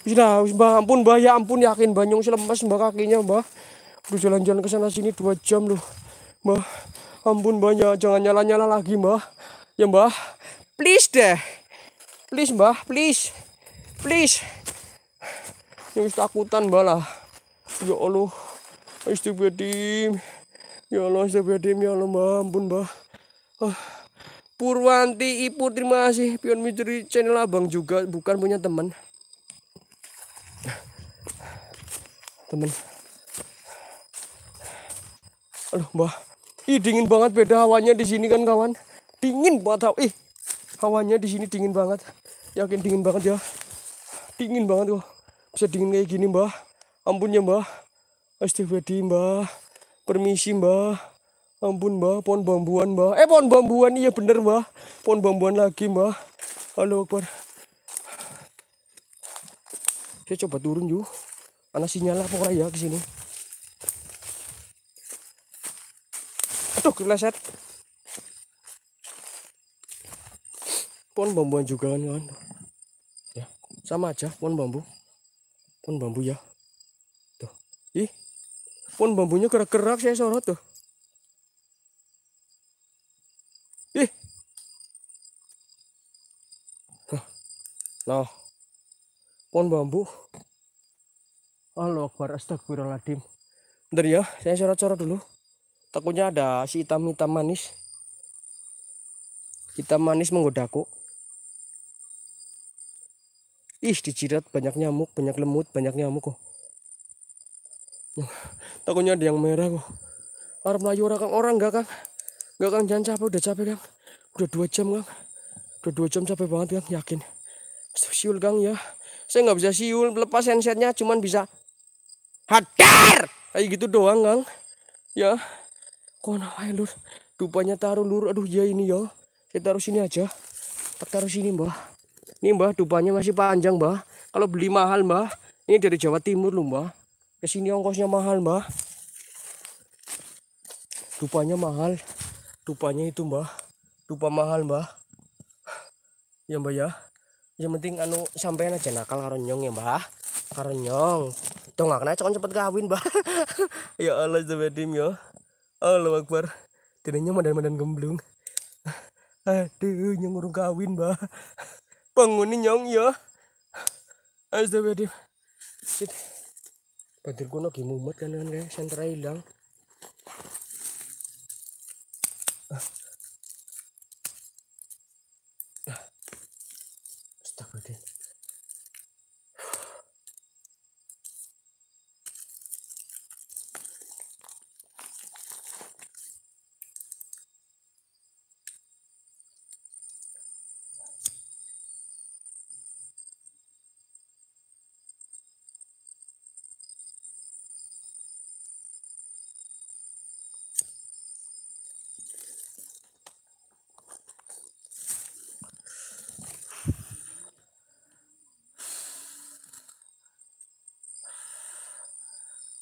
Nah, ampun mbak ya ampun yakin mbak nyong selemas mbah. kakinya mbak udah jalan-jalan ke sana sini dua jam loh mbah. ampun banyak, ya, jangan nyala-nyala lagi mbah. ya mbah, please deh please mbah, please please yang takutan mbah lah ya Allah Astagfirullahaladzim Ya Allah, astagfirullahaladzim, ya Allah, mbah, ampun, mbah. Oh. Purwanti Ibu terima kasih Pion Mitri channel abang juga bukan punya teman Teman. aduh mbah ih dingin banget beda hawanya di sini kan kawan dingin banget ih hawanya di sini dingin banget yakin dingin banget ya dingin banget kok bisa dingin kayak gini mbah ampun ya mbah astagfirullahaladzim mbah Permisi mbah. Ampun mbah, pohon bambuan mbah. Eh pohon bambuan iya bener mbah. Pohon bambuan lagi mbah. Halo Akbar. Saya coba turun yuk. Mana sinyal apa ya ke sini. Aduh keleset. Pohon bambuan juga kan kan Ya, sama aja pohon bambu. Pohon bambu ya. Tuh. Ih, pun bambunya gerak-gerak saya sorot tuh. Ih. Nah. Pohon bambu. Allah akbar astagfirullahaladzim. Bentar ya, saya sorot-sorot dulu. Takutnya ada si hitam-hitam manis. Hitam manis menggodaku. Ih, dijirat banyak nyamuk, banyak lemut, banyak nyamuk kok takutnya ada yang merah kok harap melayu orang kang orang enggak kang enggak kang jangan capek udah capek kang udah dua jam kang udah dua jam capek banget kang yakin siul kang ya saya nggak bisa siul lepas handsetnya cuman bisa hadar kayak gitu doang kang ya kona nawai lur dupanya taruh lur aduh ya ini ya kita taruh sini aja tak taruh sini mbah ini mbah dupanya masih panjang mbah kalau beli mahal mbah ini dari Jawa Timur loh mbah kesini ongkosnya mahal mbah tupanya mahal tupanya itu mbah dupa mahal mbah ya mbah ya yang penting anu sampean aja nakal karo nyong ya mbah karo nyong tuh nggak kena cokon cepet kawin mbah ya Allah sebedim ya Allah Akbar tidaknya madan-madan gemblung aduh nyong urung kawin mbah bangunin nyong ya Astagfirullahaladzim Padir ko na ka naman guys. Ang try lang. Ah. Ah. Basta ko din.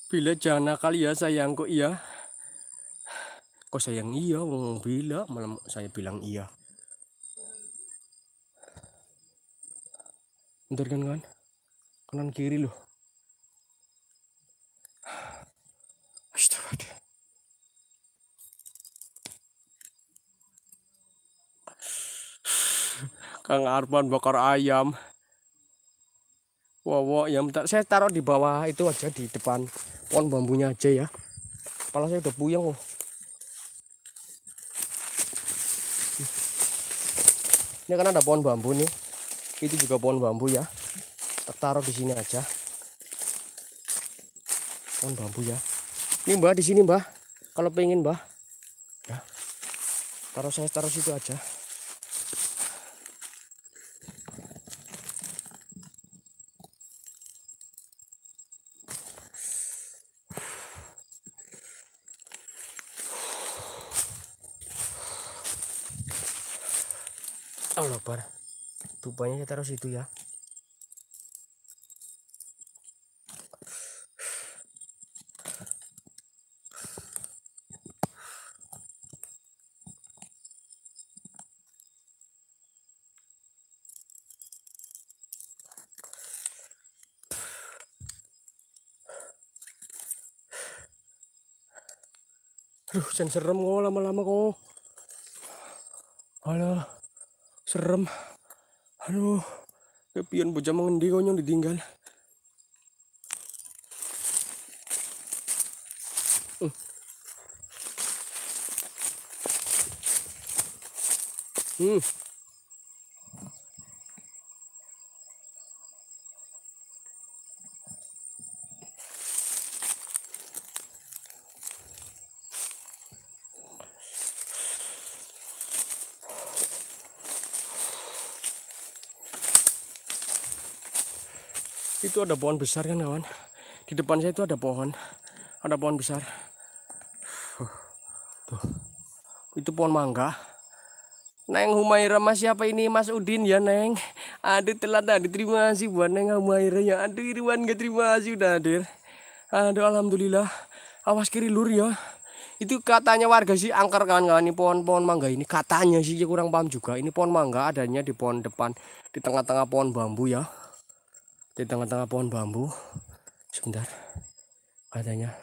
Bila jangan kali ya sayangku iya. Kok sayang iya, wong bila malam saya bilang iya. Bentar kan kan kanan kiri loh. Kang Arman bakar ayam. Wow, wow, yang saya taruh di bawah itu aja di depan pohon bambunya aja ya kepala saya udah puyeng loh ini kan ada pohon bambu nih itu juga pohon bambu ya tertaruh di sini aja pohon bambu ya ini mbah di sini mbah kalau pengen mbah ya taruh saya taruh situ aja taruh situ ya Aduh, jangan serem kok lama-lama kok. Halo, serem aduh kepion bocah mengendi konyol ditinggal uh. Hmm. hmm. itu ada pohon besar kan kawan di depan saya itu ada pohon ada pohon besar tuh itu pohon mangga Neng Humaira mas siapa ini Mas Udin ya Neng Aduh telat dah diterima sih buat Neng Humaira ya Aduh Irwan gak terima kasih udah hadir Aduh Alhamdulillah Awas kiri lur ya itu katanya warga sih angker kawan-kawan ini pohon-pohon mangga ini katanya sih ya kurang paham juga ini pohon mangga adanya di pohon depan di tengah-tengah pohon bambu ya di tengah-tengah pohon bambu sebentar katanya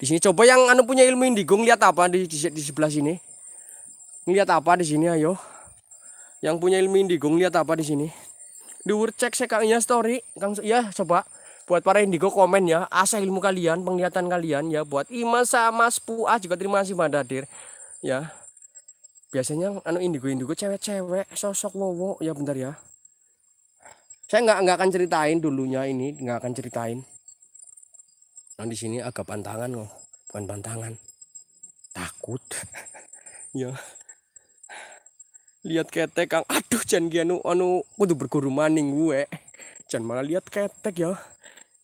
di sini coba yang anu punya ilmu indigo lihat apa di, di, di sebelah sini lihat apa di sini ayo yang punya ilmu indigo lihat apa di sini diur cek sekalinya iya, story kang ya coba buat para indigo komen ya asa ilmu kalian penglihatan kalian ya buat Ima sama Spuah juga terima kasih pada hadir ya biasanya anu indigo indigo cewek-cewek sosok wowo ya bentar ya saya nggak nggak akan ceritain dulunya ini, nggak akan ceritain. Nah di sini agak pantangan loh, bukan pantangan. Takut. ya. Lihat ketek Kang. Aduh jangan anu anu kudu berguru maning gue. Jangan malah lihat ketek ya.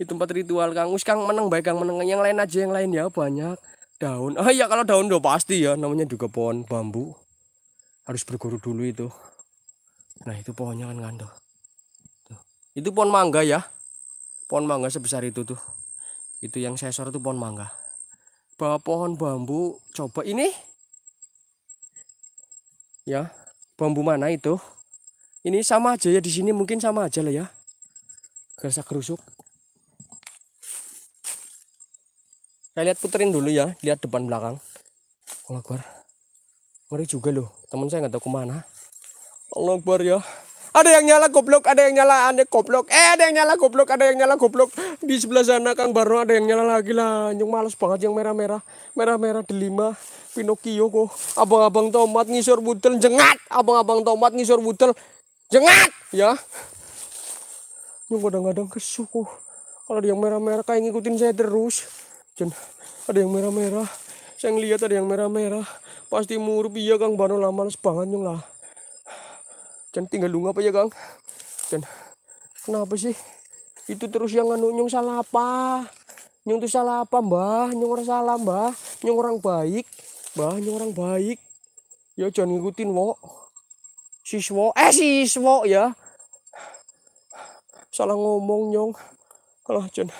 Di tempat ritual Kang. Us Kang menang baik Kang menang. Yang lain aja yang lain ya banyak. Daun. Ah ya kalau daun udah pasti ya namanya juga pohon bambu. Harus berguru dulu itu. Nah itu pohonnya kan ngandung itu pohon mangga ya pohon mangga sebesar itu tuh itu yang saya sorot itu pohon mangga bahwa pohon bambu coba ini ya bambu mana itu ini sama aja ya di sini mungkin sama aja lah ya gersak kerusuk saya lihat puterin dulu ya lihat depan belakang kalau ngeri juga loh teman saya nggak tahu kemana Allah Akbar ya ada yang nyala goblok, ada yang nyala ada goblok. Eh, ada yang nyala goblok, ada yang nyala goblok. Di sebelah sana Kang Barno ada yang nyala lagi lah. Nyung males banget yang merah-merah. Merah-merah delima Pinocchio kok. Abang-abang tomat ngisor butel jengat. Abang-abang tomat ngisor butel jengat ya. Nyung kadang-kadang kesuh kok. Kalau ada yang merah-merah kayak ngikutin saya terus. Jen, ada yang merah-merah. Saya ngeliat ada yang merah-merah. Pasti murup iya Kang Barno lama banget nyung lah. Can tinggal lunga apa ya Kang? Can kenapa sih? Itu terus yang nganu nyung salah apa? Nyung tuh salah apa mbah? Nyung orang salah mbah? Nyung orang baik? Mbah nyung orang baik? Ya jangan ngikutin wo. Siswo, eh siswo ya. Salah ngomong nyong. kalau jangan.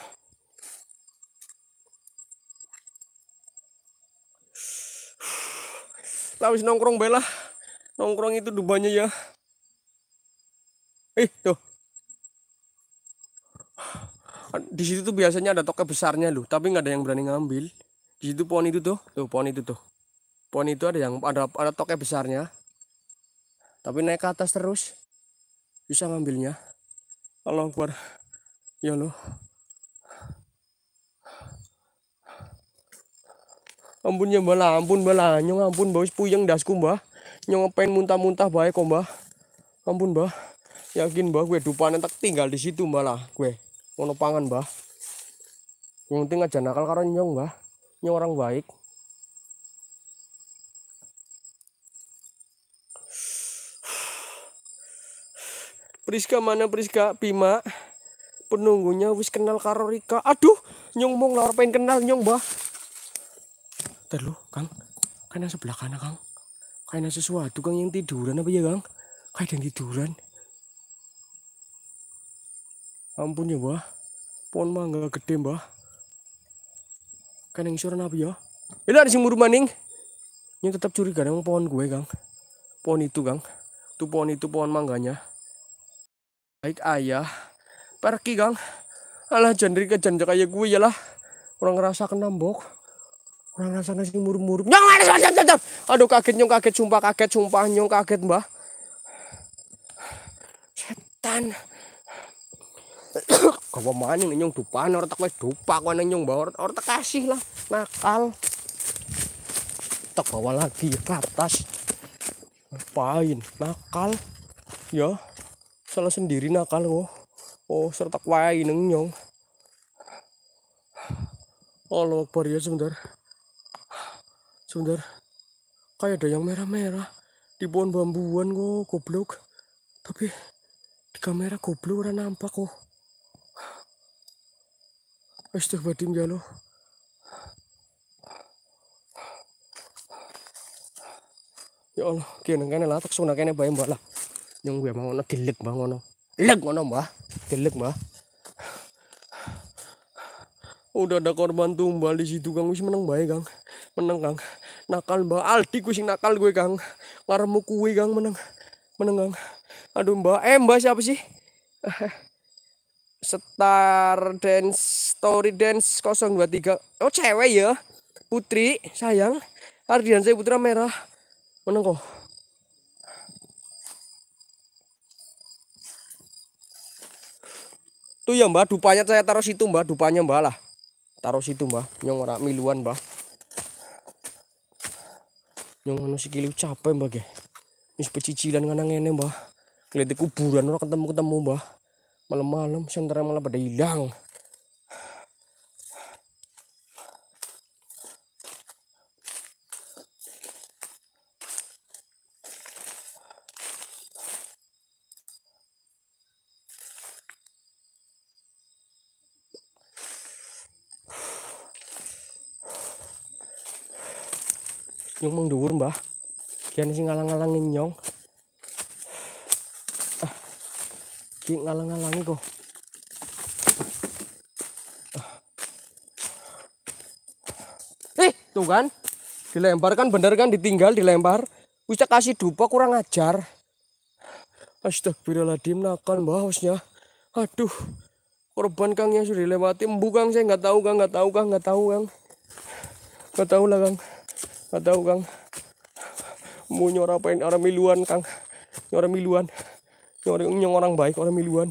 Tapi nongkrong belah, nongkrong itu dubanya ya eh tuh kan di situ tuh biasanya ada toke besarnya loh tapi nggak ada yang berani ngambil di situ pohon itu tuh tuh pohon itu tuh pohon itu ada yang ada ada toke besarnya tapi naik ke atas terus bisa ngambilnya kalau keluar ya loh ampun ya mbak ampun mbak nyong ampun bawis puyeng dasku mbak nyong pengen muntah-muntah baik kok mbak ampun mbak yakin mbah gue dupane tak tinggal di situ malah gue mau pangan mbah yang penting aja nakal karena nyong mbah nyong orang baik Priska mana Priska Bima penunggunya wis kenal karo Rika aduh nyong mau ngelar kenal nyong mbah terlu Kang karena sebelah kanan Kang karena sesuatu Kang yang tiduran apa ya Kang kayak yang tiduran ampun ya mbah pohon mangga gede mbah kan yang suara apa ya ini ya ada si muru maning ini tetap curiga dengan pohon gue gang pohon itu gang itu pohon itu pohon mangganya baik ayah pergi gang alah jandri ke kayak gue ya lah orang ngerasa kena bok orang ngerasa nasi murum-murum nyong aduh kaget nyong kaget sumpah kaget sumpah nyong kaget mbah setan gawa maning nyung dupan ora tak dupa kau kowe nyung bawa ora tak kasih lah nakal tak bawa lagi ke atas ngapain nakal ya salah sendiri nakal kok, oh, oh serta wae neng nyong Allah Akbar ya sebentar sebentar kayak ada yang merah-merah di pohon bambuan kok goblok tapi di kamera goblok orang nampak kok Astagfirullahaladzim ya Allah. Ya Allah, kene kene lah tak sona kene bae mbak lah. Nyung gue mau dilek mbak ngono. Dilek ngono mbak, dilek mbak. Udah ada korban tumbal di situ Kang wis menang bae Kang. Menang Kang. Nakal Mbak Aldi kucing nakal gue Kang. Ngaremu kuwi Kang menang. Menang Kang. Aduh Mbak, eh Mbak siapa sih? Star Dance Story Dance 023. Oh, cewek ya. Putri, sayang. Ardian saya Putra Merah. Menang kok. Tuh ya mbak, dupanya saya taruh situ mbak, dupanya mbak lah. Taruh situ mbak, nyong ora miluan mbak. Nyong anu kilu capek mbak ya. Mis pecicilan nganang ini mbak. Kelihatan kuburan orang ketemu-ketemu mbak. Malam-malam sentera malah pada hilang. yung mang Mbah. Kian sing ngalang ngalang nyong. Ah. Ki ngalang-alangi kok. Ah. Eh, tuh kan. Dilempar kan bener kan ditinggal dilempar. bisa kasih dupa kurang ajar. Astagfirullahaladzim nakal hausnya. Aduh. Korban Kang yang sudah dilewati. Mbu Kang saya nggak tahu Kang, nggak tahu Kang, nggak tahu Kang. Nggak tahu lah Kang. Kadaw kang apa ini orang miluan kang. Orang miluan. Orang nyong orang baik orang miluan.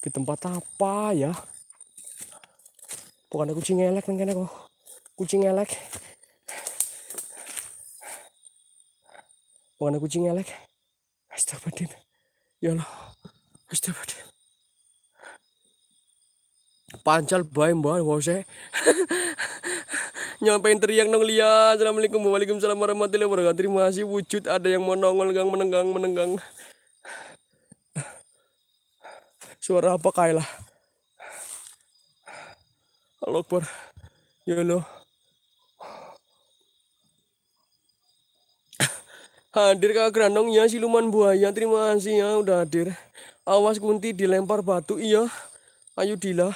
Di tempat apa ya? Bukan ada kucing elek kan kok. Kucing elek. Bukan ada kucing elek. Astagfirullah. Ya Allah. Astagfirullah. Pancal baik mbah wose nyampein teriak dong lia assalamualaikum waalaikumsalam warahmatullahi wabarakatuh terima kasih wujud ada yang mau nongol gang menenggang menenggang suara apa kailah Allah Akbar you know Hadir Kak Grandong ya siluman buaya terima kasih ya udah hadir. Awas kunti dilempar batu iya. Ayo dila.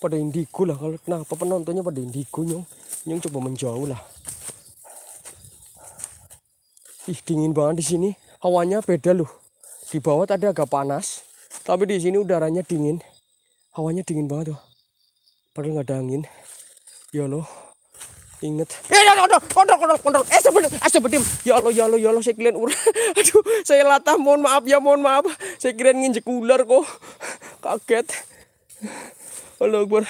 pada indigo lah kalau kenapa penontonnya pada indigo nyong yang coba menjauh lah. Ih, dingin banget di sini. Hawanya beda loh. Di bawah tadi agak panas, tapi di sini udaranya dingin. Hawanya dingin banget loh. Padahal nggak ada angin. Ya loh. Ingat. Eh, ya, kontrol, kontrol, kontrol, Eh, eh, Ya Allah, ya Allah, ya Allah, saya kalian urah. Aduh, saya latah, mohon maaf ya, mohon maaf. Saya kira nginjek ular kok. Kaget. Allah Akbar.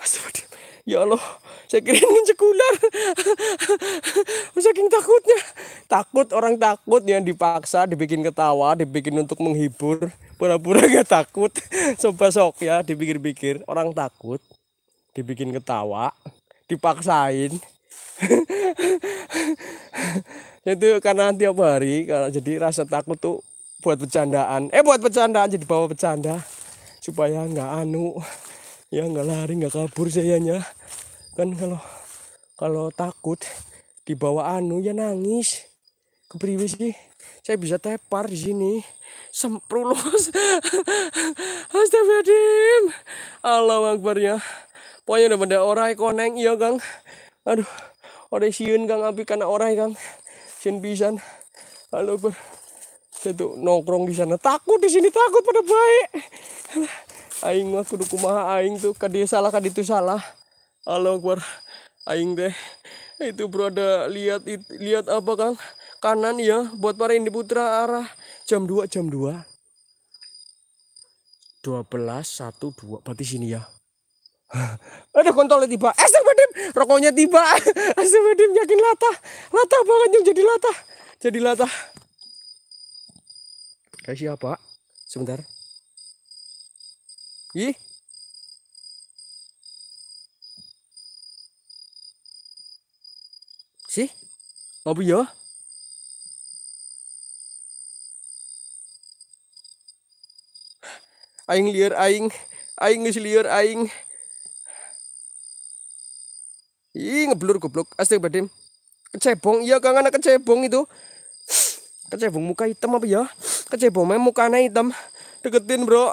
Astagfirullah ya Allah saya kira ini sekuler saking takutnya takut orang takut yang dipaksa dibikin ketawa dibikin untuk menghibur pura-pura gak takut coba sok ya dipikir-pikir orang takut dibikin ketawa dipaksain itu karena tiap hari kalau jadi rasa takut tuh buat bercandaan eh buat bercandaan jadi bawa bercanda supaya nggak anu ya nggak lari nggak kabur sayanya kan kalau kalau takut dibawa anu ya nangis kepriwe sih saya bisa tepar di sini semprulos astagfirullahaladzim Allah akbarnya pokoknya udah pada orang koneng iya kang aduh orai siun kang api karena orang kang siun pisan halo ber tuh nongkrong di sana takut di sini takut pada baik aing mah kudu kumaha aing tuh kadi salah ka ditu salah Allah Akbar aing deh itu bro ada lihat lihat apa kan kanan ya buat para ini Putra arah jam 2 jam 2 12 1 2 berarti sini ya ada kontolnya tiba Esther eh, Badim rokoknya tiba Esther Badim yakin latah latah banget yang jadi latah jadi latah kasih apa sebentar Ih. Sih? Apa ya? Aing liar aing, aing geus liar aing. Ih, ngeblur goblok. badem Kecebong, iya kang anak kecebong itu. Kecebong muka hitam apa ya? Kecebong memang muka hitam deketin bro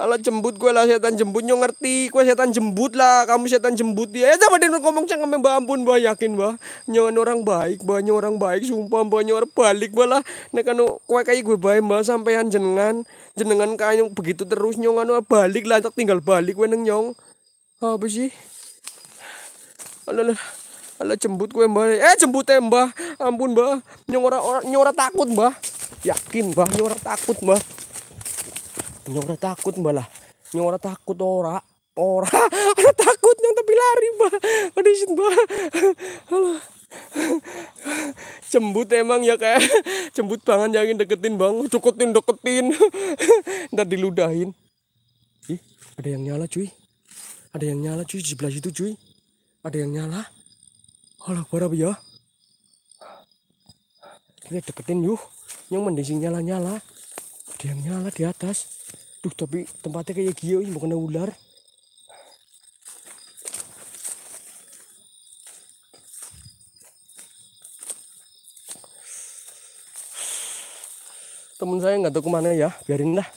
ala jembut gue lah setan jembut nyo ngerti gue setan jembut lah kamu setan jembut dia ya sama dia ngomong cang ngomong mbak ampun mbak yakin mbak nyoan orang baik mbak nyo orang baik sumpah mbak orang balik mbak lah nah anu, kan kue kayak gue baik mbak sampean jenengan jenengan kayak begitu terus nyo anu balik lah tak tinggal balik gue neng nyong apa sih ala lah ala jembut gue mbak eh jembut ya mbak ampun mbak nyong orang orang nyora takut mbak yakin mbak nyora takut mbak nyong ora takut mbak nyong ora takut ora ora ora takut nyong tapi lari mbak audition mbak halo cembut emang ya kayak cembut banget ya, yang deketin bang cukutin deketin ntar diludahin ih ada yang nyala cuy ada yang nyala cuy di sebelah situ cuy ada yang nyala halo para ya kita deketin yuk yang mending nyala nyala ada yang nyala di atas Duh, tapi tempatnya kayak gila, ini bukan ular. Temen saya nggak tahu kemana ya, biarin lah.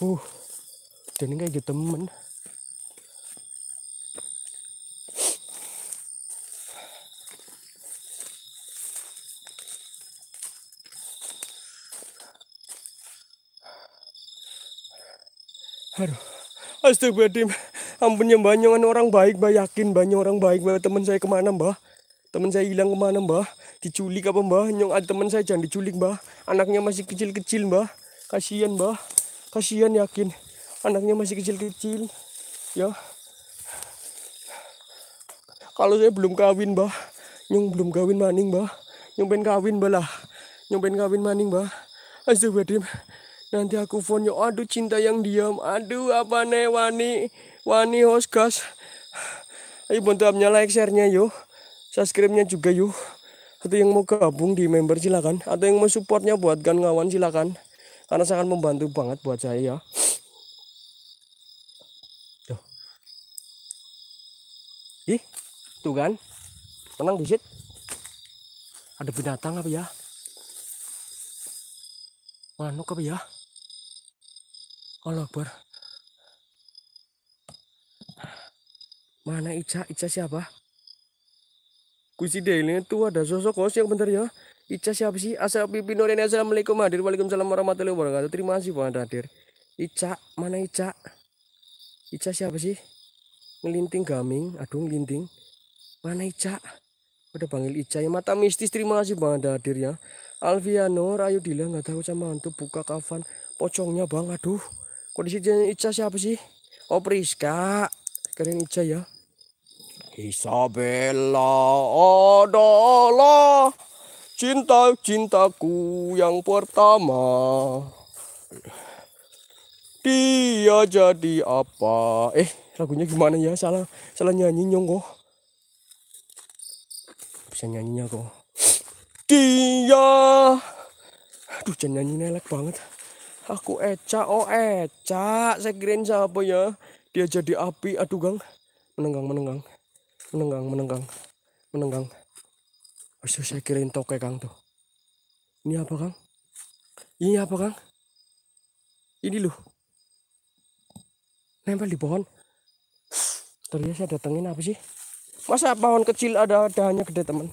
Uh, dan ini kayak gitu temen. aduh Astagfirullahaladzim ampunnya mbak nyongan orang baik mbak yakin mbak orang baik mbak teman saya kemana mbak teman saya hilang kemana mbak diculik apa mbak nyong ada teman saya jangan diculik mbak anaknya masih kecil-kecil mbak kasian mbak kasian yakin anaknya masih kecil-kecil ya kalau saya belum kawin mbak nyong belum kawin maning mbak nyong pengen kawin mbak lah nyong pengen kawin maning mbak Astagfirullahaladzim nanti aku phone yo aduh cinta yang diam aduh apa nih wani wani host gas ayo bantu abnya like sharenya yo subscribe-nya juga yo atau yang mau gabung di member silakan atau yang mau supportnya buat kan ngawan silakan karena sangat membantu banget buat saya ya tuh ih tuh kan tenang disit ada binatang apa ya manuk apa ya Allah bar mana Ica Ica siapa Kusi Daily itu ada sosok kos yang bentar ya Ica siapa sih asal pipi noren assalamualaikum hadir waalaikumsalam warahmatullahi wabarakatuh terima kasih buat hadir Ica mana Ica Ica siapa sih ngelinting gaming aduh ngelinting mana Ica udah panggil Ica ya mata mistis terima kasih banget hadir ya Alviano Rayu Dila nggak tahu sama hantu buka kafan pocongnya bang aduh kondisi Ica siapa sih oh Priska keren Ica ya Isabella adalah cinta cintaku yang pertama dia jadi apa eh lagunya gimana ya salah salah nyanyi nyonggo. bisa nyanyinya kok dia aduh jangan nyanyi nelek banget Aku Eca, oh Eca, saya kirain siapa ya? Dia jadi api, aduh gang, menenggang, menenggang, menenggang, menenggang, menenggang. Asyik saya kirim toke gang tuh. Ini apa kang? Ini apa kang? Ini loh. Nempel di pohon. Ternyata saya datangin apa sih? Masa pohon kecil ada dahannya gede teman?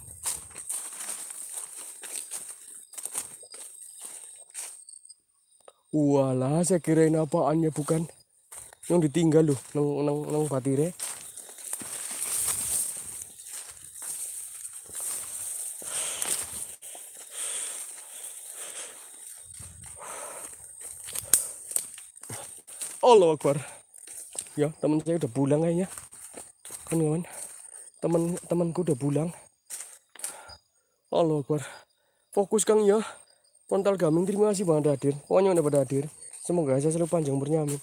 Walah, saya kirain apaannya bukan. Yang ditinggal loh, neng neng neng batire. Allah Akbar. Ya, teman saya udah pulang kayaknya. Kan teman teman temanku udah pulang. Allah Akbar. Fokus Kang ya. Pontal Gaming terima kasih banget hadir. Pokoknya udah pada hadir. Semoga aja selalu panjang umurnya amin.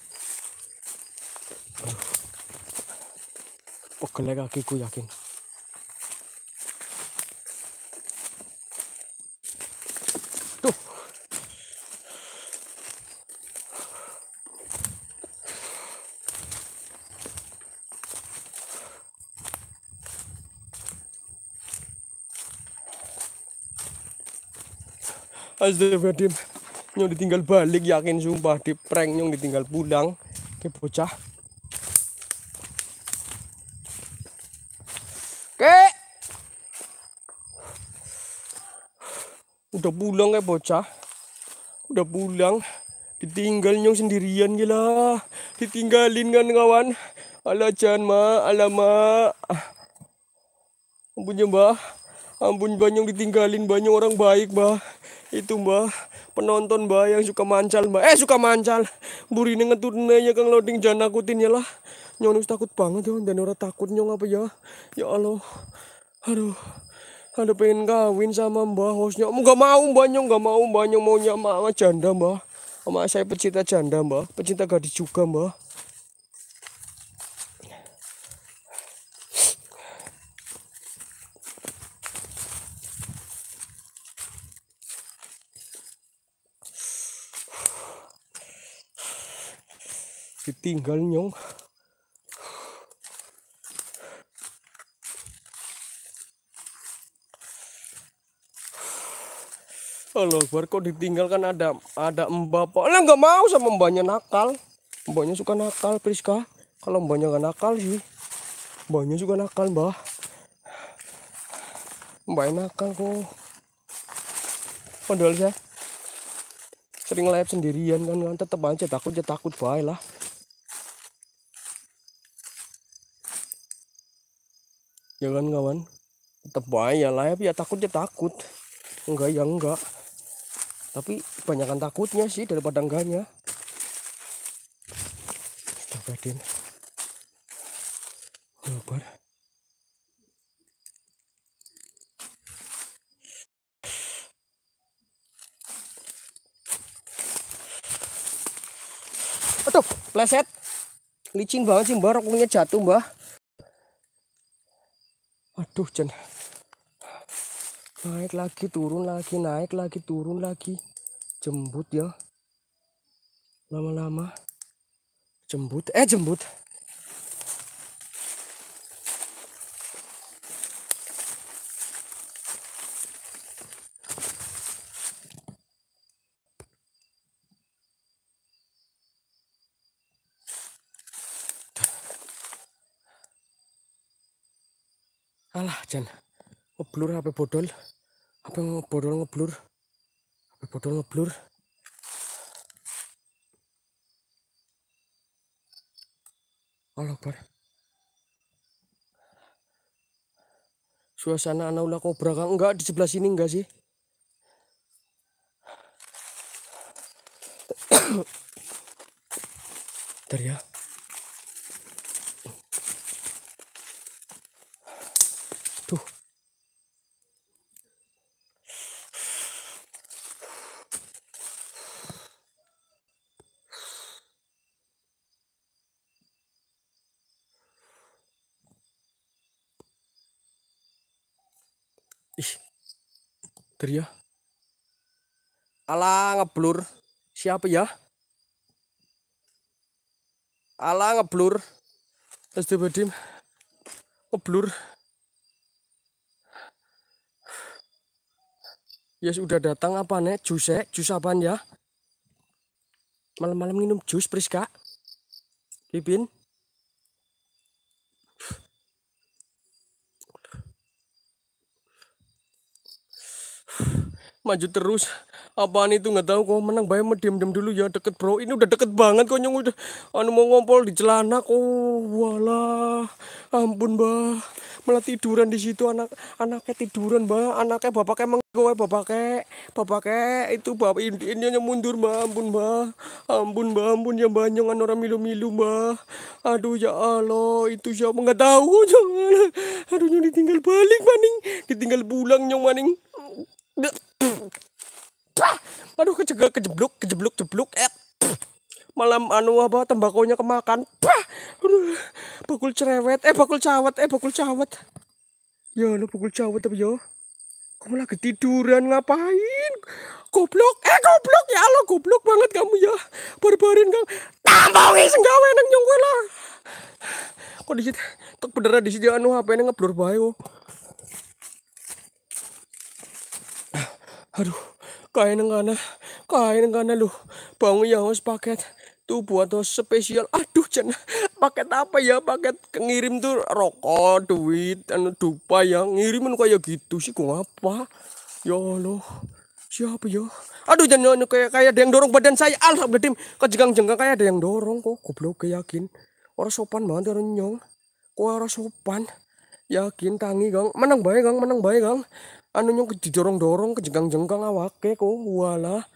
Pegel kakiku yakin. Astagfirullah Dip. Nyong ditinggal balik yakin sumpah di prank nyong ditinggal pulang ke bocah. Ke. Udah pulang ke ya, bocah. Udah pulang ditinggal nyong sendirian gila. Ditinggalin kan kawan. Ala Jan ma, ala ma. Ampun ya, mbah. Ampun banyak ditinggalin banyak orang baik bah itu mbah penonton mbah yang suka mancal mbah eh suka mancal burine ngetutne ya kang loading jangan nakutin ya lah nyonus takut banget ya dan orang takut nyong apa ya ya Allah aduh ada pengen kawin sama mbah hostnya nggak mau mbah nyong nggak mau mbah nyong maunya sama janda mbah sama saya pecinta janda mbah pecinta gadis juga mbah tinggal nyong Halo, keluar kok ditinggalkan ada ada mbak pak lah nggak mau sama mbaknya nakal mbaknya suka nakal Priska kalau mbaknya nggak nakal sih mbaknya suka nakal mbak mbak nakal kok padahal saya sering live sendirian kan kan tetap aja takut ya takut baik lah ya kan kawan tetap bahaya lah ya takut ya takut enggak ya enggak tapi kebanyakan takutnya sih daripada enggaknya
cobain lebar
aduh pleset licin banget sih mbak rokoknya jatuh mbak aduh Jen naik lagi turun lagi naik lagi turun lagi jembut ya lama-lama jembut eh jembut hujan
ngeblur HP bodol HP bodol ngeblur HP bodol ngeblur
Allah oh, bar suasana anaula kobra kan enggak di sebelah sini enggak sih bentar ya ya Alah ngeblur siapa ya Alang ngeblur SD Badim ngeblur ya yes, sudah datang apa nih jus ya jus apaan ya malam-malam minum jus Priska Pipin maju terus apaan itu nggak tahu kok menang bayam mah diam diam dulu ya deket bro ini udah deket banget kok nyung udah anu mau ngompol di celana kok oh, wala ampun bah malah tiduran di situ anak anaknya tiduran bah anaknya bapak eh, bapak ke. Bapak bapaknya itu bapak ini, ini hanya mundur bah ampun bah ampun bah ampun ya banyongan orang milu milu bah aduh ya allah itu siapa nggak tahu jangan aduh nyong ditinggal balik maning ditinggal pulang nyong maning Wah, Aduh kejeblok, kejebluk kejebluk jebluk. Eh. Malam anu apa tembakonya kemakan. Wah, Aduh. Bakul cerewet, eh bakul cawet, eh bakul cawet. Ya lu anu, bakul cawet tapi yo. Ya? Kamu lagi tiduran ngapain? Goblok, eh goblok ya lo goblok banget kamu ya. Barbarin kamu. Tambahi senggawe nang nyong kowe lah. Kok di situ? Tek beneran di situ anu hp ini ngeblur bae. Oh. Aduh. Kain nga na, kain nga na lo. bangun ya harus paket. Tuh buat os spesial. Aduh jen, paket apa ya? Paket ngirim tuh rokok, duit, anu dupa ya. Ngirimin kayak gitu sih, gua apa Ya lo Siapa ya? Aduh anu kayak kayak ada yang dorong badan saya. Alhamdulillah, jengang jenggang kayak ada yang dorong kok. Goblok yakin. Orang sopan banget orang nyong. Kok orang sopan. Yakin tangi, Gang. Menang baik Gang. Menang baik Gang. Anu anunya didorong-dorong kejenggang jenggang awake kok walah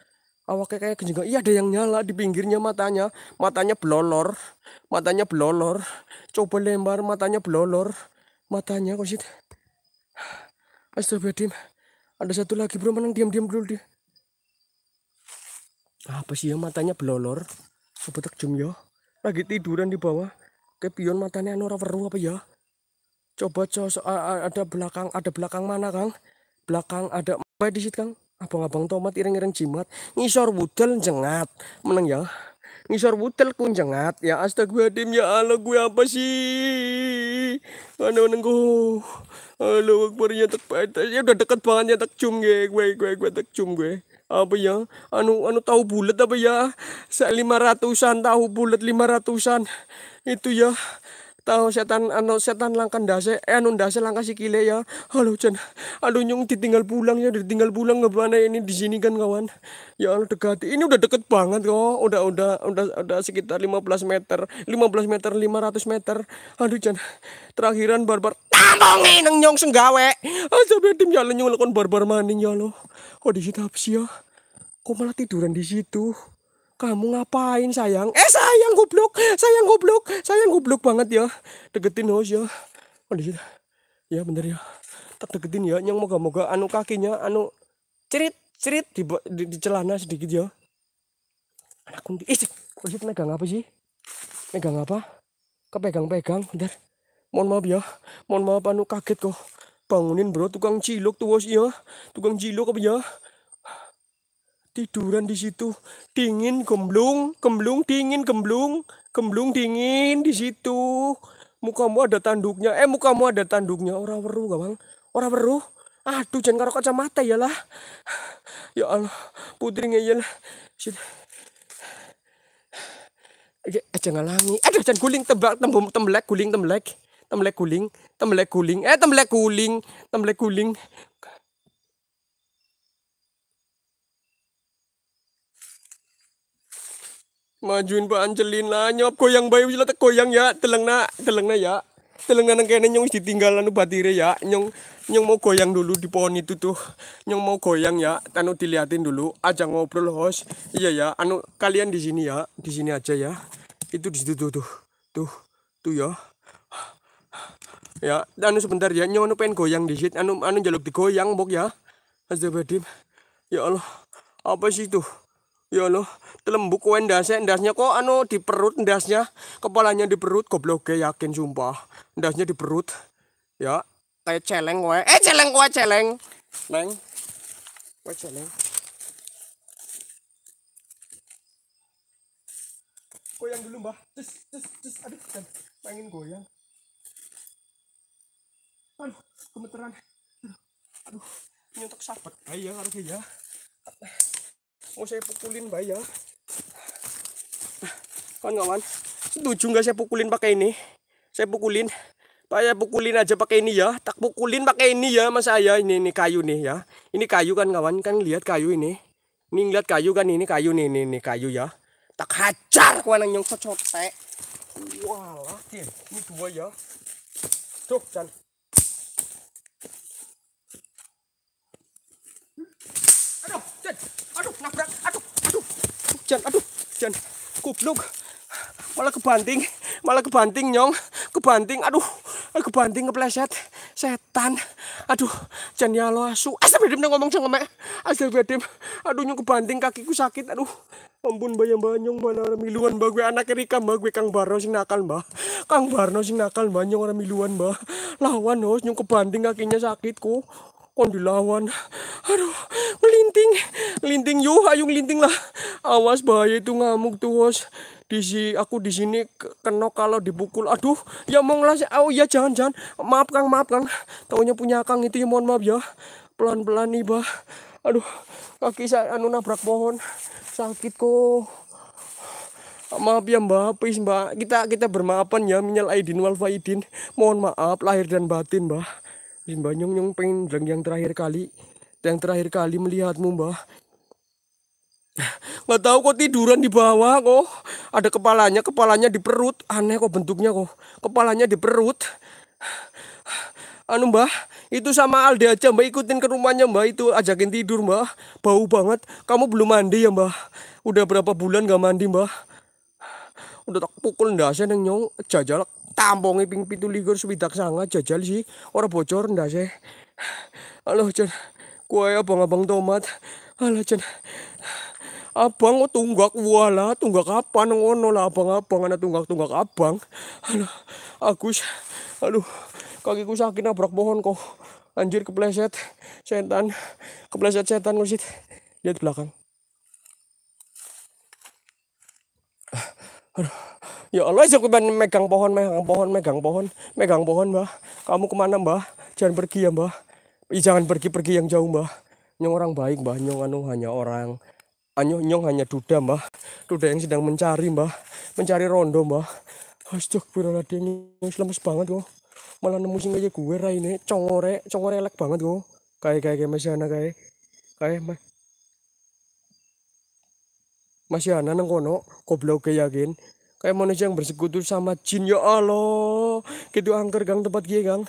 awake kayak kejenggang. iya ada yang nyala di pinggirnya matanya matanya belolor matanya belolor coba lembar matanya belolor matanya kok sih Astagfirullahaladzim ada satu lagi bro menang diam-diam dulu dia apa sih ya matanya belolor coba tekjum ya lagi tiduran di bawah pion matanya anu apa ya coba coba ada belakang ada belakang mana kang belakang ada apa di situ kang abang-abang tomat ireng-ireng jimat ngisor wudel jengat meneng ya ngisor wudel kun jengat ya astagfirullahaladzim ya Allah gue apa sih mana meneng gue Halo, akbarnya terbatas. Ya udah deket banget ya cum gue, gue, gue, gue cum gue. Apa ya? Anu, anu tahu bulat apa ya? Lima ratusan tahu bulat lima ratusan. Itu ya tahu setan anu setan langkan dase eh anu dase langkah kile ya halo Chan aduh nyung ditinggal pulang ya ditinggal pulang ngebana ini di sini kan kawan ya Allah dekat ini udah deket banget kok udah udah udah udah sekitar 15 meter 15 meter 500 meter aduh Chan terakhiran barbar tamongi nang nyong senggawe aja tim jalan ya, nyung lakukan barbar maning ya lo kok di situ apa sih ya kok malah tiduran di situ kamu ngapain sayang? Eh sayang goblok, sayang goblok, sayang goblok banget ya. Deketin host ya. Oh, ya bener ya. Tak deketin ya, yang moga-moga anu kakinya anu cerit cerit di, di, di celana sedikit ya. Anakku di ih, host megang apa sih? Megang apa? Kepegang-pegang, bentar. Mohon maaf ya. Mohon maaf anu kaget kok. Bangunin bro tukang cilok tuh host ya. Tukang cilok apa ya? tiduran di situ dingin gemblung gemblung dingin gemblung gemblung dingin di situ mukamu ada tanduknya eh mukamu ada tanduknya orang weru gak bang orang weru aduh jangan karo kacamata ya lah ya Allah putri ngeyel aja ngalangi aduh jangan guling tebak tembum temblek guling temblek temblek guling temblek guling eh temblek guling temblek guling majuin Pak Angelina nyop goyang bayu jelas letek goyang ya teleng nak, ya teleng nang kene nyong ditinggal anu batire ya nyong nyong mau goyang dulu di pohon itu tuh nyong mau goyang ya anu diliatin dulu aja ngobrol host iya ya anu kalian di sini ya di sini aja ya itu di situ tuh tuh tuh tuh ya ya anu sebentar ya nyong anu pengen goyang di situ anu anu jaluk digoyang bok ya Azabadim ya Allah apa sih tuh Ya lo telembuk kowe ndasnya, eh, ndasnya kok anu di perut ndasnya. Kepalanya di perut, goblok gue yakin sumpah. Ndasnya di perut. Ya, kayak celeng kowe. Eh, celeng kowe celeng. Leng. Kowe celeng. Goyang dulu, Mbah. Tes, tes, tes. Aduh, pengen goyang. Aduh, gemeteran. Aduh, nyentuk sabet. Ayo, harus ya mau oh, saya pukulin bayang ah, kawan-kawan setuju nggak saya pukulin pakai ini saya pukulin Pak saya pukulin aja pakai ini ya tak pukulin pakai ini ya mas saya ini ini kayu nih ya ini kayu kan kawan kan lihat kayu ini ini lihat kayu kan ini kayu nih ini, ini kayu ya tak hajar kawan yang cocote walah ini dua ya tuh Chan Aduh, nabrak. Aduh, aduh. Jangan, aduh. Jangan. Goblok. Malah kebanting. Malah kebanting, Nyong. Kebanting. Aduh. Kebanting kepleset. Setan. Aduh, jangan ya lo asu. Astagfirullah ngomong sama Astagfirullah. Aduh, Nyong kebanting kakiku sakit. Aduh. Ampun bayang banyong bana orang miluan mbak gue anak Erika mbak gue Kang Barno sing nakal mbak Kang Barno sing nakal mbak nyong orang miluan mbak Lawan hos nyong kebanting kakinya sakitku kon dilawan aduh melinting, linting yo ayo linting lah awas bahaya itu ngamuk tuh bos. di si aku di sini kena kalau dibukul, aduh ya mau ngelas oh ya jangan jangan maaf kang maaf kang taunya punya kang itu ya mohon maaf ya pelan pelan nih bah aduh kaki saya anu nabrak pohon sakit kok maaf ya mbak please mbak kita kita bermaafan ya minyal aidin wal faidin mohon maaf lahir dan batin mbak banyak yang pengen yang terakhir kali yang terakhir kali melihatmu mbah Gak tahu kok tiduran di bawah kok ada kepalanya kepalanya di perut aneh kok bentuknya kok kepalanya di perut anu mbah itu sama Aldi aja mbak ikutin ke rumahnya mbak itu ajakin tidur mbah bau banget kamu belum mandi ya mbah udah berapa bulan gak mandi mbah udah tak pukul ndak neng nyong jajalak tamponge ping 27 swidak sangat jajal sih ora bocor ndak sih Halo jen, kue abang-abang tomat Halo jen, abang tunggak wala tunggak kapan ngono lah abang-abang anak tunggak-tunggak abang Halo Agus aduh kakiku sakit nabrak pohon kok anjir kepleset setan kepleset setan ngusit lihat belakang Aduh, ya Allah, aku pengen megang pohon, megang pohon, megang pohon, megang pohon, mbah. Kamu kemana, mbah? Jangan pergi ya, mbah. Ih, jangan pergi-pergi yang jauh, mbah. Nyong orang baik, mbah. Nyong anu hanya orang. Anyo, nyong hanya duda, mbah. Duda yang sedang mencari, mbah. Mencari rondo, mbah. Astagfirullahaladzim, lemes banget, kok. Malah nemu sing aja gue, Rai, ini. Congore, congore elek banget, kok. Kayak, kayak, kayak, masih anak, kayak. Kayak, masih ana nang kono goblok yakin kayak manusia yang bersekutu sama jin ya Allah gitu angker gang tempat gue gang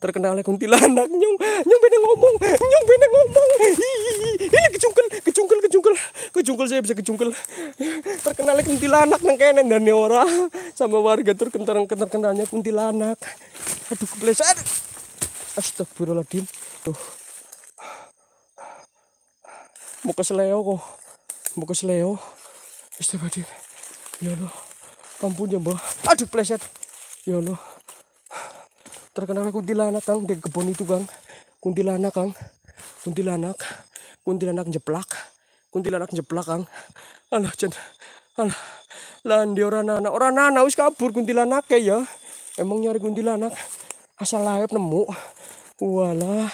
terkenal oleh kuntilanak nyung nyung bener ngomong nyung bener ngomong ini kecungkel kecungkel kecungkel kecungkel saya bisa kecungkel terkenal oleh kuntilanak nang kenen dan ora sama warga terkenal terkenalnya kuntilanak aduh kepleset astagfirullahaladzim tuh mau seleo kok Bukas Leo. Istibadi. Ya Allah. Ampun ya mbak. Aduh pleset. Ya Allah. Terkena kuntilanak kang di kebun itu kang. Kuntilanak kang. Kuntilanak. Kuntilanak jeplak. Kuntilanak jeplak kang. Alah jen. Alah. Lan di orang anak. Orang anak wis kabur kuntilanak ya. Emang nyari kuntilanak. Asal layak nemu. Walah.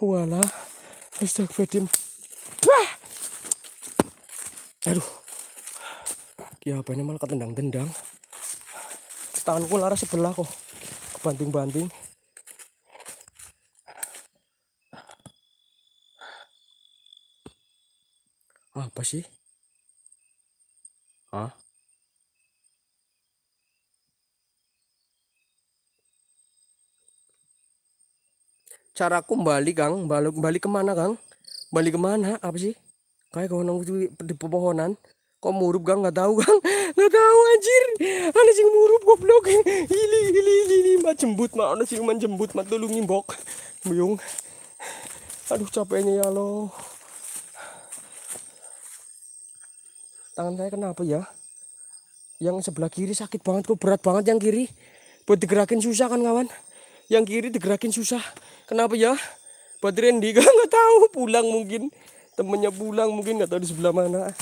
Walah. Astagfirullahaladzim. Wah aduh ya apa ini malah ketendang-tendang tanganku lara sebelah kok kebanting-banting
apa sih Hah?
caraku balik kang balik balik kemana kang balik kemana apa sih kayak kau nunggu di pepohonan kok murup gang nggak tahu gang nggak tahu anjir ada sih murup goblok hili hili hili mah jembut mah ada sih man jembut tuh tolong ngimbok biung aduh capeknya ya lo tangan saya kenapa ya yang sebelah kiri sakit banget kok berat banget yang kiri buat digerakin susah kan kawan yang kiri digerakin susah kenapa ya buat Randy gak nggak tahu pulang mungkin temennya pulang mungkin nggak tahu di sebelah mana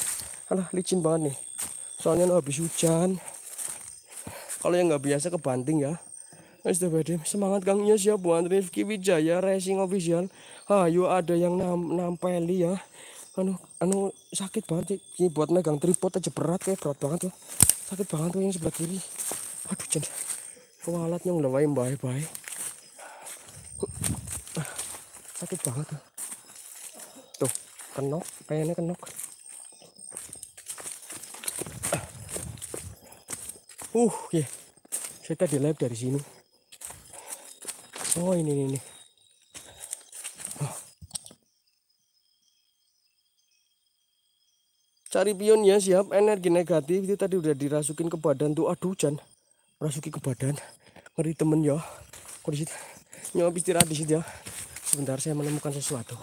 alah licin banget nih soalnya no, habis hujan kalau yang nggak biasa kebanting ya semangat semangat gangnya siap buat Rifki Wijaya Racing Official ayo ah, ada yang nam nampeli ya anu anu sakit banget ini buat megang tripod aja berat kayak berat banget tuh, sakit banget tuh yang sebelah kiri aduh jen yang lewain bye bye. sakit banget tuh kenok kayaknya kenok uh ya yeah. kita di live dari sini oh ini ini, ini. cari cari pionnya siap energi negatif itu tadi udah dirasukin ke badan tuh aduh hujan rasuki ke badan ngeri temen ya kok nyoba istirahat di situ ya sebentar saya menemukan sesuatu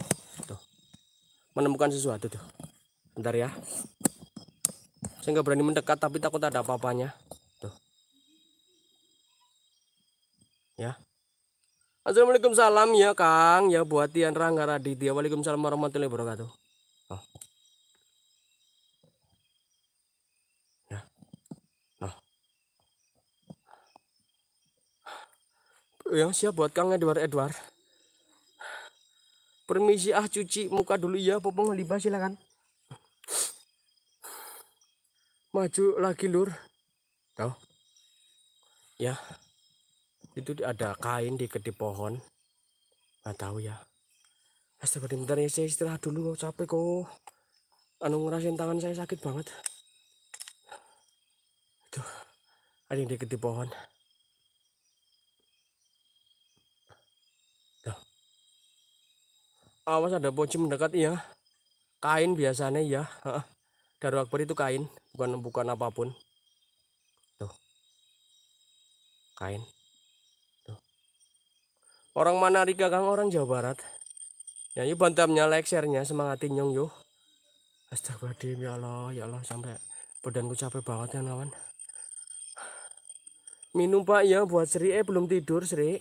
menemukan sesuatu tuh bentar ya saya nggak berani mendekat tapi takut ada apa-apanya tuh ya Assalamualaikum salam ya Kang ya buat Tian Rangga Raditya Waalaikumsalam warahmatullahi wabarakatuh
oh. ya
yang siap buat Kang Edward Edward Permisi ah cuci muka dulu ya, Popong Liba silakan. Maju lagi lur. Tahu? Ya. Itu ada kain di kedip pohon. Nggak tahu ya. Astaga, bentar ya, saya istirahat dulu kok capek kok. Anu ngerasin tangan saya sakit banget. Tuh, ada yang di kedip pohon. awas ada poci mendekat iya kain biasanya ya daru waktu itu kain bukan bukan apapun tuh kain tuh orang mana rika Kang orang Jawa Barat ya yuk bantamnya like share-nya semangatin nyong yuk astagfirullahaladzim ya Allah ya Allah sampai badanku capek banget ya lawan minum pak ya buat Sri eh belum tidur Sri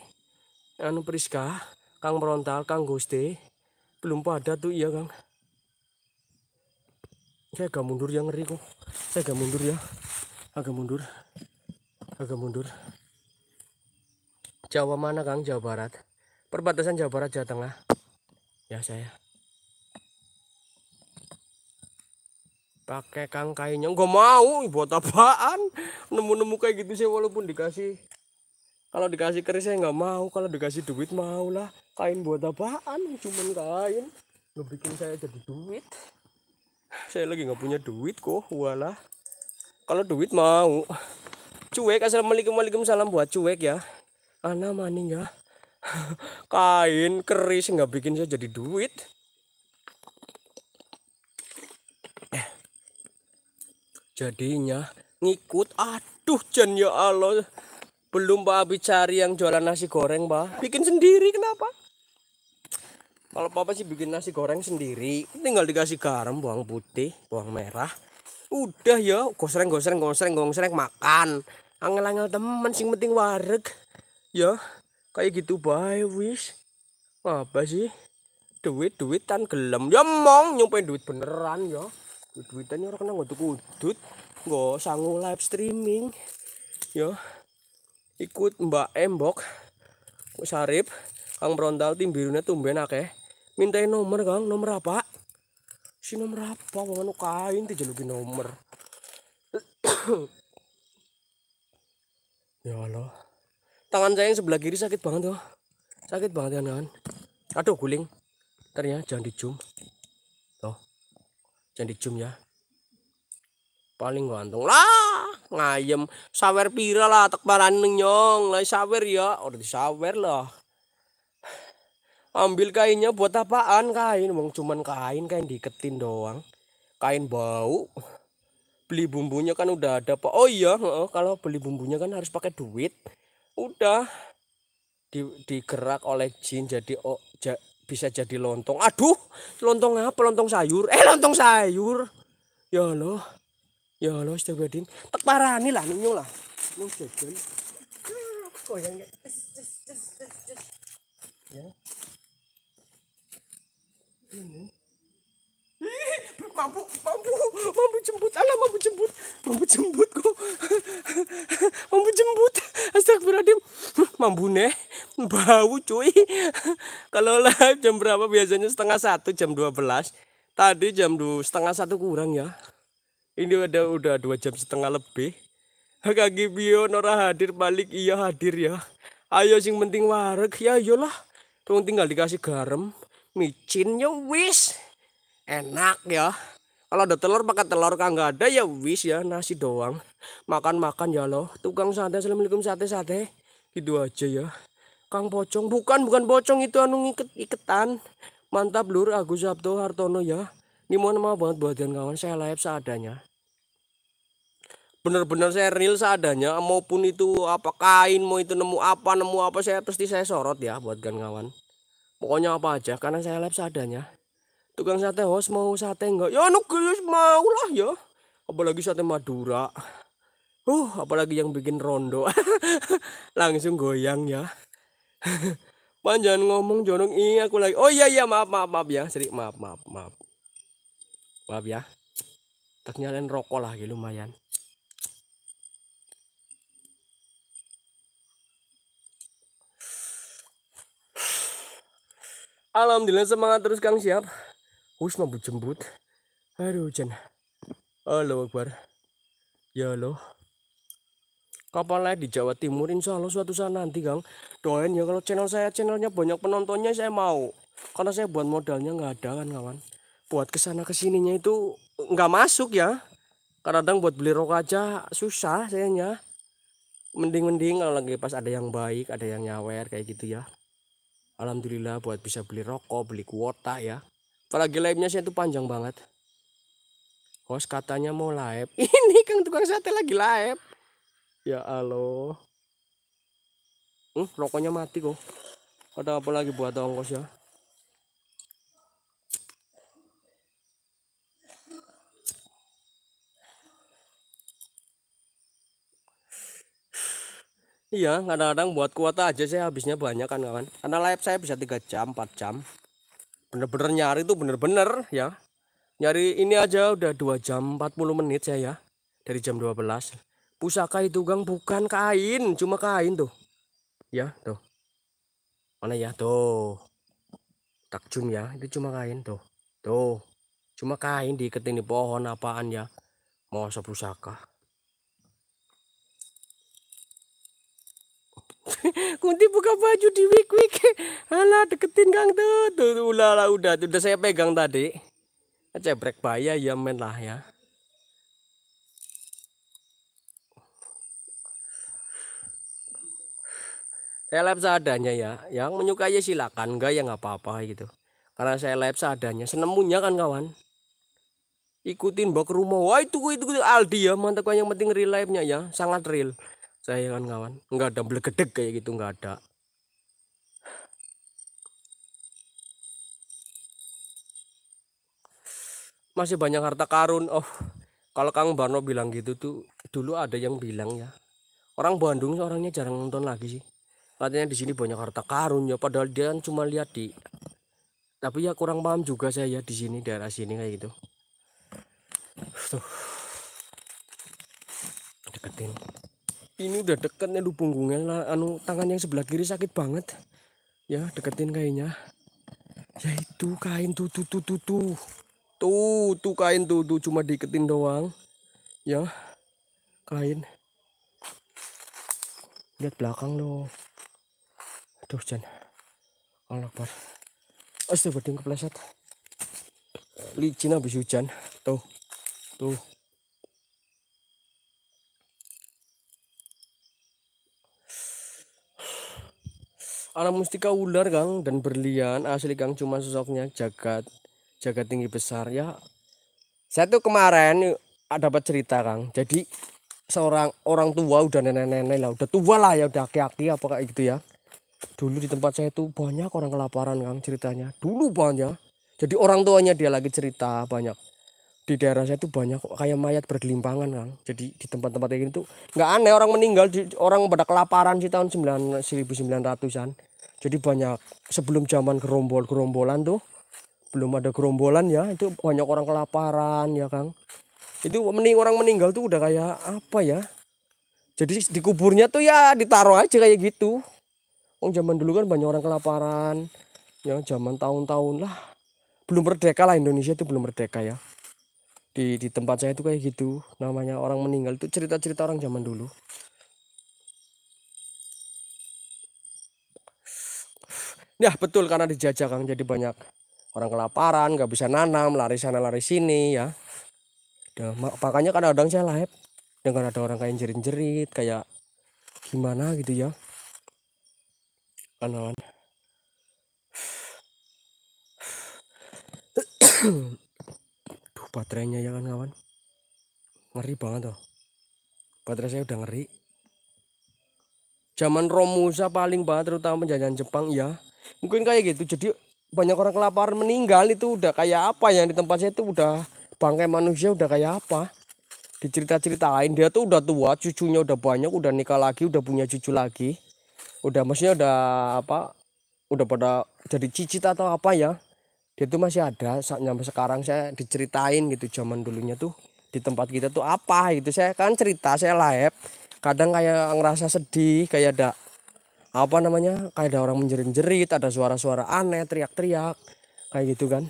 anu Priska Kang Merontal Kang Gusti belum pada tuh iya kang saya agak mundur yang ngeri kok saya agak mundur ya agak mundur agak mundur Jawa mana kang Jawa Barat perbatasan Jawa Barat Jawa Tengah ya saya pakai kang kainnya nggak mau buat apaan nemu-nemu kayak gitu sih walaupun dikasih kalau dikasih keris saya nggak mau kalau dikasih duit mau lah kain buat apaan cuman kain ngebikin saya jadi duit saya lagi nggak punya duit kok walah kalau duit mau cuek assalamualaikum waalaikumsalam salam buat cuek ya ana maning ya kain keris nggak bikin saya jadi duit Eh, jadinya ngikut aduh jen ya Allah belum Pak Abi cari yang jualan nasi goreng Pak bikin sendiri kenapa kalau papa sih bikin nasi goreng sendiri, tinggal dikasih garam, bawang putih, bawang merah. Udah ya, gosreng gosreng gosreng gosreng makan. Angel-angel temen sing penting wareg. Ya, kayak gitu bye wish. Apa sih? Duit-duitan gelem. Ya mong nyumpain duit beneran ya. Duit-duitan ya orang kena ngutuk udut. Nggak sanggup live streaming. Ya. Ikut Mbak Embok. Sarip, Kang Brontal tim birunya tumben akeh mintain nomor gang nomor apa si nomor apa mau kain tuh jadi nomor ya Allah tangan saya yang sebelah kiri sakit banget tuh sakit banget ya kan aduh guling ternyata jangan dijum tuh jangan dijum ya paling gantung lah ngayem sawer pira lah tak barani nyong lah sawer ya udah disawer lah ambil kainnya buat apaan kain wong cuman kain kain diketin doang kain bau beli bumbunya kan udah ada pak oh iya kalau beli bumbunya kan harus pakai duit udah di, digerak oleh jin jadi oh, ja, bisa jadi lontong aduh lontong apa lontong sayur eh lontong sayur ya lo ya lo istirahatin tak parani lah lah
nung jajan ini mampu
mampu mampu jembut Allah mampu jembut mampu jembut kok mampu jembut astagfirullahaladzim mampu neh bau cuy kalau live jam berapa biasanya setengah satu jam 12 tadi jam dua setengah satu kurang ya ini ada udah dua jam setengah lebih kaki bio Nora hadir balik iya hadir ya ayo sing penting wareg ya iyalah tuh tinggal dikasih garam micin micinnya wis enak ya kalau ada telur makan telur kan nggak ada ya wis ya nasi doang makan makan ya loh tukang sate assalamualaikum sate sate gitu aja ya kang pocong bukan bukan pocong itu anu ngiket iketan mantap lur Agus Sabto Hartono ya ini mohon maaf banget buat buatan kawan saya live seadanya bener-bener saya real seadanya maupun itu apa kain mau itu nemu apa nemu apa saya pasti saya sorot ya buat kawan pokoknya apa aja karena saya lab seadanya tukang sate host mau sate enggak ya nugelis mau lah ya apalagi sate madura uh apalagi yang bikin rondo langsung goyang ya Panjang ngomong jorong ini aku lagi oh iya iya maaf maaf maaf ya sering maaf maaf maaf maaf ya tak nyalain rokok lah lumayan Alhamdulillah semangat terus Kang siap. Hus mampu jembut. Aduh hujan. Halo Akbar. Ya halo. Kapan lagi di Jawa Timur insya Allah suatu saat nanti Kang. Doain ya kalau channel saya channelnya banyak penontonnya saya mau. Karena saya buat modalnya nggak ada kan kawan. Buat kesana kesininya itu nggak masuk ya. Karena kadang buat beli rok aja susah sayangnya. Mending-mending kalau lagi pas ada yang baik, ada yang nyawer kayak gitu ya. Alhamdulillah buat bisa beli rokok, beli kuota ya. Apalagi live-nya saya itu panjang banget. Host katanya mau live. Ini Kang tukang sate lagi live. Ya Allah. Hmm, rokoknya mati kok. Ada apa lagi buat ongkos ya? Iya, kadang-kadang buat kuota aja saya habisnya banyak kan kawan. Karena live saya bisa 3 jam, 4 jam. Bener-bener nyari itu bener-bener ya. Nyari ini aja udah 2 jam 40 menit saya ya. Dari jam 12. Pusaka itu gang bukan kain, cuma kain tuh. Ya, tuh. Mana ya, tuh. Takjun ya, itu cuma kain tuh. Tuh. Cuma kain diiketin di pohon apaan ya. Mau pusaka. Kunti buka baju di wik wik. Alah deketin Kang tuh. Tuh, ulah lah udah, udah saya pegang tadi. Cebrek bahaya ya men lah ya. Saya live seadanya ya. Yang menyukai ya, silakan, enggak ya nggak apa-apa gitu. Karena saya live seadanya, senemunya kan kawan. Ikutin bawa rumah. Wah itu itu, itu Aldi ya, mantap yang penting real live-nya ya, sangat real saya kan kawan nggak ada belegedek kayak gitu nggak ada masih banyak harta karun oh kalau Kang Barno bilang gitu tuh dulu ada yang bilang ya orang Bandung orangnya jarang nonton lagi sih katanya di sini banyak harta karun ya padahal dia kan cuma lihat di tapi ya kurang paham juga saya ya di sini daerah sini kayak gitu tuh deketin ini udah deket nih punggungnya lah anu tangan yang sebelah kiri sakit banget ya deketin kainnya. ya itu kain tuh tuh tuh tuh tuh tuh tuh kain tuh tuh cuma diketin doang ya kain lihat belakang lo aduh Jan Allah Astaga astagfirullahaladzim kepleset licin habis hujan tuh tuh alam mustika ular gang dan berlian asli gang cuma sosoknya jagat jagat tinggi besar ya saya tuh kemarin ada apa cerita kang jadi seorang orang tua udah nenek-nenek lah udah tua lah ya udah aki-aki apa kayak gitu ya dulu di tempat saya tuh banyak orang kelaparan kang ceritanya dulu banyak jadi orang tuanya dia lagi cerita banyak di daerah saya tuh banyak kayak mayat bergelimpangan kang jadi di tempat-tempat kayak gitu nggak aneh orang meninggal di, orang pada kelaparan di tahun 9, 1900an jadi banyak sebelum zaman gerombol-gerombolan tuh belum ada gerombolan ya itu banyak orang kelaparan ya Kang itu mending orang meninggal tuh udah kayak apa ya jadi dikuburnya tuh ya ditaruh aja kayak gitu Oh zaman dulu kan banyak orang kelaparan ya zaman tahun-tahun lah belum merdeka lah Indonesia itu belum merdeka ya di di tempat saya itu kayak gitu namanya orang meninggal itu cerita-cerita orang zaman dulu Ya betul karena dijajah Kang jadi banyak orang kelaparan, nggak bisa nanam, lari sana lari sini ya. Dan makanya kadang-kadang saya live dengan ada orang kayak jerit-jerit kayak gimana gitu ya. Kanan. Duh baterainya ya kan kawan. Ngeri banget tuh. Baterai saya udah ngeri. Zaman Romusa paling banget terutama penjajahan Jepang ya mungkin kayak gitu jadi banyak orang kelaparan meninggal itu udah kayak apa yang di tempat saya itu udah bangkai manusia udah kayak apa dicerita-ceritain dia tuh udah tua cucunya udah banyak udah nikah lagi udah punya cucu lagi udah maksudnya udah apa udah pada jadi cicit atau apa ya dia tuh masih ada sampai sekarang saya diceritain gitu zaman dulunya tuh di tempat kita tuh apa gitu saya kan cerita saya live kadang kayak ngerasa sedih kayak ada apa namanya kayak ada orang menjerit-jerit ada suara-suara aneh teriak-teriak kayak gitu kan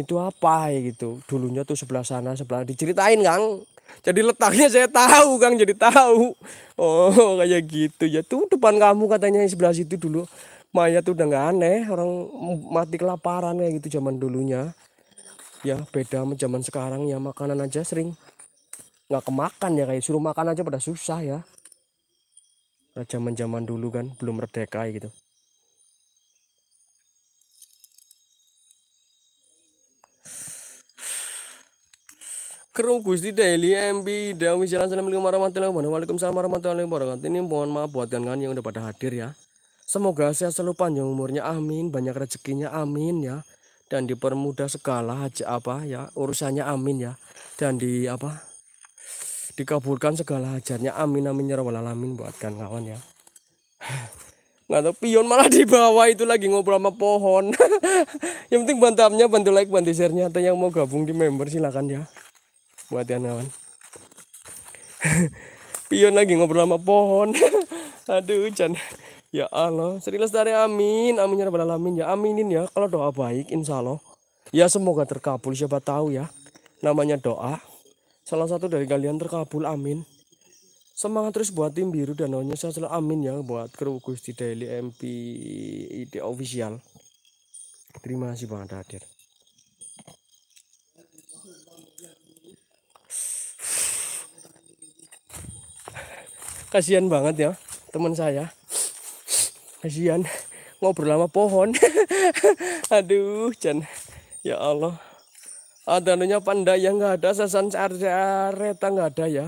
itu apa ya gitu dulunya tuh sebelah sana sebelah diceritain kang jadi letaknya saya tahu kang jadi tahu oh kayak gitu ya tuh depan kamu katanya sebelah situ dulu mayat tuh udah nggak aneh orang mati kelaparan kayak gitu zaman dulunya ya beda sama zaman sekarang ya makanan aja sering nggak kemakan ya kayak suruh makan aja pada susah ya Nah, zaman-zaman dulu kan belum merdeka gitu Kerung Gusti Daily MB Dawi Jalan Assalamualaikum warahmatullahi wabarakatuh Waalaikumsalam warahmatullahi wabarakatuh Ini mohon maaf buat kawan kan yang udah pada hadir ya Semoga sehat selalu panjang umurnya amin Banyak rezekinya amin ya Dan dipermudah segala aja apa ya Urusannya amin ya Dan di apa dikabulkan segala hajarnya amin amin ya rabbal alamin buatkan kawan ya nggak tahu pion malah di bawah itu lagi ngobrol sama pohon yang penting bantamnya bantu like bantu share atau yang mau gabung di member silakan ya buat ya kawan pion lagi ngobrol sama pohon aduh hujan ya Allah Sri Lestari amin amin ya rabbal alamin ya aminin ya kalau doa baik insya Allah ya semoga terkabul siapa tahu ya namanya doa salah satu dari kalian terkabul amin semangat terus buat tim biru dan hanya saya selalu amin ya buat kru Gusti Daily MP ide official terima kasih banget hadir kasihan banget ya teman saya kasihan ngobrol sama pohon aduh Chan ya Allah ada nanya panda yang nggak ada sasan reta nggak ada ya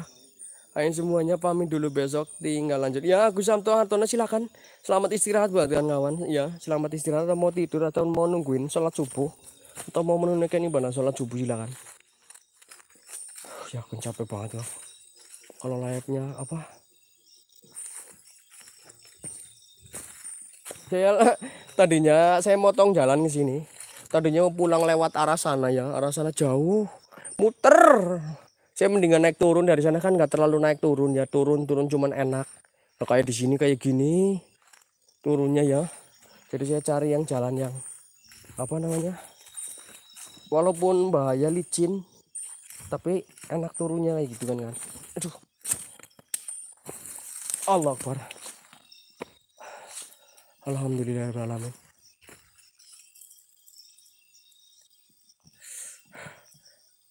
Ayo semuanya pamit dulu besok tinggal lanjut ya aku Samto Hartono silakan selamat istirahat buat kawan ya selamat istirahat atau mau tidur atau mau nungguin sholat subuh atau mau menunaikan ibadah sholat subuh silakan ya aku capek banget loh kalau layaknya apa saya tadinya saya motong jalan ke sini tadinya mau pulang lewat arah sana ya arah sana jauh muter saya mendingan naik turun dari sana kan nggak terlalu naik turun ya turun turun cuman enak nah, kayak di sini kayak gini turunnya ya jadi saya cari yang jalan yang apa namanya walaupun bahaya licin tapi enak turunnya kayak gitu kan kan aduh Allah Akbar Alhamdulillah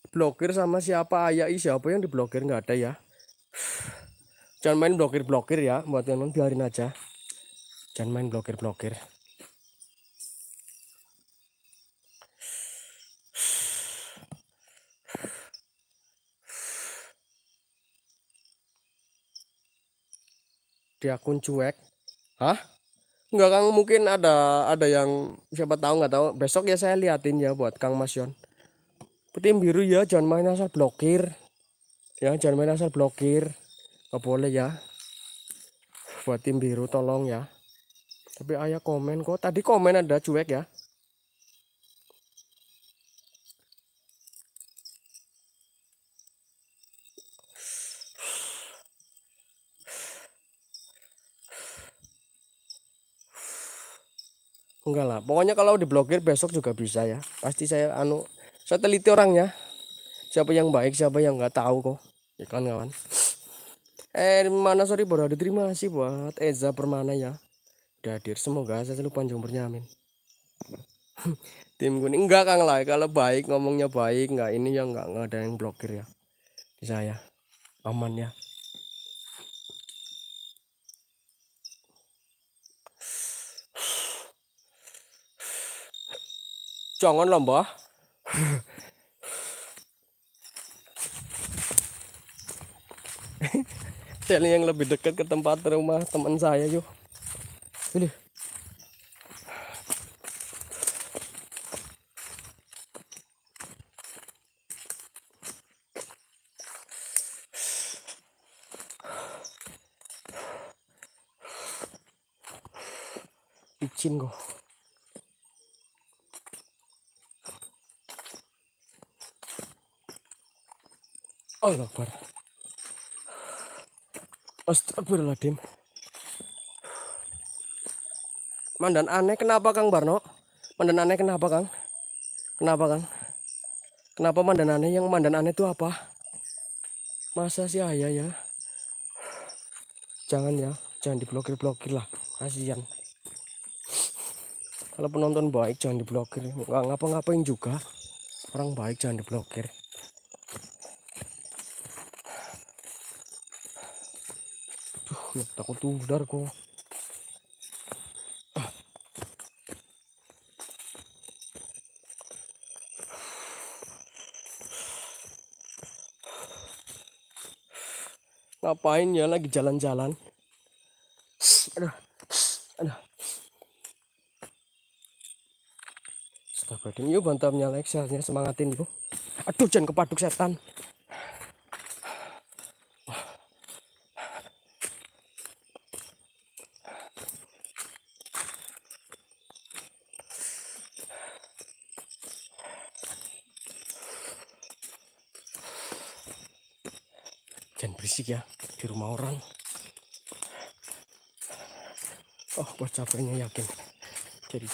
blokir sama siapa ayai siapa yang diblokir nggak ada ya jangan main blokir blokir ya buat yang teman biarin aja jangan main blokir blokir di akun cuek hah nggak kang mungkin ada ada yang siapa tahu nggak tahu besok ya saya liatin ya buat kang Masyon Tim biru ya, jangan main asal blokir. Ya, jangan main asal blokir. nggak boleh ya. Buat tim biru tolong ya. Tapi ayah komen kok. Tadi komen ada cuek ya. enggak lah pokoknya kalau diblokir besok juga bisa ya pasti saya anu saya teliti orangnya siapa yang baik siapa yang nggak tahu kok ya kan, kawan eh mana sorry bro terima kasih buat Eza Permana ya udah hadir semoga saya selalu panjang bernyamin tim kuning enggak kang lah kalau baik ngomongnya baik enggak ini yang enggak enggak ada yang blokir ya di saya aman ya jangan lomba Cari yang lebih dekat ke tempat rumah teman saya yuk. Ini. Icin kok. Allah oh, Akbar. Astagfirullahaladzim. Mandan aneh kenapa Kang Barno? Mandan aneh kenapa Kang? Kenapa Kang? Kenapa mandan aneh? Yang mandan aneh itu apa? Masa sih ayah ya? Jangan ya, jangan diblokir-blokir lah. Kasihan kalau penonton baik jangan diblokir nggak ngapa-ngapain juga orang baik jangan diblokir Iya, takut udar kok ngapain ya lagi jalan-jalan aduh aduh Astagfirullahaladzim yuk bantamnya like, ya, ya, semangatin yuk aduh jangan kepaduk setan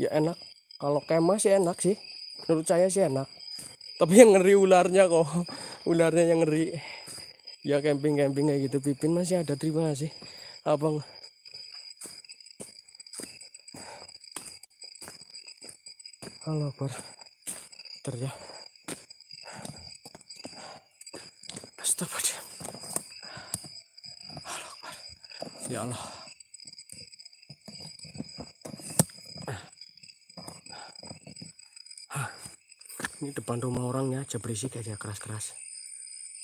ya enak kalau kemah sih enak sih menurut saya sih enak tapi yang ngeri ularnya kok ularnya yang ngeri ya camping camping kayak gitu pipin masih ada terima sih abang halo bar ter ya astagfirullah ya Allah depan rumah orangnya aja berisik aja keras-keras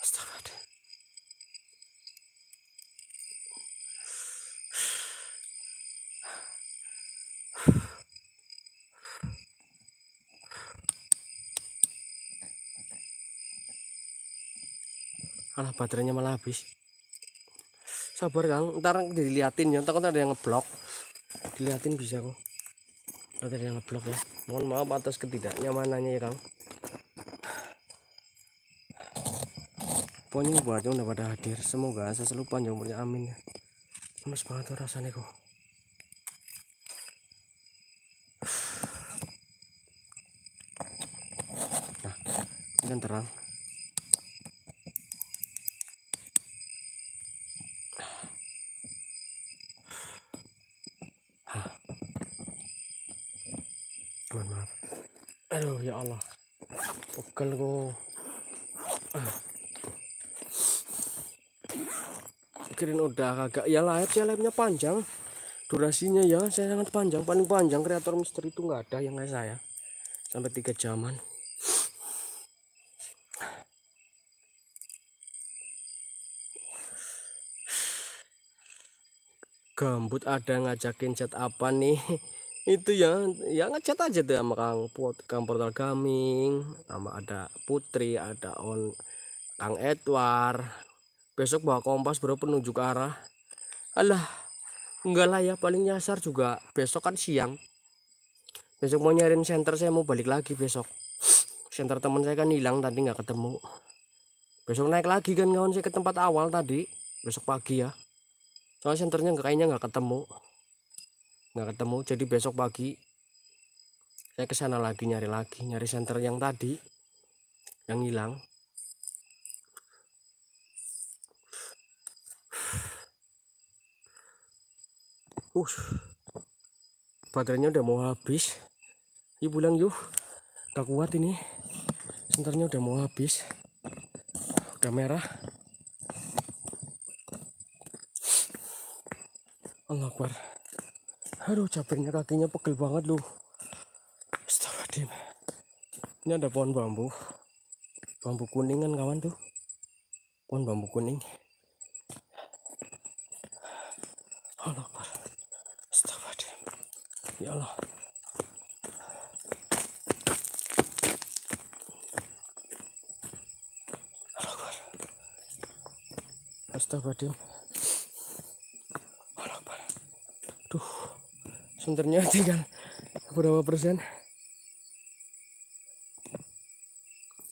astaga Alah baterainya malah habis. Sabar Kang, ntar diliatin ya, ntar ada yang ngeblok. Diliatin bisa kok. ada yang ngeblok ya. Mohon maaf atas ketidaknyamanannya ya Kang. pokoknya yang udah pada hadir semoga saya selalu panjang umurnya amin ya lemes banget tuh rasanya kok
nah ini kan terang
ya agak ya live ya live panjang durasinya ya saya sangat panjang paling panjang kreator misteri itu nggak ada yang nggak saya sampai tiga jaman gambut ada ngajakin chat apa nih itu ya ya ngechat aja tuh sama kang kang portal gaming sama ada putri ada on kang edward besok bawa kompas bro penunjuk ke arah alah enggak lah ya paling nyasar juga besok kan siang besok mau nyariin senter saya mau balik lagi besok senter teman saya kan hilang tadi nggak ketemu besok naik lagi kan kawan saya ke tempat awal tadi besok pagi ya Soal senternya nggak kayaknya nggak ketemu nggak ketemu jadi besok pagi saya ke sana lagi nyari lagi nyari senter yang tadi yang hilang uh baterainya udah mau habis yuk pulang yuk gak kuat ini senternya udah mau habis udah merah Allah Akbar aduh capeknya kakinya pegel banget loh Astagfirullahaladzim ini ada pohon bambu bambu kuning kan kawan tuh pohon bambu kuning Allah ya Allah Astagfirullahaladzim Duh Senternya tinggal Berapa persen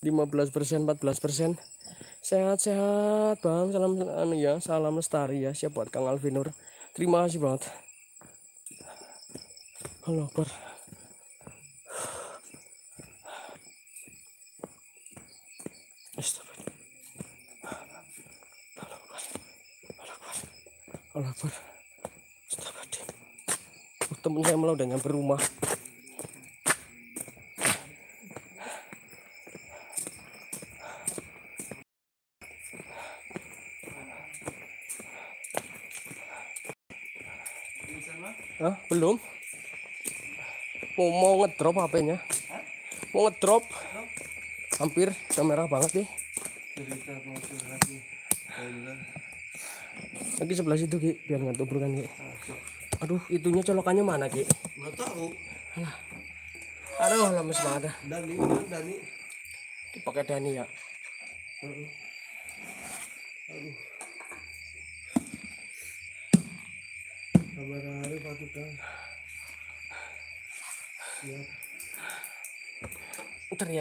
15 persen 14 persen Sehat-sehat Bang Salam anu ya Salam lestari ya Siap buat Kang Alvinur Terima kasih banget Allah Akbar Allah Akbar Temennya malah udah nyampe rumah ngedrop HP-nya. Mau ngedrop. Hampir merah banget nih. Lagi sebelah situ Ki, biar nggak tubrukan Ki. Aduh, itunya colokannya mana Ki? Nggak tahu. Aduh, lemes banget. Dani, Dani. Dipakai Dani ya.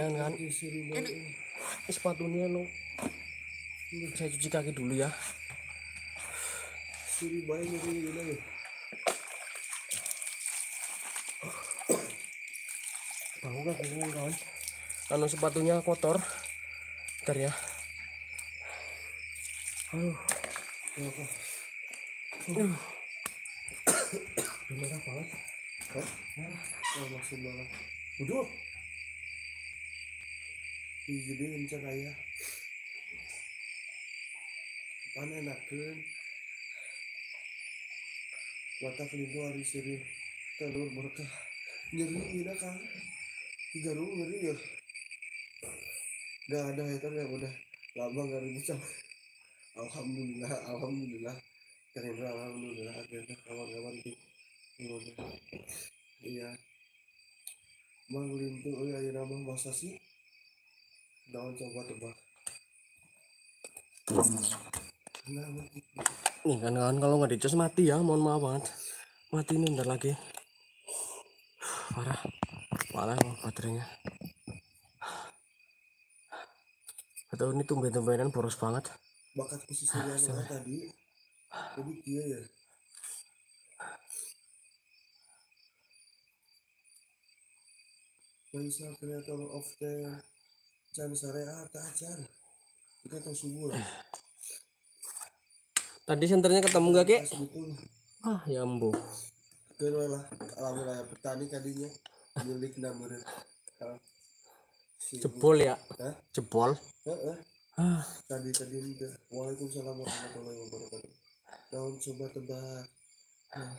dengan kan ini sepatunya lo saya cuci
kaki dulu ya siri bayi ini ini Tahu bangun ini bingung kawan
kalau sepatunya kotor ntar ya
aduh ya aduh merah banget merah oh, masih merah udah digedein cahaya panen enakan watak ribu hari sini telur berkah nyeri ini iya kan tiga lu nyeri ya gak ada hater ya, ya udah lama gak bisa alhamdulillah alhamdulillah kasih alhamdulillah akhirnya kawan-kawan di iya Mang Lintu, oh ya, nama iya, bahasa sih daun coba coba
nih kan kan kalau nggak dicas mati ya mohon maaf banget mati ini ntar lagi parah parah emang baterainya atau ini tumben-tumbenan boros banget
bakat khusus ah, tadi jadi dia ya Faisal Creator of the sore ada tajan. Kita tuh subur.
Tadi senternya ketemu gak ke Ah, ya ambo.
Kedua lah, alam wilayah petani tadinya milik namun jebol ya Hah? jebol ah. tadi tadi udah waalaikumsalam warahmatullahi wabarakatuh daun coba tebak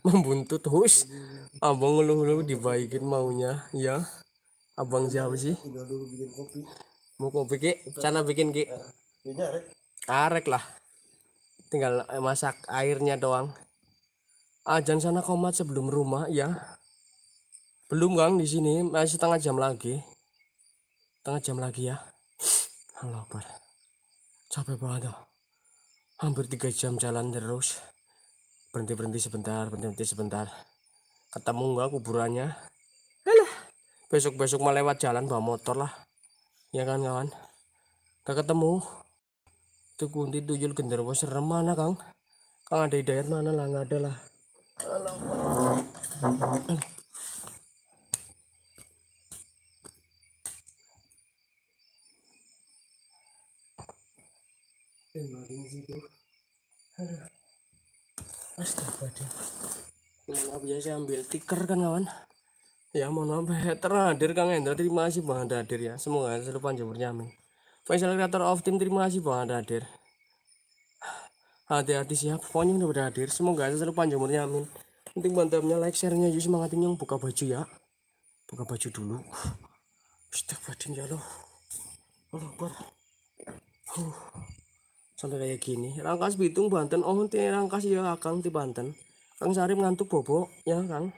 membuntut
hus abang lu lu dibaikin maunya ya abang siapa sih
udah dulu bikin kopi
kok bikin sana bikin ki nah, arek arek lah tinggal eh, masak airnya doang ajan ah, jangan sana komat sebelum rumah ya belum gang di sini masih setengah jam lagi setengah jam lagi ya halo bar
capek banget dong. Ya.
hampir tiga jam jalan terus berhenti berhenti sebentar berhenti berhenti sebentar ketemu nggak kuburannya Alah, besok besok mau lewat jalan bawa motor lah ya kan kawan gak ketemu itu kunti tuyul genderwo serem mana kang kang ada hidayat mana lah nggak ada lah
Tembakin situ. Astaga. Nah,
biasa ambil tikar kan kawan. Ya mohon maaf terhadir Kang Hendra terima kasih Bang hadir ya. Semoga selalu panjang bernyamin. Faisal Creator of Team terima kasih Bang hadir. Hati-hati siap pokoknya udah berhadir. Semoga selalu panjang bernyamin. Penting bantamnya like share-nya yuk semangatin yang buka baju ya.
Buka baju dulu. Astagfirullahaladzim ya jalur Allah Akbar.
Sampai kayak gini. Rangkas Bitung Banten. Oh, nanti rangkas ya Kang di Banten. Kang sari ngantuk bobo ya Kang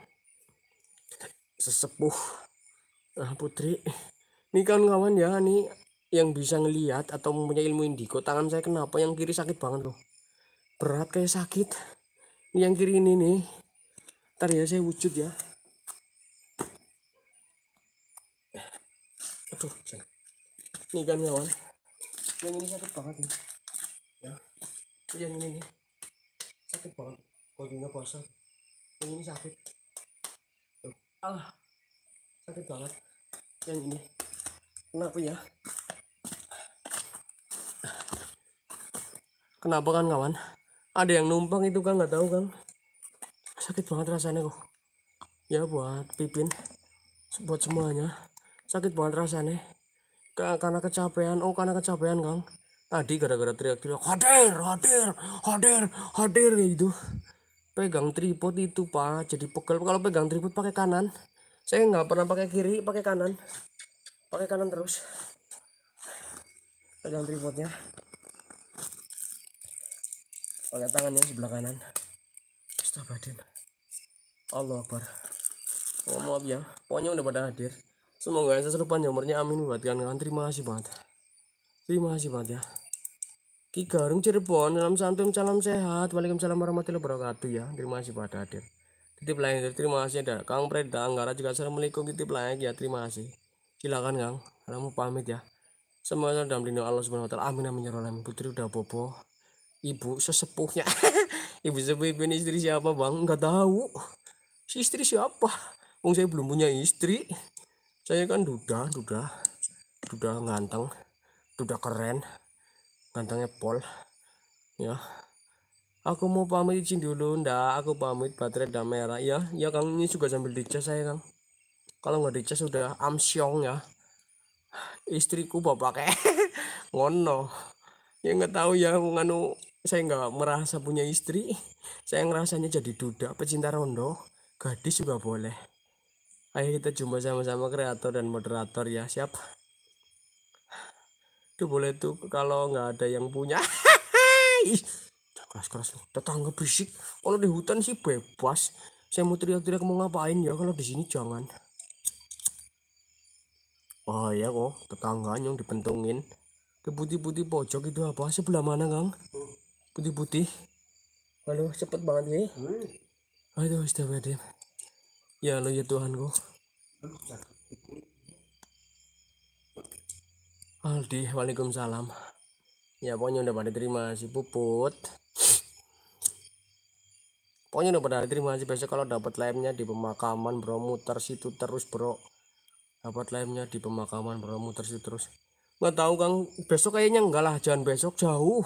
sesepuh nah putri ini kan kawan ya ini yang bisa ngelihat atau mempunyai ilmu indigo tangan saya kenapa yang kiri sakit banget loh berat kayak sakit ini yang kiri ini nih ntar ya saya wujud ya aduh ini kan kawan
yang ini sakit banget nih ya yang ini sakit banget kalau nggak yang ini sakit ah sakit banget yang ini kenapa ya
kenapa kan kawan ada yang numpang itu kan nggak tahu kan sakit banget rasanya kok ya buat pipin buat semuanya sakit banget rasanya karena kecapean oh karena kecapean kang tadi gara-gara teriak-teriak hadir hadir hadir hadir gitu pegang tripod itu pak jadi pegel kalau pegang tripod pakai kanan saya nggak pernah pakai kiri pakai kanan pakai kanan terus pegang tripodnya pakai tangannya sebelah kanan badan Allah Akbar oh, maaf ya pokoknya udah pada hadir semoga yang seserupan nomornya umurnya amin buat kalian terima kasih banget terima kasih banget ya Ki Garung Cirebon, salam santun, salam sehat. Waalaikumsalam warahmatullahi wabarakatuh ya. Terima kasih pada hadir. Titip lain terima kasih ada. Kang Preda Anggara juga assalamualaikum titip lain ya. Terima kasih. Silakan Kang, kamu pamit ya. Semoga dalam lindung Allah Subhanahu wa taala. Amin amin ya rabbal alamin. Putri udah bobo. Ibu sesepuhnya. ibu sepuh ibu ini istri siapa, Bang? Enggak tahu. Si istri siapa? Wong saya belum punya istri. Saya kan duda, duda. Duda nganteng, Duda keren gantengnya Paul ya aku mau pamit izin dulu ndak aku pamit baterai udah merah ya ya kang ini juga sambil dicas saya kang kalau nggak dicas sudah amsyong ya istriku bapaknya ngono ya nggak tahu ya nganu saya nggak merasa punya istri saya ngerasanya jadi duda pecinta rondo gadis juga boleh ayo kita jumpa sama-sama kreator dan moderator ya siap itu boleh tuh kalau nggak ada yang punya keras keras tetangga berisik kalau di hutan sih bebas saya mau teriak-teriak mau ngapain ya kalau di sini jangan oh ya kok tetangga yang dipentungin ke putih-putih pojok itu apa sebelah mana kang putih-putih Halo cepet banget ya aduh astagfirullahaladzim ya lo ya Tuhan kok Aldi Waalaikumsalam ya pokoknya udah pada terima si puput pokoknya udah pada terima sih besok kalau dapat lemnya di pemakaman bro muter situ terus bro dapat lemnya di pemakaman bro muter situ terus Gak tahu kang besok kayaknya enggak lah jangan besok jauh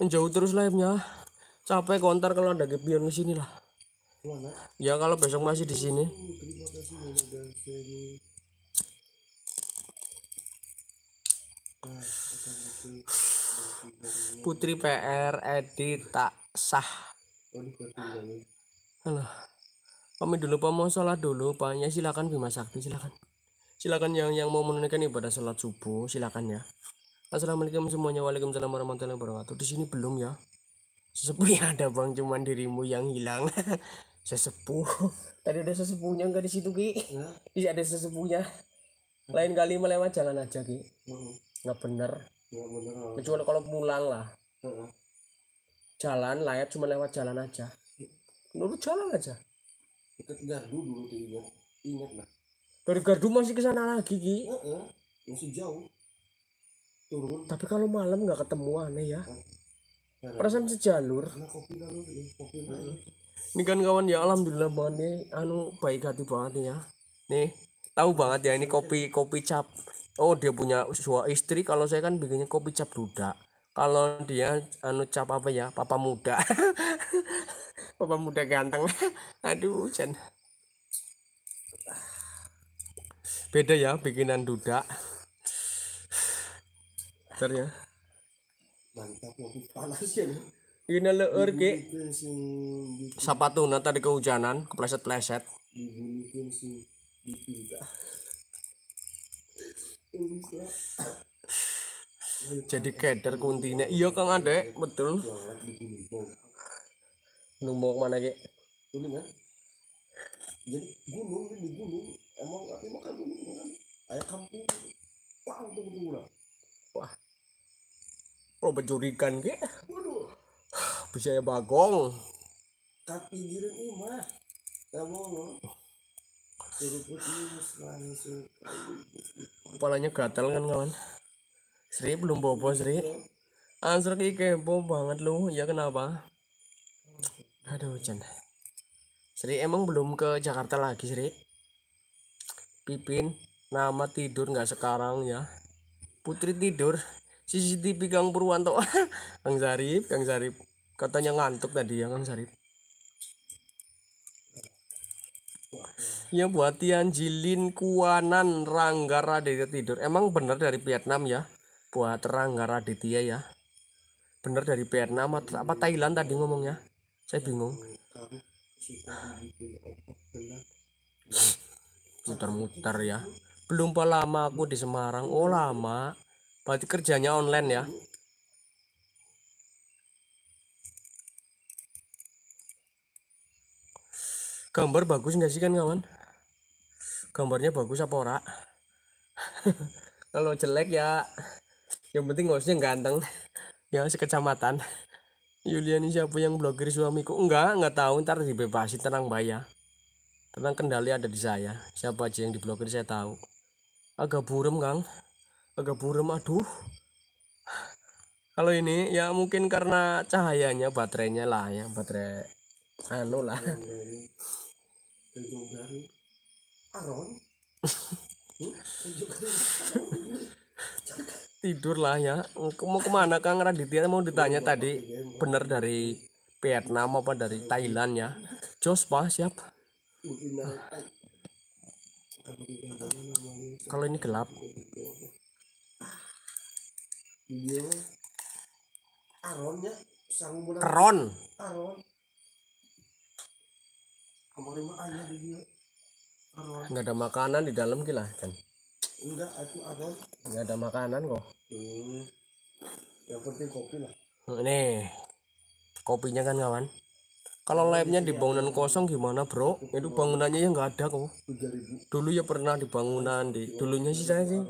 jauh terus lemnya capek kontar kalau ada gebion di sini lah
ya kalau besok masih di sini Putri
PR edit tak sah. Halo. Kami dulu Pak mau sholat dulu, Paknya silakan Bima Sakti silakan. Silakan yang yang mau menunaikan ibadah sholat subuh silakan ya. Assalamualaikum semuanya. Waalaikumsalam warahmatullahi wabarakatuh. Di sini belum ya. Sesepuh yang ada Bang, cuman dirimu yang hilang. sesepuh. Tadi ada sesepuhnya enggak di situ Ki? Di iya, ada sesepuhnya. Lain kali melewat jalan aja Ki nggak bener bener kecuali oh. ya kalau pulang lah jalan layak cuma lewat jalan aja menurut jalan aja
dekat gardu dulu tuh iya. ingat ingat lah dari gardu masih ke sana lagi ki uh masih jauh turun
tapi kalau malam nggak ketemu aneh ya
perasaan sejalur kan, iya, kan.
ini kan kawan ya alhamdulillah banget nih anu baik hati banget nih ya nih tahu banget ya ini kopi kopi cap oh dia punya suami istri kalau saya kan bikinnya kopi cap duda kalau dia anu cap apa ya papa muda papa muda ganteng aduh Jan beda ya bikinan duda ntar ya mantap ya,
ini leur ke
sepatu nanti kehujanan kepleset pleset jadi keder kuntine iya kang Ade,
betul numbuk mana ge ini jadi gunung di gunung emang tapi makan kan gunung kan ayah kampung wah untuk gunung wah
lo pencurikan ke? waduh bisa ya bagong
tapi giring imah ya mau Polanya gatal kan kawan. Sri belum bobo Sri.
Answer ki kepo banget lu. Ya kenapa? Aduh hujan Sri emang belum ke Jakarta lagi Sri. Pipin nama tidur nggak sekarang ya. Putri tidur. CCTV Gang Purwanto. Kang Zarif Kang Zarif Katanya ngantuk tadi ya Kang Zarif Ya buat Tian Jilin Kuanan Rangga Raditya tidur. Emang bener dari Vietnam ya? Buat Rangga Raditya ya. Bener dari Vietnam atau apa Thailand tadi ngomongnya? Saya bingung.
Muter-muter ya.
Belum lama aku di Semarang. Oh lama. Berarti kerjanya online ya? gambar bagus nggak sih kan kawan gambarnya bagus apa ora kalau jelek ya yang penting ngosnya ganteng ya sekecamatan Yuliani siapa yang blogger suamiku enggak enggak tahu ntar dibebasin tenang bayar. tenang kendali ada di saya siapa aja yang diblokir saya tahu agak burem kang agak burem aduh kalau ini ya mungkin karena cahayanya baterainya lah yang baterai anu lah
Aron hmm?
tidur lah ya mau kemana Kang Raditya mau ditanya tadi benar dari Vietnam apa dari Thailand ya Jos Pak siap ah.
kalau ini gelap iya. Aronnya Aron Aron kemarin ayah dia Enggak
ada makanan di dalam gila kan
enggak aku apa Enggak ada makanan kok hmm. yang penting kopi lah
nih kopinya kan kawan kalau lemnya di bangunan kosong gimana bro itu bangunannya ya nggak ada kok dulu ya pernah di bangunan di dulunya sih saya sih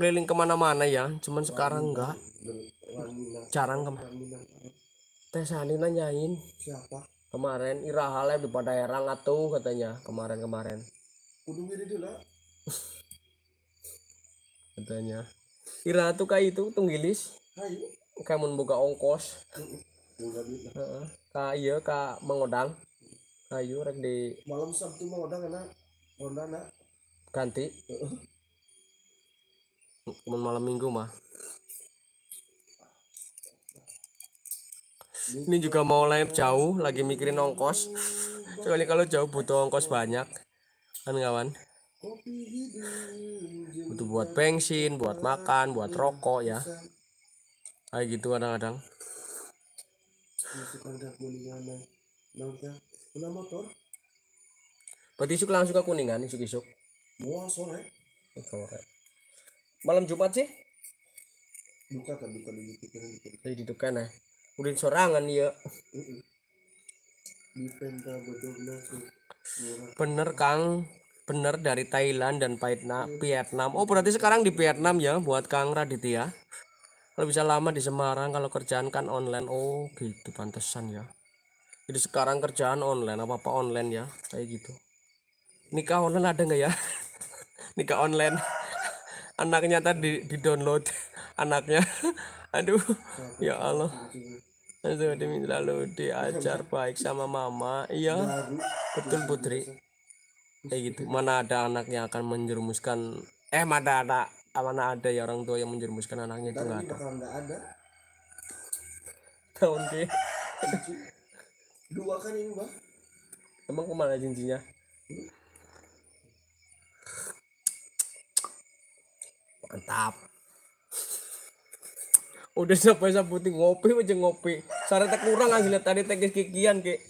keliling kemana-mana ya cuman sekarang enggak jarang kemana teh nanyain siapa kemarin Ira lab di pada herang katanya kemarin kemarin
kudu miri dulu katanya
Ira tuh kayak itu tunggilis kayak mau buka ongkos kak iya kak mengodang ayo rek di
malam sabtu mengodang enak ronda
ganti cuman malam minggu mah ini juga mau live jauh lagi mikirin ongkos Kecuali kalau jauh butuh ongkos banyak kan kawan butuh buat bensin buat makan buat rokok ya kayak gitu kadang-kadang berarti isuk langsung ke kuningan isuk-isuk oh, malam jumat sih Buka kan buka di duka di
duka nah udah sorangan ya bener
Kang bener dari Thailand dan Vietnam oh berarti sekarang di Vietnam ya buat Kang Raditya kalau bisa lama di Semarang kalau kerjaan kan online oh gitu pantesan ya jadi sekarang kerjaan online apa apa online ya kayak gitu nikah online ada nggak ya nikah online anaknya tadi di download anaknya aduh ya Allah itu demi lalu diajar baik sama mama. Iya, betul Putri. Kayak gitu. Mana ada anak yang akan menjerumuskan eh mana ada mana ada ya orang tua yang menjerumuskan anaknya itu enggak ada.
Enggak ada. Tahun deh. Dua kan ini, Bang. Emang kemana cincinnya?
Mantap udah sampai putih ngopi aja ngopi sore teh kurang asli tadi tegas kikian ke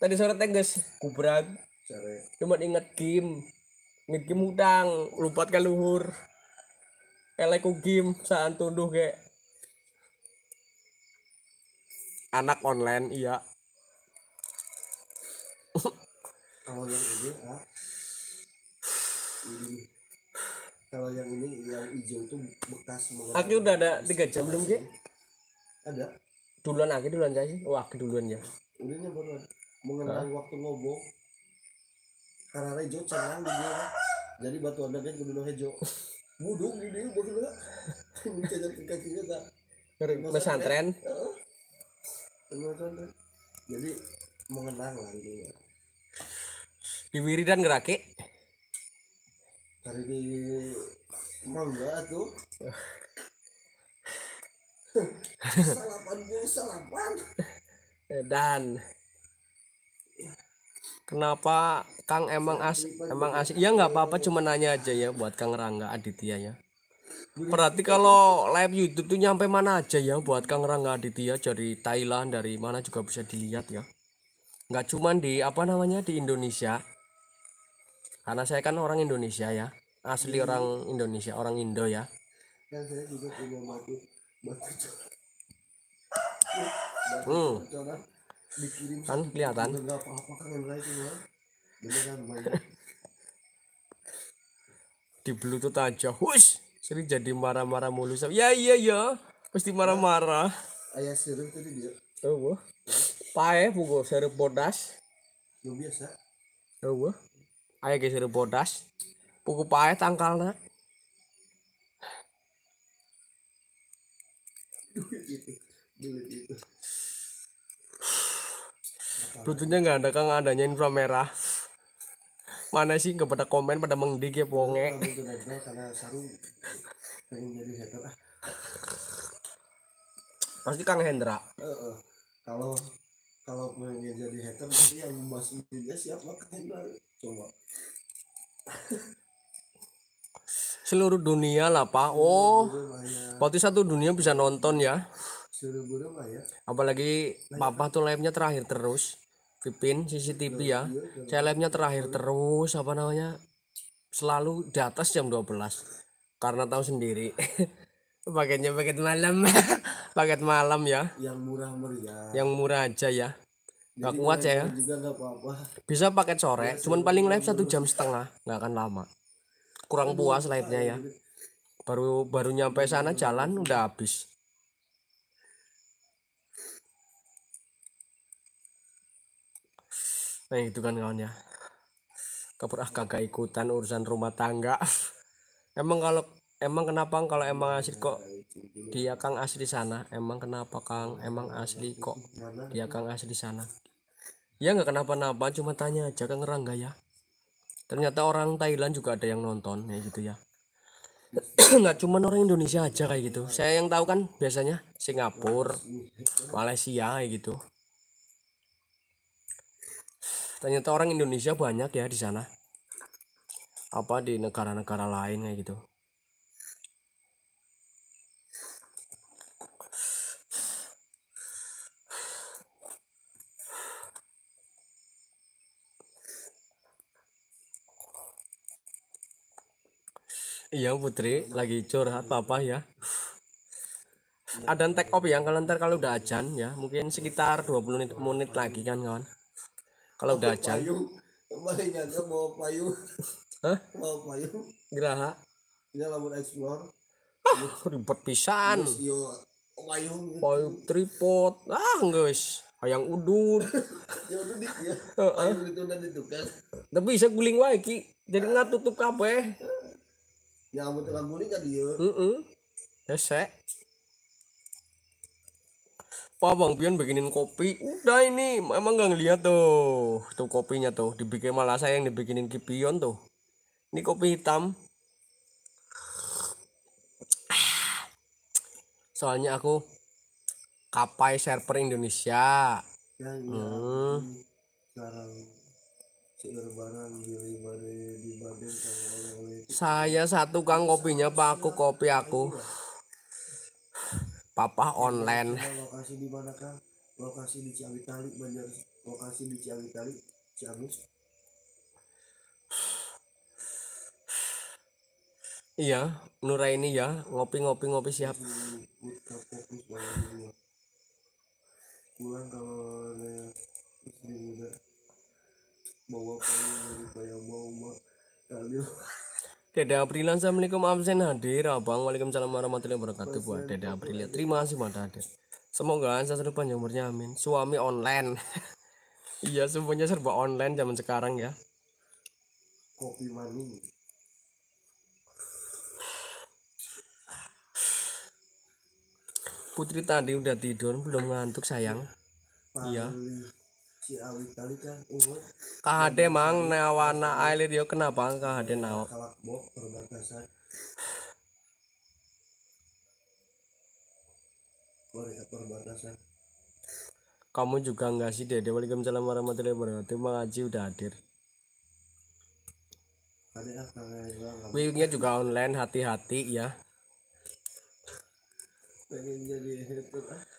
tadi sore tegas kubrag cuma inget game inget game udang lupa ke luhur eleku game saat tunduh ke anak online iya
yang ini ah kalau yang ini yang hijau itu bekas aku udah ada tiga jam belum sih ada
duluan aku duluan aja sih wah aku
duluan ya udahnya baru mengenai waktu ngobo karena hijau cerah gitu jadi batu ada kan kudu hijau mudung ini dia bukan lah bisa jadi kakinya tak pesantren jadi mengenang lah ini ya
di wiridan gerakik
dari di mangga tuh salapan bu salapan dan
kenapa Kang emang as emang asik iya nggak apa-apa cuma nanya aja ya buat Kang Rangga Aditya ya berarti kalau live YouTube tuh nyampe mana aja ya buat Kang Rangga Aditya dari Thailand dari mana juga bisa dilihat ya nggak cuma di apa namanya di Indonesia karena saya kan orang Indonesia ya asli hmm. orang Indonesia orang Indo ya
dan saya hmm. kan kelihatan apa-apa kan
di bluetooth aja hush sering jadi marah-marah mulu sama ya iya ya pasti marah-marah ayah seru tadi dia oh pae pukul seru bodas yang biasa oh wah ayo geser bodas puku pae tangkalna Bluetoothnya nggak ada kang adanya inframerah. merah mana sih nggak pada komen pada mengdik ya ponge eh. pasti kang Hendra
kalau kalau pengen jadi hater yang masuk dia siapa kang Hendra
Seluruh dunia lah Pak. Oh, berarti satu dunia bisa nonton ya.
Seluruh dunia ya.
Apalagi Papa tuh live-nya terakhir terus. Pipin CCTV ya. Iya, iya, iya. Saya live-nya terakhir terus apa namanya? Selalu di atas jam 12. Karena tahu sendiri. paketnya paket malam. paket malam ya.
Yang murah meriah. Yang
murah aja ya nggak kuat ya
juga gak apa-apa
bisa pakai sore ya, cuman paling live satu jam setengah nggak akan lama kurang puas live nya ya baru baru nyampe sana jalan udah habis nah itu kan kawan ya kabur ah kagak ikutan urusan rumah tangga emang kalau emang kenapa kalau emang asli kok dia kang asli sana emang kenapa kang emang asli kok dia kang asli sana Ya nggak kenapa-napa, cuma tanya aja ke ngerangga ya. Ternyata orang Thailand juga ada yang nonton ya gitu ya. nggak cuma orang Indonesia aja kayak gitu. Saya yang tahu kan biasanya Singapura, Malaysia kayak gitu. Ternyata orang Indonesia banyak ya di sana. Apa di negara-negara lain kayak gitu. Iya Putri, lagi curhat apa ya? Ada take off ya, kalau ntar kalau udah ajan ya, mungkin sekitar 20 menit, menit lagi kan kawan. Kalau udah ajan.
kemarin aja bawa payung. Hah? Bawa payung? Geraha. Ini lamun explore.
Ah, ribet pisan. Payung. Payung tripod. Ah, guys nanti udut ya. tapi bisa guling wae ki jadi ngatutup kabeh
Kan, iya. ya aku telah muni kan dia uh -uh.
Pak Bang pion bikinin kopi udah ini emang gak ngeliat tuh tuh kopinya tuh dibikin malah saya yang dibikinin Kipion tuh ini kopi hitam soalnya aku kapai
server Indonesia kan, ya, ya. Hmm. Sekarang.
Saya satu kang kopinya pak aku kopi aku.
Papa online. Lokasi di mana kang? Lokasi di Ciawi Tali Banjar. Lokasi di Ciawi Tali Ciamis.
Iya, Nuraini ya, ngopi-ngopi ngopi siap.
Pulang kalau istri muda bawa
Dede April Assalamualaikum absen hadir Abang Waalaikumsalam warahmatullahi wabarakatuh buat Dede Aprilia terima kasih buat hadir semoga saya selalu panjang umurnya amin suami online iya semuanya serba online zaman sekarang ya
kopi mani
Putri tadi udah tidur belum ngantuk sayang iya
Kahade mang nawana ailir yo kenapa KHD nao perbatasan perbatasan
kamu juga enggak sih dede Waalaikumsalam warahmatullahi wabarakatuh Mang Aji udah hadir Wingnya juga online hati-hati ya
pengen jadi hater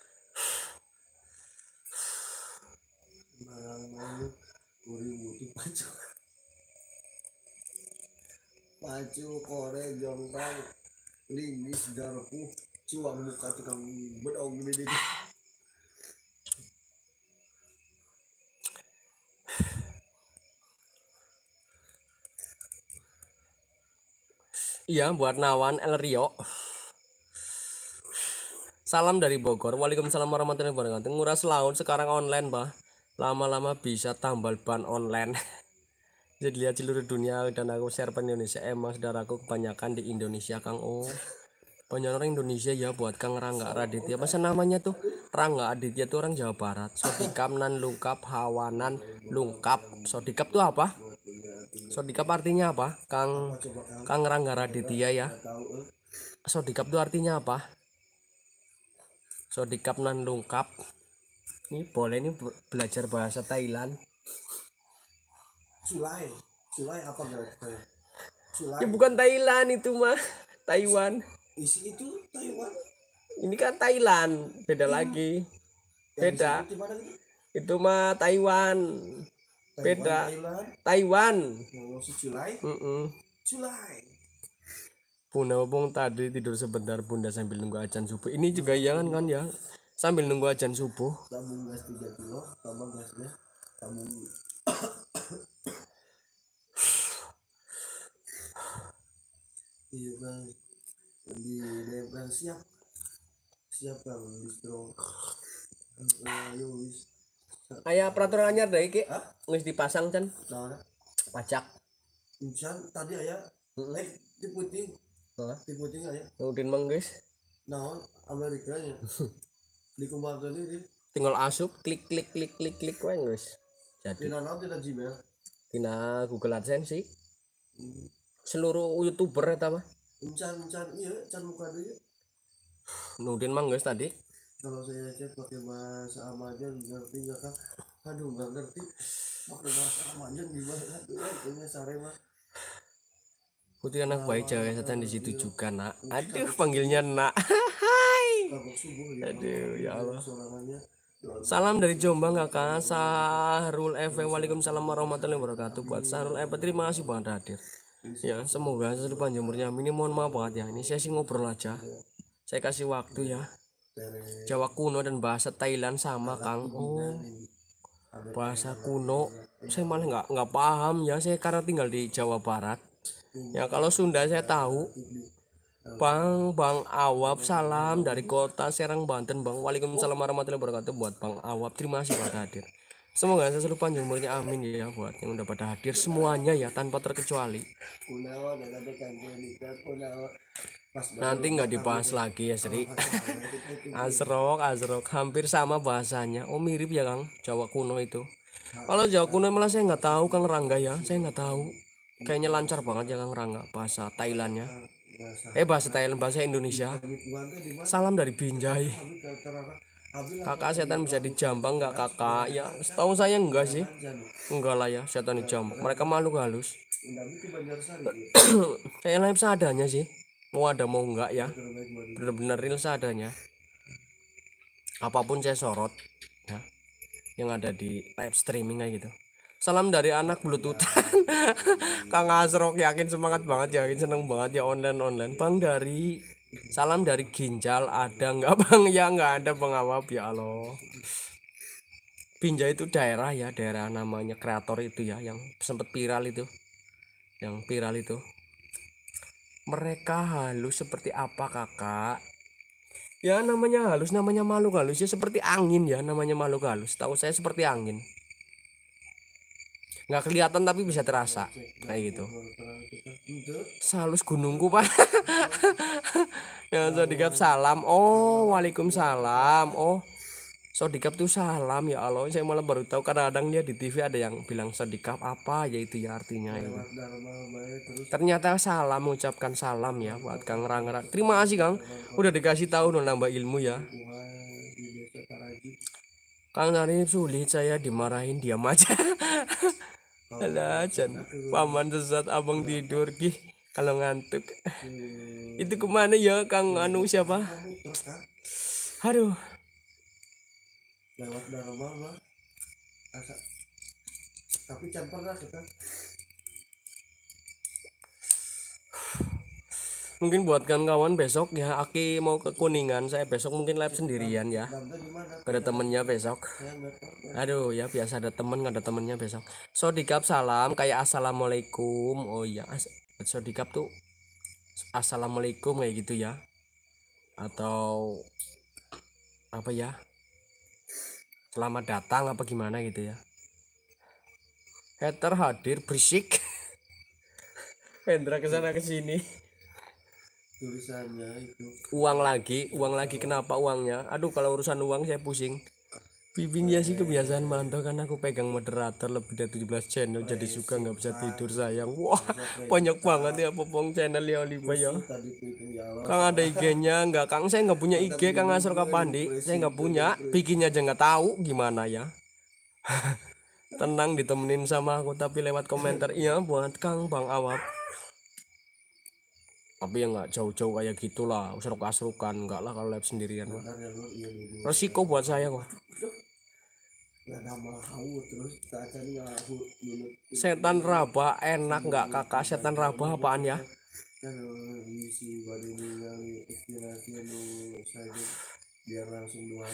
lanjut kuring butuh pacu pacu kore jongkang linggis garpu cuang muka tukang bedong gede
Iya, buat Nawan El Rio. Salam dari Bogor. Waalaikumsalam warahmatullahi wabarakatuh. Nguras laut sekarang online, Pak lama-lama bisa tambal ban online jadi lihat seluruh dunia dan aku share pen Indonesia emang eh, saudaraku kebanyakan di Indonesia Kang Oh banyak orang Indonesia ya buat Kang Rangga Raditya masa namanya tuh Rangga Raditya tuh orang Jawa Barat Sodikam nan lungkap hawanan lungkap Sodikap tuh apa Sodikap artinya apa Kang Kang Rangga Raditya ya Sodikap tuh artinya apa Sodikap nan lungkap ini boleh ini belajar bahasa Thailand
Cilai, cilai apa gara ya,
bukan Thailand itu mah Taiwan
isi itu Taiwan
ini kan Thailand beda hmm. lagi beda itu, mah Taiwan, beda Taiwan, Taiwan. Oh, Bunda Opong tadi tidur sebentar Bunda sambil nunggu acan subuh ini juga jangan iya kan ya sambil nunggu
ajan subuh tabung gas 3 kilo tambah gasnya tabung iya, di siap siap bang eh, ayo wis
peraturan anyar deh ki nggak dipasang kan
pajak insan tadi ayah ya, ya. eh, di putih putih ayah udin mang guys nah Amerika ya tinggal
asup klik klik
klik klik klik wae guys jadi tina naon tina Gmail
tina Google AdSense sih hmm. seluruh youtuber eta apa encan
encan iya encan muka deh
Nudin mang guys tadi
kalau saya cek pakai bahasa Amazon ngerti nggak kak aduh nggak ngerti pakai bahasa Amazon gimana punya sare mah
putih anak baik cewek setan di situ iya. juga nak iya. aduh panggilnya nak Aduh ya, ya Allah. Salam dari Jombang kakak Sahrul Efe Waalaikumsalam warahmatullahi wabarakatuh Buat Sahrul Efe terima kasih banget hadir Ya semoga seluruh panjang umurnya Ini mohon maaf banget ya Ini saya sih ngobrol aja Saya kasih waktu ya Jawa kuno dan bahasa Thailand sama Kang Oh bahasa kuno saya malah nggak nggak paham ya saya karena tinggal di Jawa Barat ya kalau Sunda saya tahu Bang Bang Awap salam dari kota Serang Banten Bang Waalaikumsalam warahmatullahi wabarakatuh buat Bang Awap terima kasih pada hadir Semoga saya selalu panjang umurnya amin ya buat yang udah pada hadir semuanya ya tanpa terkecuali
ya, kan Nanti nggak dibahas
lagi ya Sri oh, Azrok, Azrok, hampir sama bahasanya Oh mirip ya Kang Jawa kuno itu Kalau Jawa kuno malah saya nggak tahu Kang Rangga ya saya nggak tahu Kayaknya lancar banget ya Kang Rangga bahasa Thailandnya eh bahasa Thailand bahasa Indonesia salam dari Binjai kakak setan bisa di dijambang nggak kakak ya setahu saya enggak sih enggak lah ya setan dijambang mereka malu halus saya live seadanya sih mau ada mau enggak ya bener-bener real seadanya apapun saya sorot ya yang ada di live streaming kayak gitu Salam dari anak bluetooth Kang Asrok yakin semangat banget, ya, yakin seneng banget ya online online. Bang dari salam dari ginjal ada nggak bang? Ya nggak ada pengawab ya Allah. Binja itu daerah ya, daerah namanya kreator itu ya, yang sempet viral itu, yang viral itu. Mereka halus seperti apa kakak? Ya namanya halus, namanya malu halus ya seperti angin ya, namanya malu halus. Tahu saya seperti angin nggak kelihatan tapi bisa terasa kayak gitu salus gunungku pak yang sodigap salam oh waalaikumsalam oh sodigap tuh salam ya Allah saya malah baru tahu karena kadang dia di TV ada yang bilang sodigap apa ya itu ya artinya ya. ternyata salam mengucapkan salam ya buat Kang ngerang-rang, terima kasih Kang udah dikasih tahu nambah ilmu ya Kang Narif sulit saya dimarahin diam aja
ada aja paman
sesat abang tidur ki kalau ngantuk itu kemana ya kang anu siapa
aduh lewat dari rumah tapi campur lah kita
mungkin buat kawan-kawan besok ya Aki mau ke Kuningan saya besok mungkin live sendirian ya ada temennya besok aduh ya biasa ada temen gak ada temennya besok so Sodikap salam kayak assalamualaikum oh iya so Sodikap tuh assalamualaikum kayak gitu ya atau apa ya selamat datang apa gimana gitu ya hater hadir berisik Hendra kesana kesini
tulisannya itu
uang lagi uang lagi kenapa uangnya aduh kalau urusan uang saya pusing Bibing ya sih kebiasaan mantau karena aku pegang moderator lebih dari 17 channel Oke, oh, jadi iya suka nggak bisa ah, tidur iya sayang. Wah banyak banget ya popong channel ya Oliva ya. Kang ada IG-nya nggak Kang saya nggak punya IG Kang asal kapan di? saya nggak punya bikinnya aja nggak tahu gimana ya. Tenang ditemenin sama aku tapi lewat komentar iya buat Kang Bang Awap tapi ya nggak jauh-jauh kayak gitulah seruk asrukan nggak lah kalau lab sendirian lah.
Iya, iya, iya.
resiko buat saya
kok setan raba enak nggak kakak setan raba apaan ya kan,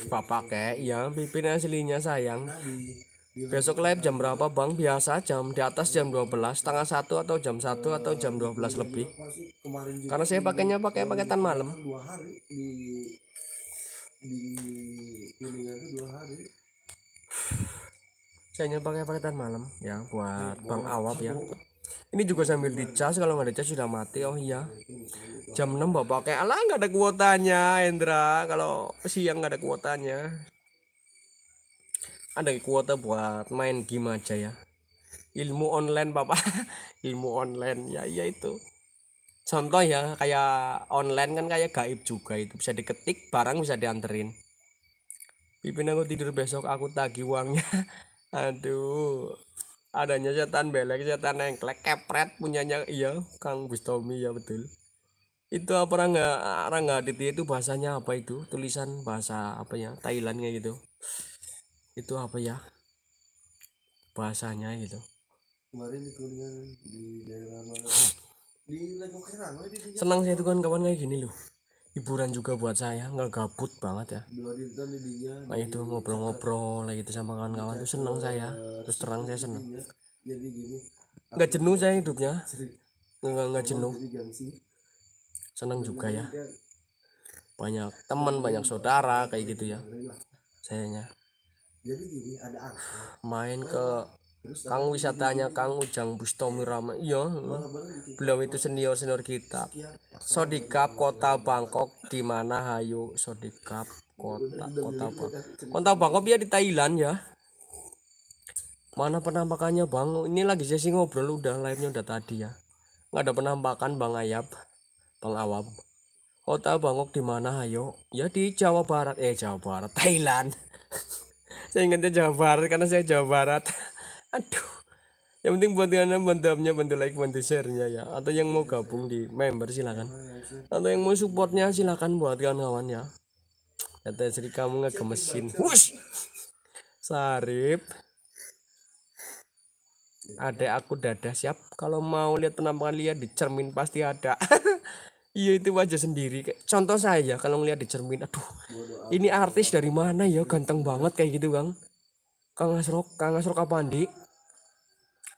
Bapak kayak
ya pimpin aslinya sayang. Besok live jam berapa Bang? Biasa jam di atas jam 12, setengah satu atau jam satu atau jam 12 lebih. Karena saya pakainya pakai paketan malam. Saya hanya pakai paketan malam ya buat Bang Awap ya. Ini juga sambil dicas kalau nggak dicas sudah mati oh iya. Jam 6 bapak pakai. alang nggak ada kuotanya Endra kalau siang nggak ada kuotanya ada kuota buat main game aja ya ilmu online bapak ilmu online ya iya itu contoh ya kayak online kan kayak gaib juga itu bisa diketik barang bisa dianterin Pipin aku tidur besok aku tagih uangnya aduh adanya setan belek setan engklek kepret punyanya iya Kang Bustomi ya betul itu apa Rangga Rangga nggak itu bahasanya apa itu tulisan bahasa apa ya Thailandnya gitu itu apa ya bahasanya gitu senang saya itu kan kawan kayak gini loh hiburan juga buat saya nggak gabut banget ya nah itu ngobrol-ngobrol lagi itu sama kawan-kawan tuh senang saya eh, terus terang saya senang nggak jenuh saya
hidupnya nggak nggak jenuh senang juga ya banyak teman banyak saudara kayak gitu ya sayanya jadi gini ada main ke Terus Kang wisatanya Kang
Ujang Bustomi Rama iya
hmm. beliau
itu senior senior kita Sodikap kota Bangkok di mana Hayu Sodikap
kota kota Bangkok kota
Bangkok ya di Thailand ya mana penampakannya Bang ini lagi sesi ngobrol udah live nya udah tadi ya nggak ada penampakan Bang Ayap Bang Awam kota Bangkok di mana Hayo ya di Jawa Barat eh Jawa Barat Thailand saya ingatnya Jawa Barat karena saya Jawa Barat aduh yang penting buat kalian bantuannya bantu like bantu sharenya ya atau yang mau gabung di member silakan atau yang mau supportnya silakan buat kawan-kawan ya kata Sri kamu ngegemesin wush Sarip ada aku dada siap kalau mau lihat penampakan lihat di cermin pasti ada Iya itu wajah sendiri. Contoh saya kalau melihat di cermin, aduh, ini artis dari mana ya ganteng banget kayak gitu bang. Kang Asrok, Kang Asrok apa Andi?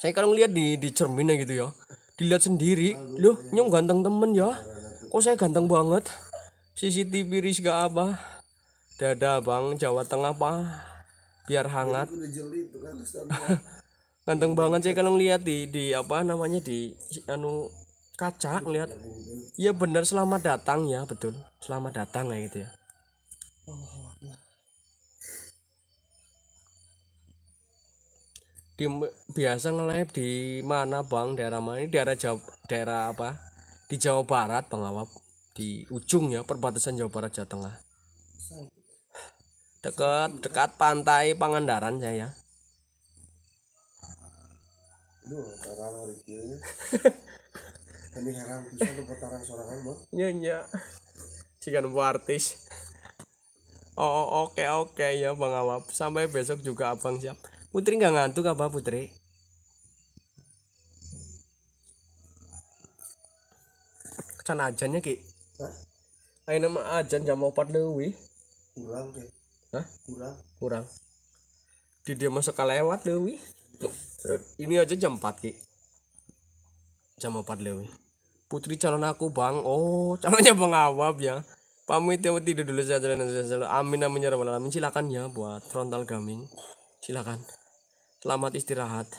Saya kalau melihat di di cermin ya gitu ya, dilihat sendiri, loh nyong ganteng temen ya. Kok saya ganteng banget? CCTV gak apa? Dada bang, Jawa Tengah apa? Biar hangat. ganteng banget saya kalau melihat di di apa namanya di anu kaca lihat, iya benar selamat datang ya betul selamat datang kayak gitu ya di biasa ngelive di mana bang daerah mana ini daerah jawa daerah apa di Jawa Barat bang Awap di ujung ya perbatasan Jawa Barat Jawa Tengah dekat dekat pantai Pangandaran saya ya
ini heran bisa tuh putaran sorangan mah
nyonya iya. jika nemu artis oh, oh oke okay, oke okay, ya bang awap sampai besok juga abang siap putri nggak ngantuk apa putri can ajannya ki Ayo nama ajan jam empat lewi kurang ki Hah? kurang kurang di dia masuk lewat lewi ini aja jam 4 ki jam empat lewi putri calon aku bang oh calonnya bang awab ya pamit ya tidur dulu saja amin amin ya rabbal alamin silakan ya buat frontal gaming silakan selamat istirahat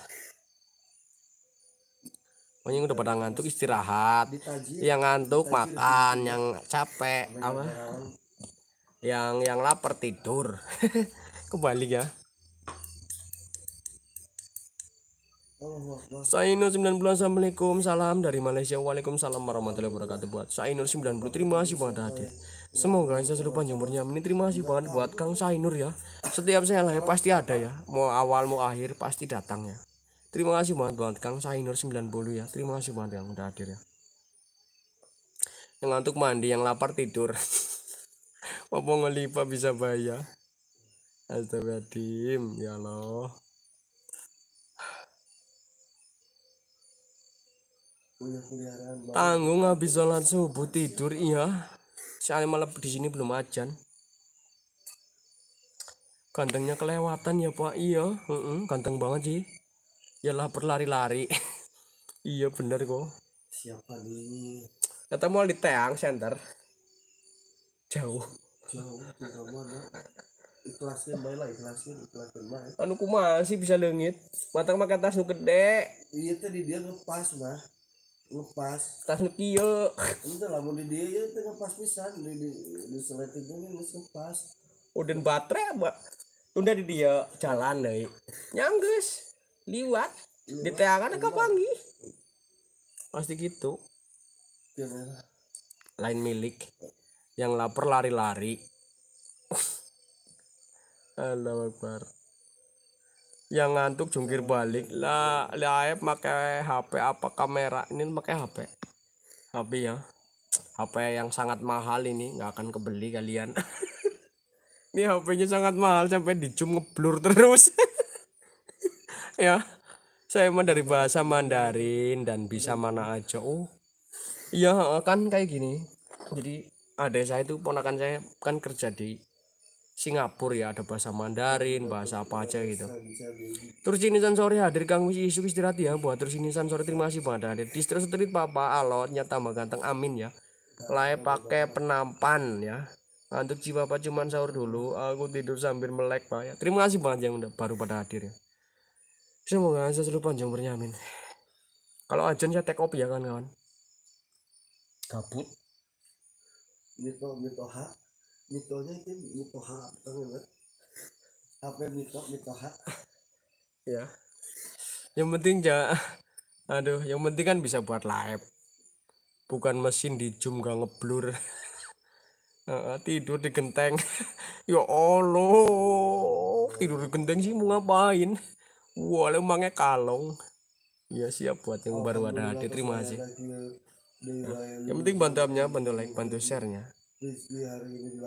Pokoknya oh, udah pada ngantuk istirahat. yang ngantuk makan, yang capek apa? Yang yang lapar tidur. Kembali ya. Sainur 90 Assalamualaikum Salam dari Malaysia Waalaikumsalam warahmatullahi wabarakatuh Buat Sainur 90 Terima kasih buat hadir Semoga saya selalu panjang umurnya Terima kasih banget buat Kang Sainur ya Setiap saya lahir pasti ada ya Mau awal mau akhir pasti datang ya Terima kasih banget buat Kang Sainur 90 ya Terima kasih banget yang udah hadir ya Yang ngantuk mandi Yang lapar tidur Apa ngelipa bisa bayar.
Astagfirullahaladzim Ya Allah
Tanggung habis sholat subuh tidur iya. Soalnya malam di sini belum ajan. Gantengnya kelewatan ya Pak. Iya, mm ganteng banget sih. Ya lapar lari-lari. iya bener kok.
Siapa nih?
Ketemu di Teang Center. Jauh.
Jauh, jauh mana? ikhlasin bae lah ikhlasnya ikhlasnya baik
anu kumaha masih bisa lengit matang makan tas nu gede iya
tadi dia ngepas mah lepas tas nukio itu lah mau di dia ya tengah pas pisan di di di selat itu nih mesti pas udah baterai apa
udah di dia jalan deh nyanggus liwat di teangan ke panggi pasti gitu iya, lain milik yang lapar lari-lari Allah Akbar yang ngantuk jungkir balik lah live pakai HP apa kamera ini pakai HP HP ya HP yang sangat mahal ini nggak akan kebeli kalian ini HP-nya sangat mahal sampai dicum ngeblur terus ya saya mah dari bahasa Mandarin dan bisa mana aja oh iya kan kayak gini jadi ada saya itu ponakan saya kan kerja di Singapura ya ada bahasa Mandarin iya, bahasa iya, apa aja iya, gitu terus ini sore hadir Kang Wis Isu istirahat ya buat terus ini sore terima kasih banget hadir di street papa alot tambah ganteng amin ya lain pakai penampan ya untuk jiwa apa cuman sahur dulu aku tidur sambil melek pak ya terima kasih banget yang udah baru pada hadir ya semoga saya selalu panjang umurnya amin kalau ajen saya take kopi ya kan kawan kabut
gitu gitu ha mitonya itu mitoha kan apa mito mitoha
ya yang penting ja, aduh yang penting kan bisa buat live bukan mesin di zoom gak ngeblur tidur di genteng ya allah tidur di genteng sih mau ngapain wah emangnya kalong ya siap buat yang oh, baru ada terima kasih
ya. yang penting
bantu amnya bantu like bantu sharenya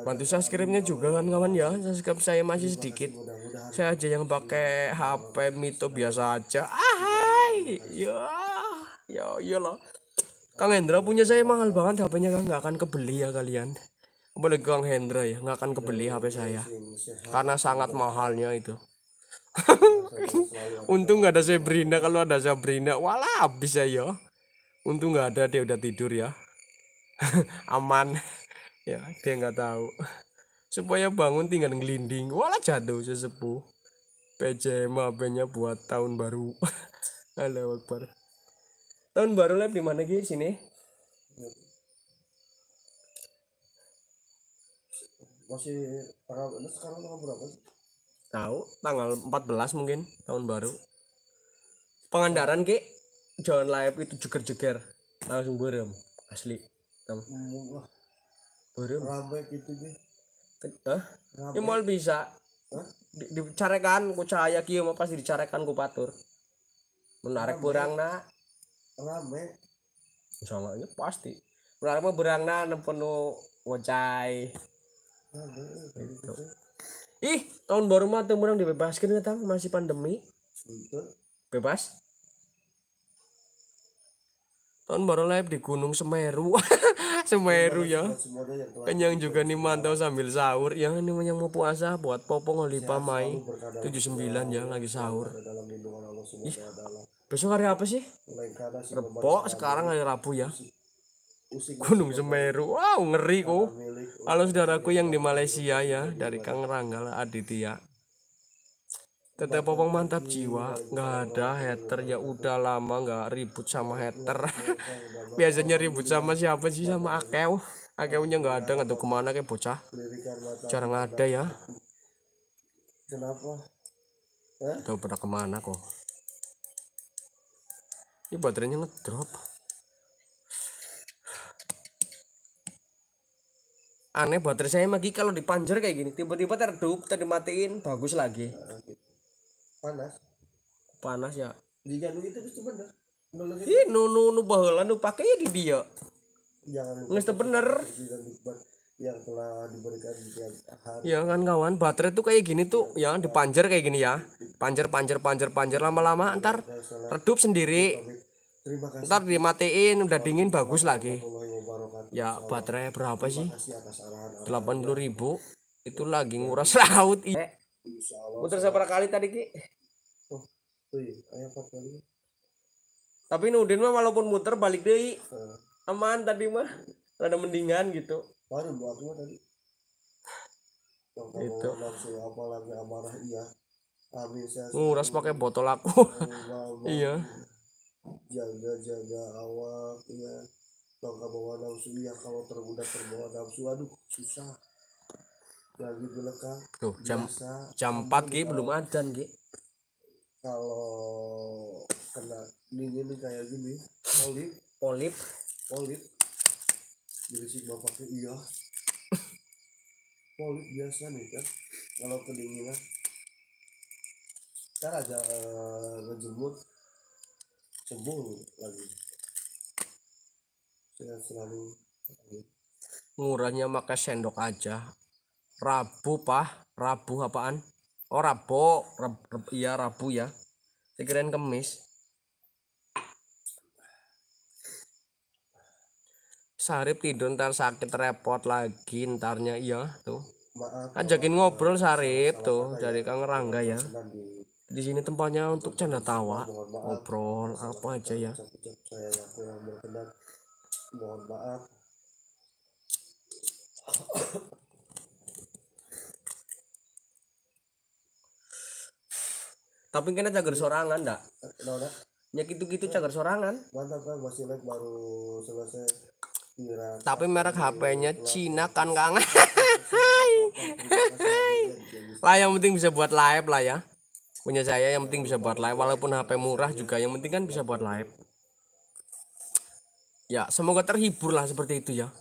Bantu subscribe-nya juga kan kawan ya. Subscribe saya masih sedikit. Saya aja yang pakai HP Mito biasa aja. Ahai. Ah, ya. Ya, iyalah. Kang Hendra punya saya mahal banget HP-nya kan nggak akan kebeli ya kalian. Boleh Kang Hendra ya, nggak akan kebeli HP saya. Karena sangat mahalnya itu. Untung nggak ada Sabrina kalau ada Sabrina, walah habis saya. Ya. Untung nggak ada dia udah tidur ya. Aman ya dia nggak tahu supaya bangun tinggal ngelinding wala jatuh sesepuh PJM hp buat tahun baru Halo Akbar tahun baru lab di mana guys sini masih tanggal sekarang tanggal berapa sih? tahu tanggal 14 mungkin tahun baru pengandaran Ki jalan layap itu jeger-jeger langsung berem asli
Burung. Ramek gitu deh. Hah? ini ya, mal
bisa. Hah? Di, dicarekan ku cahaya kieu mah pasti dicarekan ku patur.
Menarik na.
Ramek. Insyaallah ya pasti. Menarik mah na nempenu wocai. Ih, tahun baru mah teu meurang dibebaskeun eta masih pandemi. Betul. Bebas? Tahun baru live di Gunung Semeru. Semeru ya. Kenyang juga nih mantau sambil sahur. Ya ini yang mau puasa buat popong oli pamai. 79 ya lagi sahur. Ih, besok hari apa sih? Repok sekarang hari Rabu ya.
Gunung Semeru. Wow, ngeri
kok. Halo saudaraku yang di Malaysia ya dari Kang Ranggal Aditya. Teteh Popong mantap jiwa, nggak ada hater ya udah lama nggak ribut sama hater. Biasanya ribut sama siapa sih sama Akeu? Akeunya nggak ada nggak tahu kemana kayak bocah.
Jarang ada ya. Kenapa?
Tahu pernah kemana kok? Ini baterainya ngedrop. Aneh baterai saya lagi kalau dipanjer kayak gini, tiba-tiba terdup, tadi bagus lagi panas panas ya
jika nu itu pasti bener
Ih, nu nu nu baheula nu pakai di dia.
Jangan. Nges bener. Yang telah diberikan Ya
kan kawan, baterai tuh kayak gini tuh, ya dipanjer kayak gini ya. Panjer panjer panjer panjer lama-lama antar redup sendiri.
Terima kasih.
dimatiin udah dingin bagus lagi. Ya baterai berapa sih? delapan puluh ribu itu lagi nguras laut
putar Muter seberapa kali tadi Ki? Oh, iya,
Tapi Nudin mah walaupun muter balik deh. Uh. Aman tadi mah. ada mendingan
gitu. Baru buat mah tadi. itu. langsung apa lagi amarah iya. Habis Nguras ya,
uh, pakai botol aku. iya.
Jaga jaga awak iya. Tongka bawa nafsu ya kalau tergoda terbawa nafsu aduh susah. Tuh, jam biasa, jam empat ki belum ada ki. Kalau kena dingin nih kayak gini, polip, polip, polip. Berisik bapaknya iya. polip biasa nih kan. Kalau kedinginan cara aja uh, eh, ngejemur sembuh lagi saya selalu
ngurangnya maka sendok aja Rabu pah Rabu apaan oh Rabu Rab, Rab, iya Rabu ya saya Kemis Sarip tidur ntar sakit repot lagi ntarnya iya tuh Maaf, ajakin ngobrol Sarip tuh dari Kang Rangga ya di sini tempatnya untuk canda tawa ngobrol apa aja ya
mohon maaf
tapi kena cager sorangan dak ya gitu-gitu cager
sorangan mantap kan masih naik baru selesai Irak, tapi merek iya, HP-nya
iya. Cina kan kang lah yang penting bisa buat live lah ya punya saya yang penting bisa buat live walaupun HP murah juga yang penting kan bisa buat live ya semoga terhibur lah seperti itu ya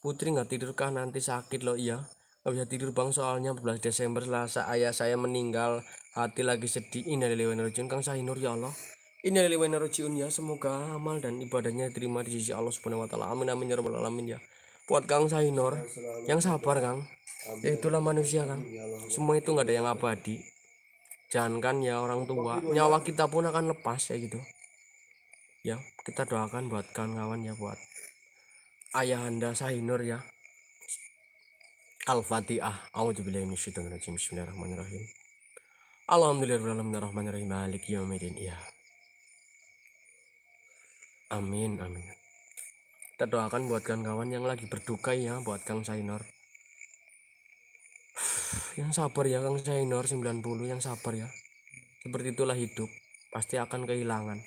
Putri nggak tidur kah nanti sakit loh iya nggak bisa tidur bang soalnya 11 Desember lah ayah saya meninggal hati lagi sedih innalillahi wa inna Kang Sahinur ya Allah innalillahi wa inna ya semoga amal dan ibadahnya diterima di sisi Allah Subhanahu wa taala amin amin ya rabbal alamin ya buat Kang Sahinur yang sabar Kang ya itulah manusia Kang semua itu nggak ada yang abadi jangankan ya orang tua nyawa kita pun akan lepas ya gitu ya kita doakan buat kang kawan ya buat ayahanda Sahinur ya Al-Fatihah. A'udzu billahi minasyaitonir rajim. Bismillahirrahmanirrahim. Alhamdulillahirrahmanirrahim Malik yaumidin ya Amin amin Kita doakan buat kawan-kawan yang lagi berduka ya Buat Kang Sainor Yang sabar ya Kang Sainor 90 yang sabar ya Seperti itulah hidup Pasti akan kehilangan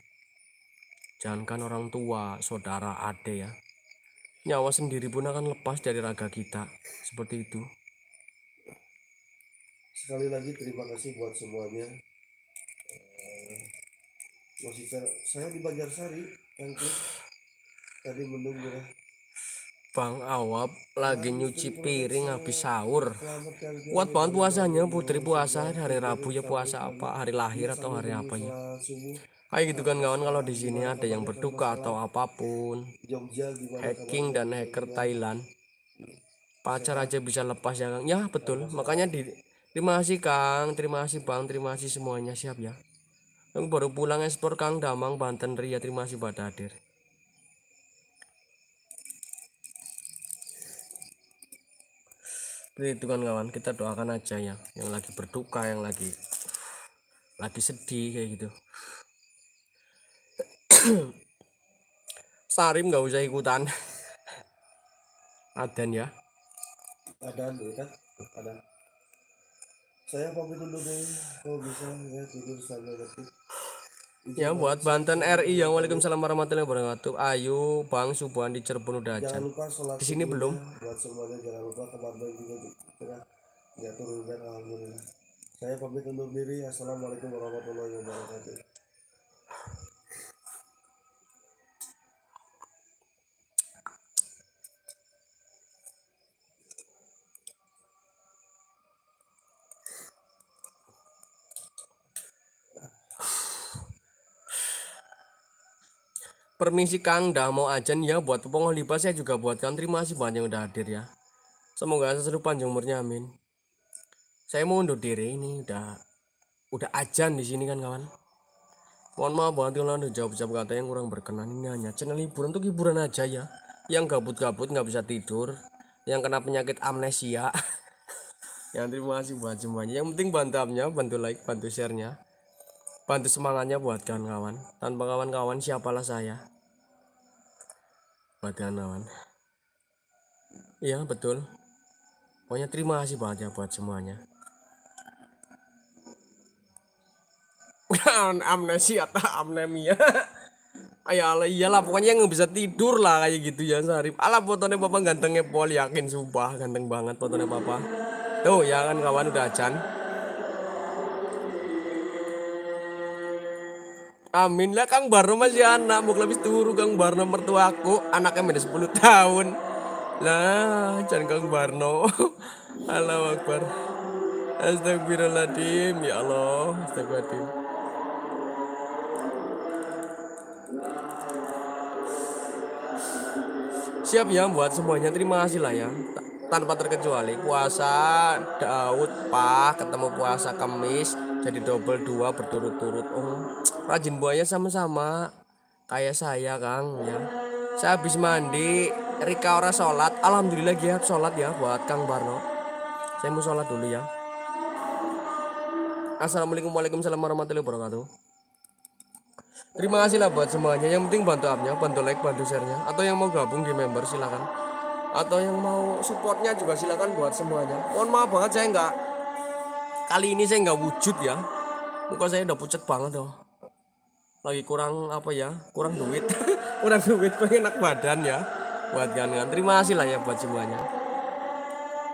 Jangankan orang tua, saudara, ade ya Nyawa sendiri pun akan lepas dari raga kita Seperti itu
sekali lagi terima kasih buat semuanya eh, masih ter saya di Banjarsari nanti tadi menunggu
Bang Awap lagi nyuci piring habis sahur. Kuat banget puasanya, Putri puasa hari Rabu ya puasa apa? Hari lahir atau hari apa ya? Kayak gitu kan kawan kalau di sini ada yang berduka atau apapun. Hacking dan hacker Thailand. Pacar aja bisa lepas ya. Ya betul. Makanya di Terima kasih Kang, terima kasih Bang, terima kasih semuanya siap ya. Yang baru pulang ekspor Kang Damang Banten Ria, terima kasih pada hadir. Itu kan kawan, kita doakan aja ya, yang lagi berduka, yang lagi lagi sedih kayak gitu. Sarim nggak usah ikutan. Adan ya.
Adan, adan saya pamit dulu deh kalau bisa ya tidur sambil detik Ya buat Banten RI yang Waalaikumsalam
warahmatullahi wabarakatuh. Ayo Bang Subuhan di Cirebon udah aja. Di sini belum.
Ya. Buat semuanya jangan lupa teman baik juga kita ya turun dan alhamdulillah. Saya pamit undur diri. Assalamualaikum warahmatullahi wabarakatuh.
Permisi Kang, dah mau ajan ya buat pengoh liba saya juga buatkan. Terima kasih banyak yang udah hadir ya. Semoga seru panjang umurnya, amin. Saya mau undur diri ini udah udah ajan di sini kan kawan. Mohon maaf buat kalau ada jawab-jawab kata yang kurang berkenan ini hanya channel hiburan untuk hiburan aja ya. Yang gabut-gabut nggak bisa tidur, yang kena penyakit amnesia. yang terima kasih buat semuanya. Yang penting bantu bantu like, bantu sharenya bantu semangatnya buat kawan-kawan tanpa kawan-kawan siapalah saya buat kawan-kawan iya betul pokoknya terima kasih banyak ya buat semuanya amnesia amnemia Ayalah iyalah pokoknya nggak bisa tidur lah kayak gitu ya Sarip. ala fotonya bapak gantengnya pol yakin sumpah ganteng banget fotonya bapak. Tuh ya kan kawan udah acan. Amin lah Kang Barno masih anak, mau lebih turu Kang Barno mertuaku, anaknya minus 10 tahun. Lah, jangan Kang Barno. Halo Akbar. Astagfirullahaladzim, ya Allah, astagfirullahaladzim. Siap ya buat semuanya, terima kasih lah ya tanpa terkecuali puasa Daud Pak ketemu puasa Kamis jadi double dua berturut-turut oh rajin buaya sama-sama kayak saya kang ya saya habis mandi Rika ora sholat alhamdulillah giat sholat ya buat kang Barno saya mau sholat dulu ya Assalamualaikum Waalaikumsalam warahmatullahi wabarakatuh Terima kasih lah buat semuanya Yang penting bantu upnya, bantu like, bantu sharenya Atau yang mau gabung di member silakan Atau yang mau supportnya juga silakan buat semuanya Mohon maaf banget saya nggak Kali ini saya nggak wujud ya. Muka saya udah pucat banget dong. Lagi kurang apa ya? Kurang duit. kurang duit pengen enak badan ya. Buat kalian. Terima kasih lah ya buat semuanya.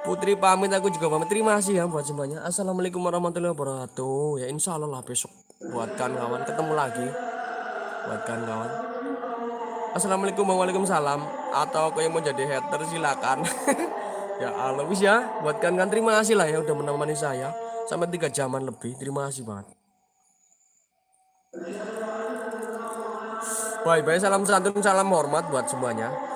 Putri pamit aku juga pamit. Terima kasih ya buat semuanya. Assalamualaikum warahmatullahi wabarakatuh. Ya insya Allah lah besok buat kan kawan ketemu lagi. Buat kan kawan. Assalamualaikum warahmatullahi waalaikumsalam atau kau yang mau jadi hater silakan. ya Allah ya buat kan kan terima kasih lah ya udah menemani saya sampai tiga jaman lebih terima kasih banget bye bye salam santun salam hormat buat semuanya